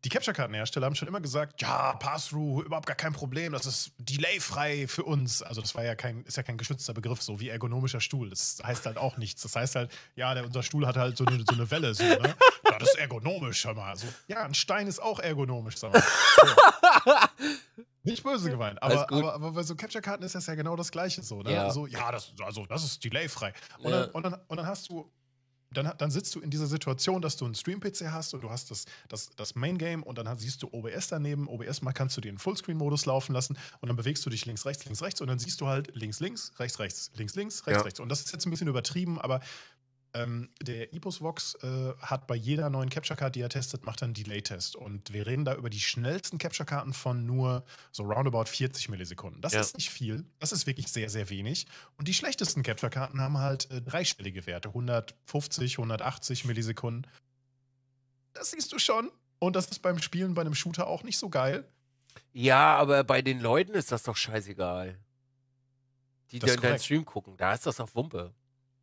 die Capture-Kartenhersteller haben schon immer gesagt, ja, Pass-Through, überhaupt gar kein Problem, das ist delay-frei für uns. Also das war ja kein, ist ja kein geschützter Begriff, so wie ergonomischer Stuhl. Das heißt halt auch nichts. Das heißt halt, ja, der, unser Stuhl hat halt so eine, so eine Welle, so, ne? Ja, das ist ergonomisch, schau mal. So, ja, ein Stein ist auch ergonomisch, sag mal. So. Nicht böse gemeint, aber, aber, aber, bei so Capture-Karten ist das ja genau das Gleiche so, ne? Ja. So, ja, das, also das ist delay-frei. Und, ja. und, dann, und dann hast du dann, dann sitzt du in dieser Situation, dass du einen Stream-PC hast und du hast das, das, das Main-Game und dann siehst du OBS daneben. OBS mal kannst du den Fullscreen-Modus laufen lassen und dann bewegst du dich links, rechts, links, rechts und dann siehst du halt links, links, rechts, rechts, links, links, rechts, ja. rechts. Und das ist jetzt ein bisschen übertrieben, aber ähm, der EposVox äh, hat bei jeder neuen Capture-Card, die er testet, macht er einen Delay-Test. Und wir reden da über die schnellsten Capture-Karten von nur so roundabout 40 Millisekunden. Das ja. ist nicht viel. Das ist wirklich sehr, sehr wenig. Und die schlechtesten Capture-Karten haben halt äh, dreistellige Werte. 150, 180 Millisekunden. Das siehst du schon. Und das ist beim Spielen bei einem Shooter auch nicht so geil. Ja, aber bei den Leuten ist das doch scheißegal. Die, das die deinen Stream gucken, da ist das auf Wumpe.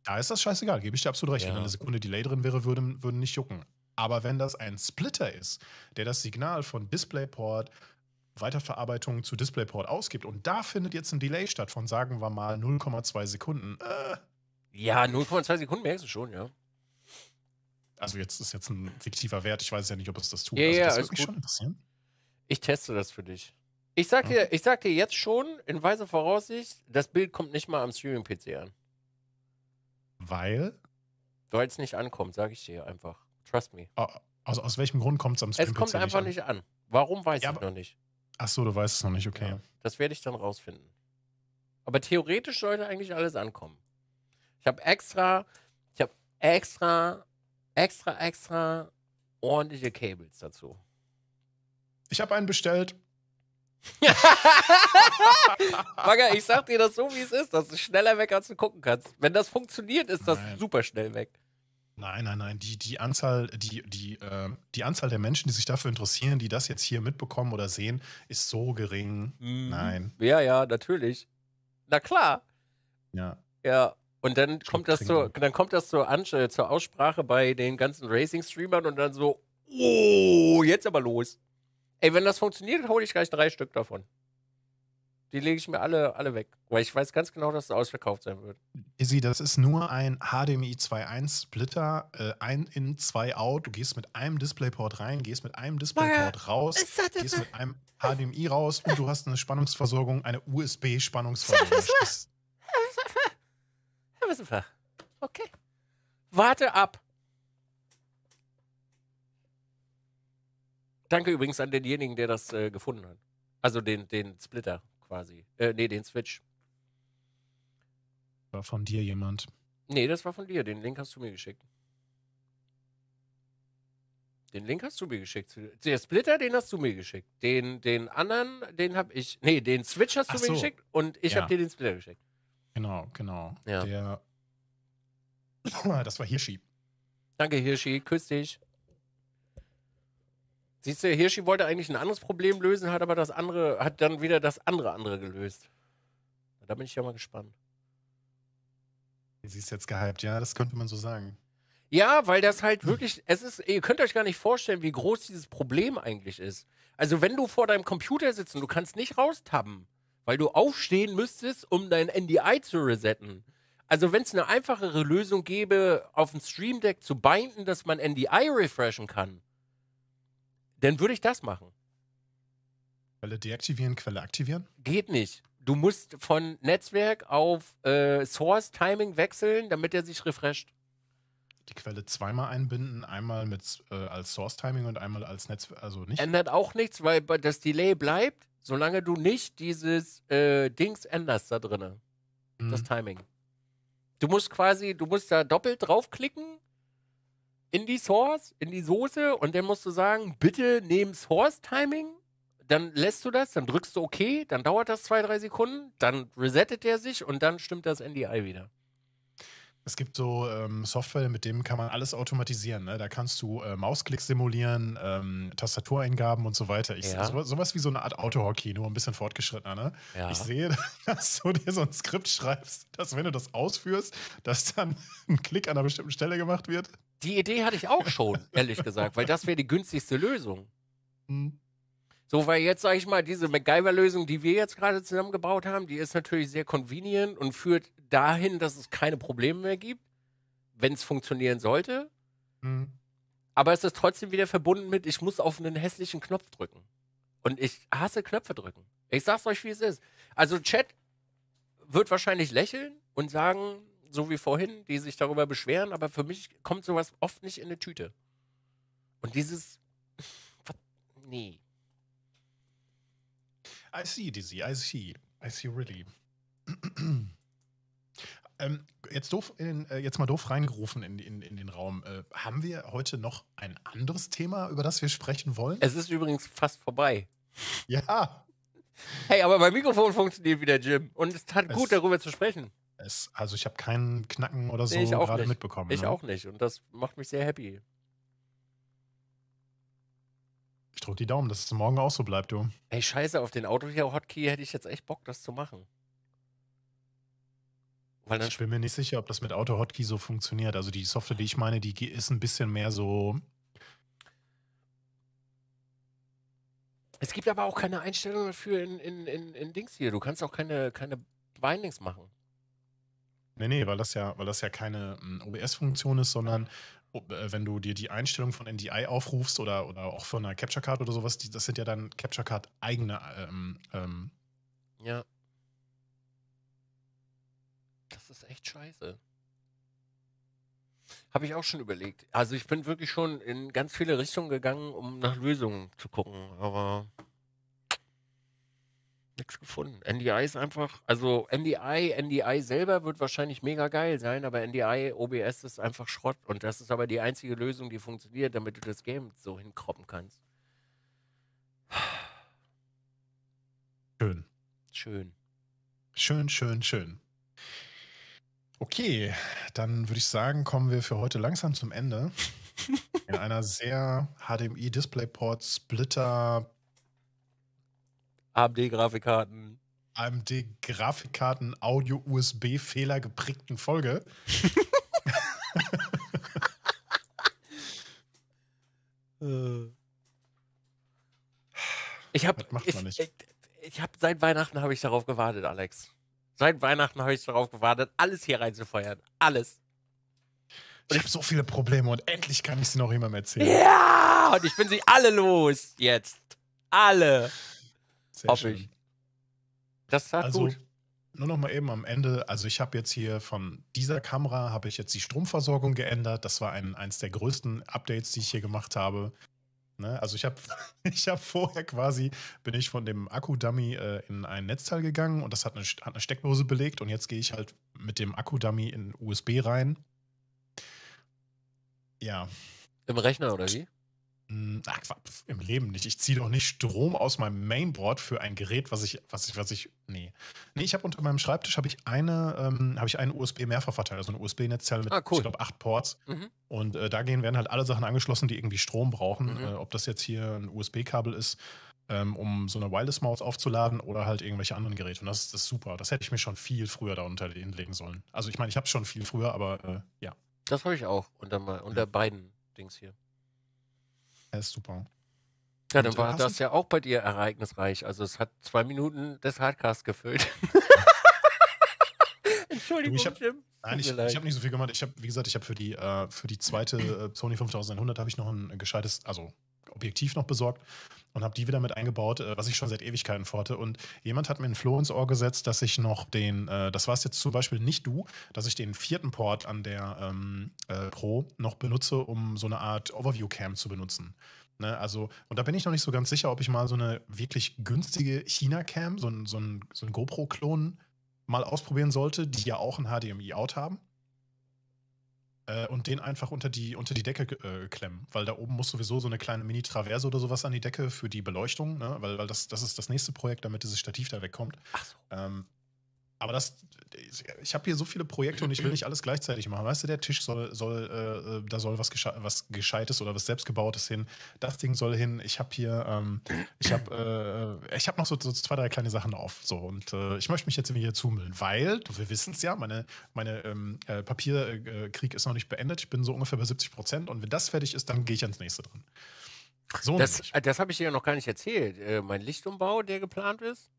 Da ist das scheißegal, gebe ich dir absolut recht. Ja. Wenn eine Sekunde Delay drin wäre, würden, würden nicht jucken. Aber wenn das ein Splitter ist, der das Signal von DisplayPort Weiterverarbeitung zu DisplayPort ausgibt und da findet jetzt ein Delay statt von, sagen wir mal, 0,2 Sekunden. Äh. Ja, 0,2 Sekunden merkst du schon, ja. Also jetzt ist jetzt ein fiktiver Wert. Ich weiß ja nicht, ob es das tut. Ja, also das ja, würde mich schon interessieren. Ich teste das für dich. Ich sag, dir, hm? ich sag dir jetzt schon in weiser Voraussicht, das Bild kommt nicht mal am Streaming-PC an. Weil? Weil es nicht ankommt, sage ich dir einfach. Trust me. Also aus welchem Grund kommt es am Stream Es kommt einfach nicht an. nicht an. Warum weiß ja, ich noch nicht. Ach so, du weißt es noch nicht, okay. Ja, das werde ich dann rausfinden. Aber theoretisch sollte eigentlich alles ankommen. Ich habe extra, ich habe extra, extra, extra ordentliche Cables dazu. Ich habe einen bestellt Maga, ich sag dir das so, wie es ist, dass du schneller weg, als du gucken kannst. Wenn das funktioniert, ist das nein. super schnell weg. Nein, nein, nein. Die, die Anzahl, die, die, äh, die Anzahl der Menschen, die sich dafür interessieren, die das jetzt hier mitbekommen oder sehen, ist so gering. Mhm. Nein. Ja, ja, natürlich. Na klar. Ja. Ja. Und dann kommt, das so, dann kommt das so an, äh, zur Aussprache bei den ganzen Racing-Streamern und dann so, oh, jetzt aber los. Ey, wenn das funktioniert, hole ich gleich drei Stück davon. Die lege ich mir alle, alle weg, weil ich weiß ganz genau, dass es ausverkauft sein wird. Izzy, das ist nur ein HDMI 2.1 Splitter, äh, ein in, zwei out. Du gehst mit einem Displayport rein, gehst mit einem Displayport raus, gehst mit einem HDMI raus und du hast eine Spannungsversorgung, eine USB-Spannungsversorgung. Okay. Warte ab. Danke übrigens an denjenigen, der das äh, gefunden hat. Also den, den Splitter quasi. Äh, nee, den Switch. War von dir jemand? Nee, das war von dir. Den Link hast du mir geschickt. Den Link hast du mir geschickt. Der Splitter, den hast du mir geschickt. Den, den anderen, den hab ich. Nee, den Switch hast Ach du mir so. geschickt und ich ja. hab dir den Splitter geschickt. Genau, genau. Ja. Der. das war Hirschi. Danke, Hirschi. Küss dich. Siehst du, Hirschi wollte eigentlich ein anderes Problem lösen, hat aber das andere, hat dann wieder das andere andere gelöst. Da bin ich ja mal gespannt. Sie ist jetzt gehypt, ja, das könnte man so sagen. Ja, weil das halt wirklich, es ist, ihr könnt euch gar nicht vorstellen, wie groß dieses Problem eigentlich ist. Also, wenn du vor deinem Computer sitzt und du kannst nicht raustappen, weil du aufstehen müsstest, um dein NDI zu resetten. Also, wenn es eine einfachere Lösung gäbe, auf dem Stream Deck zu binden, dass man NDI refreshen kann, dann würde ich das machen. Quelle deaktivieren, Quelle aktivieren? Geht nicht. Du musst von Netzwerk auf äh, Source Timing wechseln, damit er sich refresht. Die Quelle zweimal einbinden, einmal mit, äh, als Source Timing und einmal als Netzwerk, also nicht. Ändert auch nichts, weil das Delay bleibt, solange du nicht dieses äh, Dings änderst da drinnen. Mhm. Das Timing. Du musst quasi, du musst da doppelt draufklicken in die Sauce, in die Soße und dann musst du sagen, bitte nehmen Source Timing. Dann lässt du das, dann drückst du OK, dann dauert das zwei, drei Sekunden, dann resettet der sich und dann stimmt das NDI wieder. Es gibt so ähm, Software, mit dem kann man alles automatisieren. Ne? Da kannst du äh, Mausklicks simulieren, ähm, Tastatureingaben und so weiter. Ich, ja. so, sowas wie so eine Art Autohockey, nur ein bisschen fortgeschrittener. Ne? Ja. Ich sehe, dass du dir so ein Skript schreibst, dass wenn du das ausführst, dass dann ein Klick an einer bestimmten Stelle gemacht wird, die Idee hatte ich auch schon, ehrlich gesagt, weil das wäre die günstigste Lösung. Mhm. So, weil jetzt, sage ich mal, diese MacGyver-Lösung, die wir jetzt gerade zusammengebaut haben, die ist natürlich sehr convenient und führt dahin, dass es keine Probleme mehr gibt, wenn es funktionieren sollte. Mhm. Aber es ist trotzdem wieder verbunden mit, ich muss auf einen hässlichen Knopf drücken. Und ich hasse Knöpfe drücken. Ich sag's euch, wie es ist. Also, Chat wird wahrscheinlich lächeln und sagen, so wie vorhin, die sich darüber beschweren, aber für mich kommt sowas oft nicht in eine Tüte. Und dieses. nee. I see, Dizzy, I see. I see really. ähm, jetzt, doof in, äh, jetzt mal doof reingerufen in, in, in den Raum. Äh, haben wir heute noch ein anderes Thema, über das wir sprechen wollen? Es ist übrigens fast vorbei. Ja. Hey, aber mein Mikrofon funktioniert wieder, Jim. Und es tat es gut, darüber zu sprechen. Es, also ich habe keinen Knacken oder so nee, gerade mitbekommen. Ich ne? auch nicht. Und das macht mich sehr happy. Ich drücke die Daumen, dass es morgen auch so bleibt, du. Ey, scheiße, auf den Audio-Hotkey hätte ich jetzt echt Bock, das zu machen. Weil dann ich bin mir nicht sicher, ob das mit Auto-Hotkey so funktioniert. Also die Software, die ich meine, die ist ein bisschen mehr so. Es gibt aber auch keine Einstellungen dafür in, in, in, in Dings hier. Du kannst auch keine, keine Bindings machen. Nee, nee, weil das ja, weil das ja keine hm, OBS-Funktion ist, sondern äh, wenn du dir die Einstellung von NDI aufrufst oder, oder auch von einer Capture Card oder sowas, die, das sind ja dann Capture Card eigene. Ähm, ähm ja. Das ist echt scheiße. Habe ich auch schon überlegt. Also ich bin wirklich schon in ganz viele Richtungen gegangen, um nach Lösungen zu gucken, aber nichts gefunden. NDI ist einfach, also NDI, NDI selber wird wahrscheinlich mega geil sein, aber NDI, OBS ist einfach Schrott. Und das ist aber die einzige Lösung, die funktioniert, damit du das Game so hinkroppen kannst. Schön. Schön. Schön, schön, schön. Okay, dann würde ich sagen, kommen wir für heute langsam zum Ende. In einer sehr HDMI DisplayPort Splitter AMD-Grafikkarten. AMD-Grafikkarten Audio-USB-Fehler geprägten Folge. ich habe ich, ich, ich hab, seit Weihnachten habe ich darauf gewartet, Alex. Seit Weihnachten habe ich darauf gewartet, alles hier reinzufeuern. Alles. Und ich habe so viele Probleme und endlich kann ich sie noch jemandem erzählen. Ja! Und ich bin sie alle los jetzt. Alle. Sehr schön. Ich. Das tat also, gut. Nur noch mal eben am Ende, also ich habe jetzt hier von dieser Kamera, habe ich jetzt die Stromversorgung geändert. Das war ein, eins der größten Updates, die ich hier gemacht habe. Ne? Also ich habe ich hab vorher quasi, bin ich von dem Akku-Dummy äh, in ein Netzteil gegangen und das hat eine, hat eine Steckdose belegt und jetzt gehe ich halt mit dem Akku-Dummy in USB rein. Ja. Im Rechner oder wie? Hm, Ach, im Leben nicht. Ich ziehe doch nicht Strom aus meinem Mainboard für ein Gerät, was ich, was ich, was ich, nee. Nee, ich habe unter meinem Schreibtisch habe ich eine, ähm, habe ich einen USB-Mehrververteiler, also ein USB-Netzteil mit, ah, cool. ich glaube, acht Ports. Mhm. Und äh, dagegen werden halt alle Sachen angeschlossen, die irgendwie Strom brauchen. Mhm. Äh, ob das jetzt hier ein USB-Kabel ist, ähm, um so eine Wireless-Maus aufzuladen oder halt irgendwelche anderen Geräte. Und das, das ist super. Das hätte ich mir schon viel früher darunter hinlegen sollen. Also ich meine, ich habe es schon viel früher, aber äh, ja. Das habe ich auch unter, unter beiden Dings hier. Er ist super. Ja, dann äh, war das ja auch bei dir ereignisreich. Also es hat zwei Minuten des Hardcasts gefüllt. Entschuldigung, du, ich hab, Jim. Nein, ich, ich habe nicht so viel gemacht. Ich habe, wie gesagt, ich habe für die äh, für die zweite äh, Sony 5100 habe ich noch ein gescheites, also Objektiv noch besorgt und habe die wieder mit eingebaut, äh, was ich schon seit Ewigkeiten vorhatte. Und jemand hat mir einen Floh ins Ohr gesetzt, dass ich noch den, äh, das war es jetzt zum Beispiel nicht du, dass ich den vierten Port an der ähm, äh, Pro noch benutze, um so eine Art Overview-Cam zu benutzen. Ne? Also, und da bin ich noch nicht so ganz sicher, ob ich mal so eine wirklich günstige China-Cam, so so ein, so ein GoPro-Klon mal ausprobieren sollte, die ja auch ein HDMI-Out haben. Äh, und den einfach unter die, unter die Decke äh, klemmen, weil da oben muss sowieso so eine kleine Mini-Traverse oder sowas an die Decke für die Beleuchtung, ne? weil, weil das, das ist das nächste Projekt, damit dieses Stativ da wegkommt. Ach so. Ähm, aber das, ich habe hier so viele Projekte und ich will nicht alles gleichzeitig machen. Weißt du, der Tisch soll, soll äh, äh da soll was, gesche was, Gescheites oder was Selbstgebautes hin. Das Ding soll hin. Ich habe hier, ähm, ich habe äh, hab noch so, so, zwei, drei kleine Sachen auf. So, und äh, ich möchte mich jetzt irgendwie hier zumüllen, weil, wir wissen es ja, mein meine ähm, äh, Papierkrieg äh, ist noch nicht beendet. Ich bin so ungefähr bei 70 Prozent. Und wenn das fertig ist, dann gehe ich ans nächste dran. So das, das habe ich dir ja noch gar nicht erzählt. mein Lichtumbau, der geplant ist.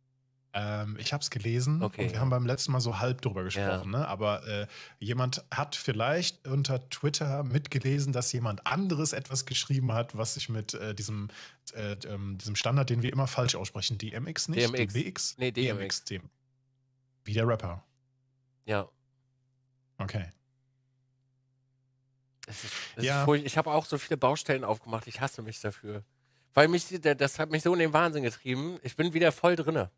Ähm, ich habe es gelesen okay, wir haben beim letzten Mal so halb drüber gesprochen, ja. ne? aber äh, jemand hat vielleicht unter Twitter mitgelesen, dass jemand anderes etwas geschrieben hat, was sich mit äh, diesem, äh, ähm, diesem Standard, den wir immer falsch aussprechen, DMX nicht? DMX. DBX? Nee, DMX. DMX. Wie der Rapper. Ja. Okay. Es ist, es ja. ich habe auch so viele Baustellen aufgemacht, ich hasse mich dafür. Weil mich, das hat mich so in den Wahnsinn getrieben. Ich bin wieder voll drinne.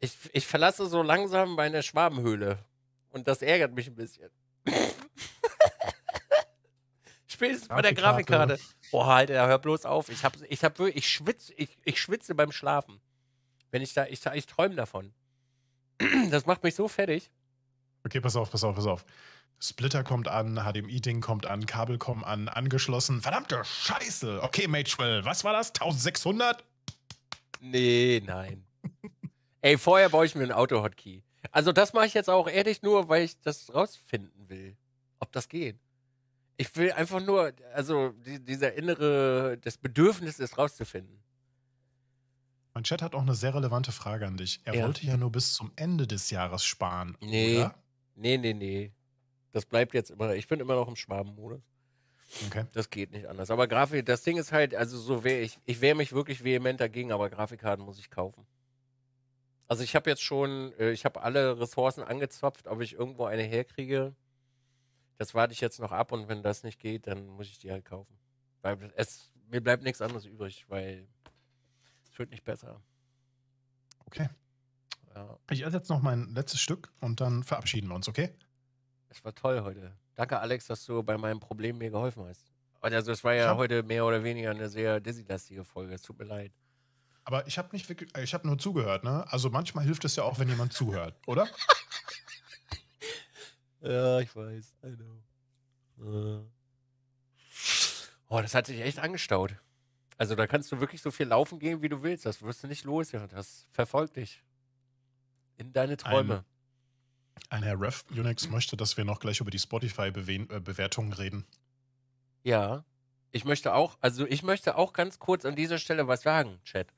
Ich, ich verlasse so langsam meine Schwabenhöhle. Und das ärgert mich ein bisschen. Spätestens bei der Grafikkarte. Boah, halt, Alter, hör bloß auf. Ich, hab, ich, hab, ich, schwitz, ich, ich schwitze beim Schlafen. Wenn ich da, ich, ich träume davon. Das macht mich so fertig. Okay, pass auf, pass auf, pass auf. Splitter kommt an, HDMI-Ding kommt an, Kabel kommen an, angeschlossen. Verdammte Scheiße! Okay, Magewell, was war das? 1600? Nee, nein. Ey, vorher baue ich mir ein Auto-Hotkey. Also das mache ich jetzt auch ehrlich nur, weil ich das rausfinden will, ob das geht. Ich will einfach nur, also die, dieser innere, das Bedürfnis ist rauszufinden. Mein Chat hat auch eine sehr relevante Frage an dich. Er ja. wollte ja nur bis zum Ende des Jahres sparen. Nee. Oder? Nee, nee, nee. Das bleibt jetzt immer. Ich bin immer noch im Schwabenmodus. Okay. Das geht nicht anders. Aber Grafik, das Ding ist halt, also so wäre ich, ich wehre mich wirklich vehement dagegen, aber Grafikkarten muss ich kaufen. Also ich habe jetzt schon, äh, ich habe alle Ressourcen angezapft, ob ich irgendwo eine herkriege. Das warte ich jetzt noch ab und wenn das nicht geht, dann muss ich die halt kaufen. Weil es, mir bleibt nichts anderes übrig, weil es wird nicht besser. Okay. Ja. Ich esse jetzt noch mein letztes Stück und dann verabschieden wir uns, okay? Es war toll heute. Danke, Alex, dass du bei meinem Problem mir geholfen hast. Also es war ja heute mehr oder weniger eine sehr dizzy-lastige Folge. Es tut mir leid. Aber ich habe nicht wirklich, äh, ich habe nur zugehört, ne? Also manchmal hilft es ja auch, wenn jemand zuhört, oder? ja, ich weiß. I know. Äh. Oh, das hat sich echt angestaut. Also da kannst du wirklich so viel laufen gehen, wie du willst. Das wirst du nicht los. ja. Das verfolgt dich. In deine Träume. Ein, ein Herr Ref Unix möchte, dass wir noch gleich über die Spotify-Bewertungen äh, reden. Ja. Ich möchte auch, also ich möchte auch ganz kurz an dieser Stelle was sagen, Chat.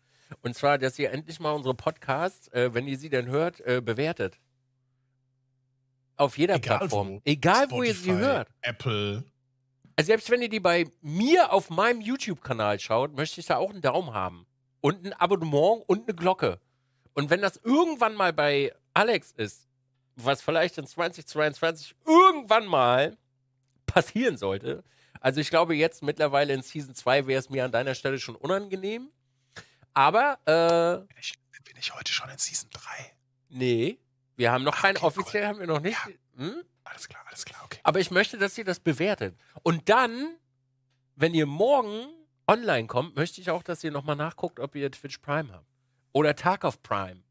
Und zwar, dass ihr endlich mal unsere Podcasts, äh, wenn ihr sie denn hört, äh, bewertet. Auf jeder Egal Plattform. Wo. Egal, Spotify, wo ihr sie hört. Apple. Also selbst wenn ihr die bei mir auf meinem YouTube-Kanal schaut, möchte ich da auch einen Daumen haben. Und ein Abonnement und eine Glocke. Und wenn das irgendwann mal bei Alex ist, was vielleicht in 2022 irgendwann mal passieren sollte. Also ich glaube jetzt mittlerweile in Season 2 wäre es mir an deiner Stelle schon unangenehm. Aber. Äh, bin, ich, bin, ich, heute schon in Season 3? Nee. Wir haben noch Ach, keinen okay, offiziell, cool. haben wir noch nicht. Ja. Hm? Alles klar, alles klar, okay. Aber ich möchte, dass ihr das bewertet. Und dann, wenn ihr morgen online kommt, möchte ich auch, dass ihr nochmal nachguckt, ob ihr Twitch Prime habt. Oder Tag of Prime.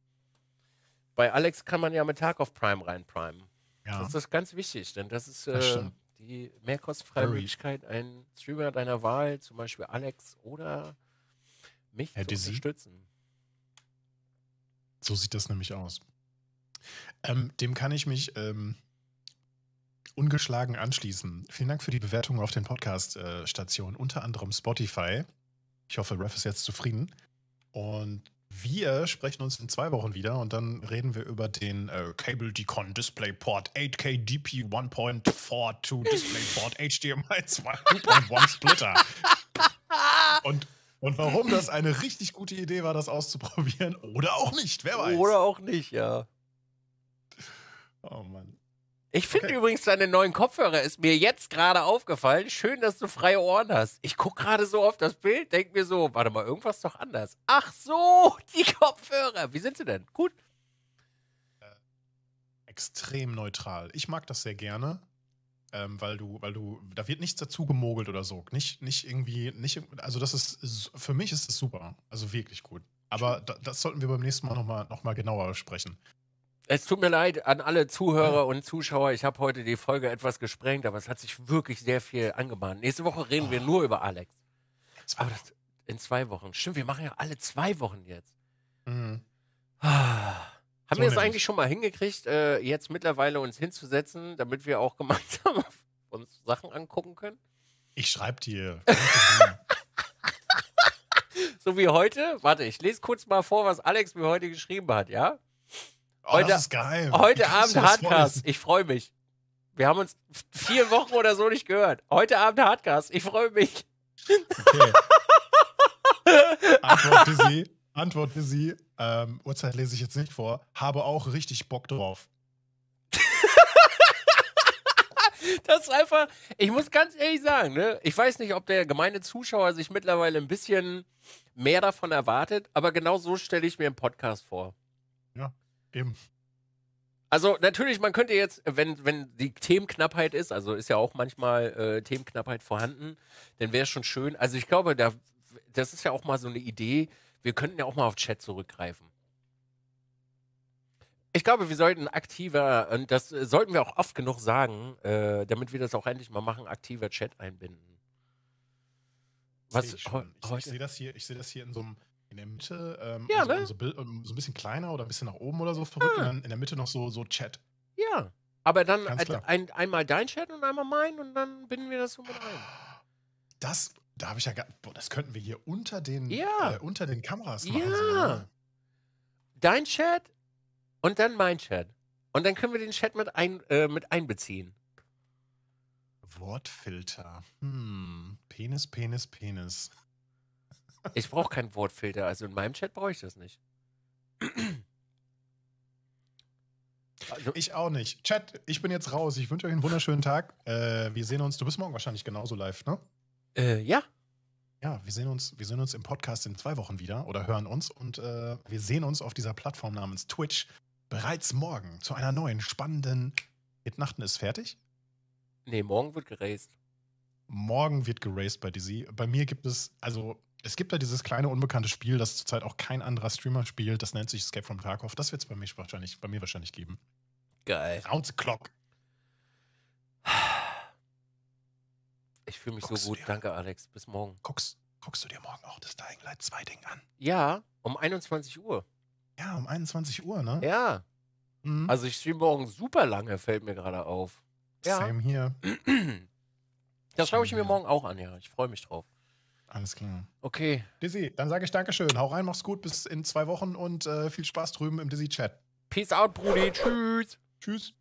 Bei Alex kann man ja mit Tag of Prime reinprimen. Ja. Das ist ganz wichtig, denn das ist das äh, die mehrkostenfreie Möglichkeit, einen Streamer deiner Wahl, zum Beispiel Alex oder mich Hätte zu unterstützen. Sie? So sieht das nämlich aus. Ähm, dem kann ich mich ähm, ungeschlagen anschließen. Vielen Dank für die Bewertung auf den Podcast-Stationen, äh, unter anderem Spotify. Ich hoffe, Ref ist jetzt zufrieden. Und wir sprechen uns in zwei Wochen wieder und dann reden wir über den äh, Cable Decon DisplayPort 8K DP 1.42 DisplayPort HDMI 2.1 Splitter. Und und warum das eine richtig gute Idee war, das auszuprobieren. Oder auch nicht, wer weiß. Oder auch nicht, ja. Oh Mann. Ich finde okay. übrigens deine neuen Kopfhörer, ist mir jetzt gerade aufgefallen. Schön, dass du freie Ohren hast. Ich gucke gerade so auf das Bild, denke mir so, warte mal, irgendwas ist doch anders. Ach so, die Kopfhörer. Wie sind sie denn? Gut. Äh, extrem neutral. Ich mag das sehr gerne ähm, weil du, weil du, da wird nichts dazu gemogelt oder so. Nicht, nicht irgendwie, nicht, also das ist, für mich ist das super. Also wirklich gut. Aber da, das sollten wir beim nächsten Mal nochmal noch mal genauer besprechen. Es tut mir leid an alle Zuhörer und Zuschauer. Ich habe heute die Folge etwas gesprengt, aber es hat sich wirklich sehr viel angebahnt. Nächste Woche reden oh. wir ah. nur über Alex. Zwei das, in zwei Wochen. Stimmt, wir machen ja alle zwei Wochen jetzt. Mhm. Ah. Haben so wir es eigentlich schon mal hingekriegt, äh, jetzt mittlerweile uns hinzusetzen, damit wir auch gemeinsam uns Sachen angucken können? Ich schreibe dir. so wie heute. Warte, ich lese kurz mal vor, was Alex mir heute geschrieben hat, ja? Oh, das ist geil. Heute Abend Hardcast. Ich freue mich. Wir haben uns vier Wochen oder so nicht gehört. Heute Abend Hardcast. Ich freue mich. Okay. Antwort für Sie. Antwort für Sie, ähm, Uhrzeit lese ich jetzt nicht vor, habe auch richtig Bock drauf. das ist einfach, ich muss ganz ehrlich sagen, ne? ich weiß nicht, ob der gemeine Zuschauer sich mittlerweile ein bisschen mehr davon erwartet, aber genau so stelle ich mir einen Podcast vor. Ja, eben. Also natürlich, man könnte jetzt, wenn, wenn die Themenknappheit ist, also ist ja auch manchmal äh, Themenknappheit vorhanden, dann wäre es schon schön. Also ich glaube, da, das ist ja auch mal so eine Idee, wir könnten ja auch mal auf Chat zurückgreifen. Ich glaube, wir sollten aktiver, und das äh, sollten wir auch oft genug sagen, äh, damit wir das auch endlich mal machen, aktiver Chat einbinden. Was ich, ich, ich sehe das hier, das hier in so einem in der Mitte, ähm, ja, also, ne? so, ähm, so, ein bisschen kleiner oder ein bisschen nach oben oder so verrückt ah. und dann in der Mitte noch so, so Chat. Ja, aber dann ein, einmal dein Chat und einmal mein und dann binden wir das so mit ein. Das, da habe ich ja, boah, das könnten wir hier unter den, ja. äh, unter den Kameras machen. Ja. Ne? Dein Chat und dann mein Chat. Und dann können wir den Chat mit, ein, äh, mit einbeziehen. Wortfilter. Hm. Penis, Penis, Penis. Ich brauche keinen Wortfilter. Also in meinem Chat brauche ich das nicht. Also, ich auch nicht. Chat, ich bin jetzt raus. Ich wünsche euch einen wunderschönen Tag. Äh, wir sehen uns. Du bist morgen wahrscheinlich genauso live, ne? Äh, ja. Ja, wir sehen, uns, wir sehen uns im Podcast in zwei Wochen wieder oder hören uns und äh, wir sehen uns auf dieser Plattform namens Twitch bereits morgen zu einer neuen spannenden Mitnachten ist fertig? Nee, morgen wird geraced. Morgen wird geraced bei Dizzy. Bei mir gibt es, also es gibt da dieses kleine unbekannte Spiel, das zurzeit auch kein anderer Streamer spielt. Das nennt sich Escape from Tarkov. Das wird es bei mir wahrscheinlich, bei mir wahrscheinlich geben. Geil. Round the clock. Ich fühle mich guckst so gut. Danke, Alex. Bis morgen. Guckst, guckst du dir morgen auch das Dying Light 2 Ding an? Ja, um 21 Uhr. Ja, um 21 Uhr, ne? Ja. Mhm. Also ich stream morgen super lange, fällt mir gerade auf. Ja. Same hier. Das schaue ich mir morgen auch an, ja. Ich freue mich drauf. Alles klar. Okay. Dizzy, dann sage ich Dankeschön. Hau rein, mach's gut, bis in zwei Wochen und äh, viel Spaß drüben im Dizzy-Chat. Peace out, Brudi. Tschüss. Tschüss.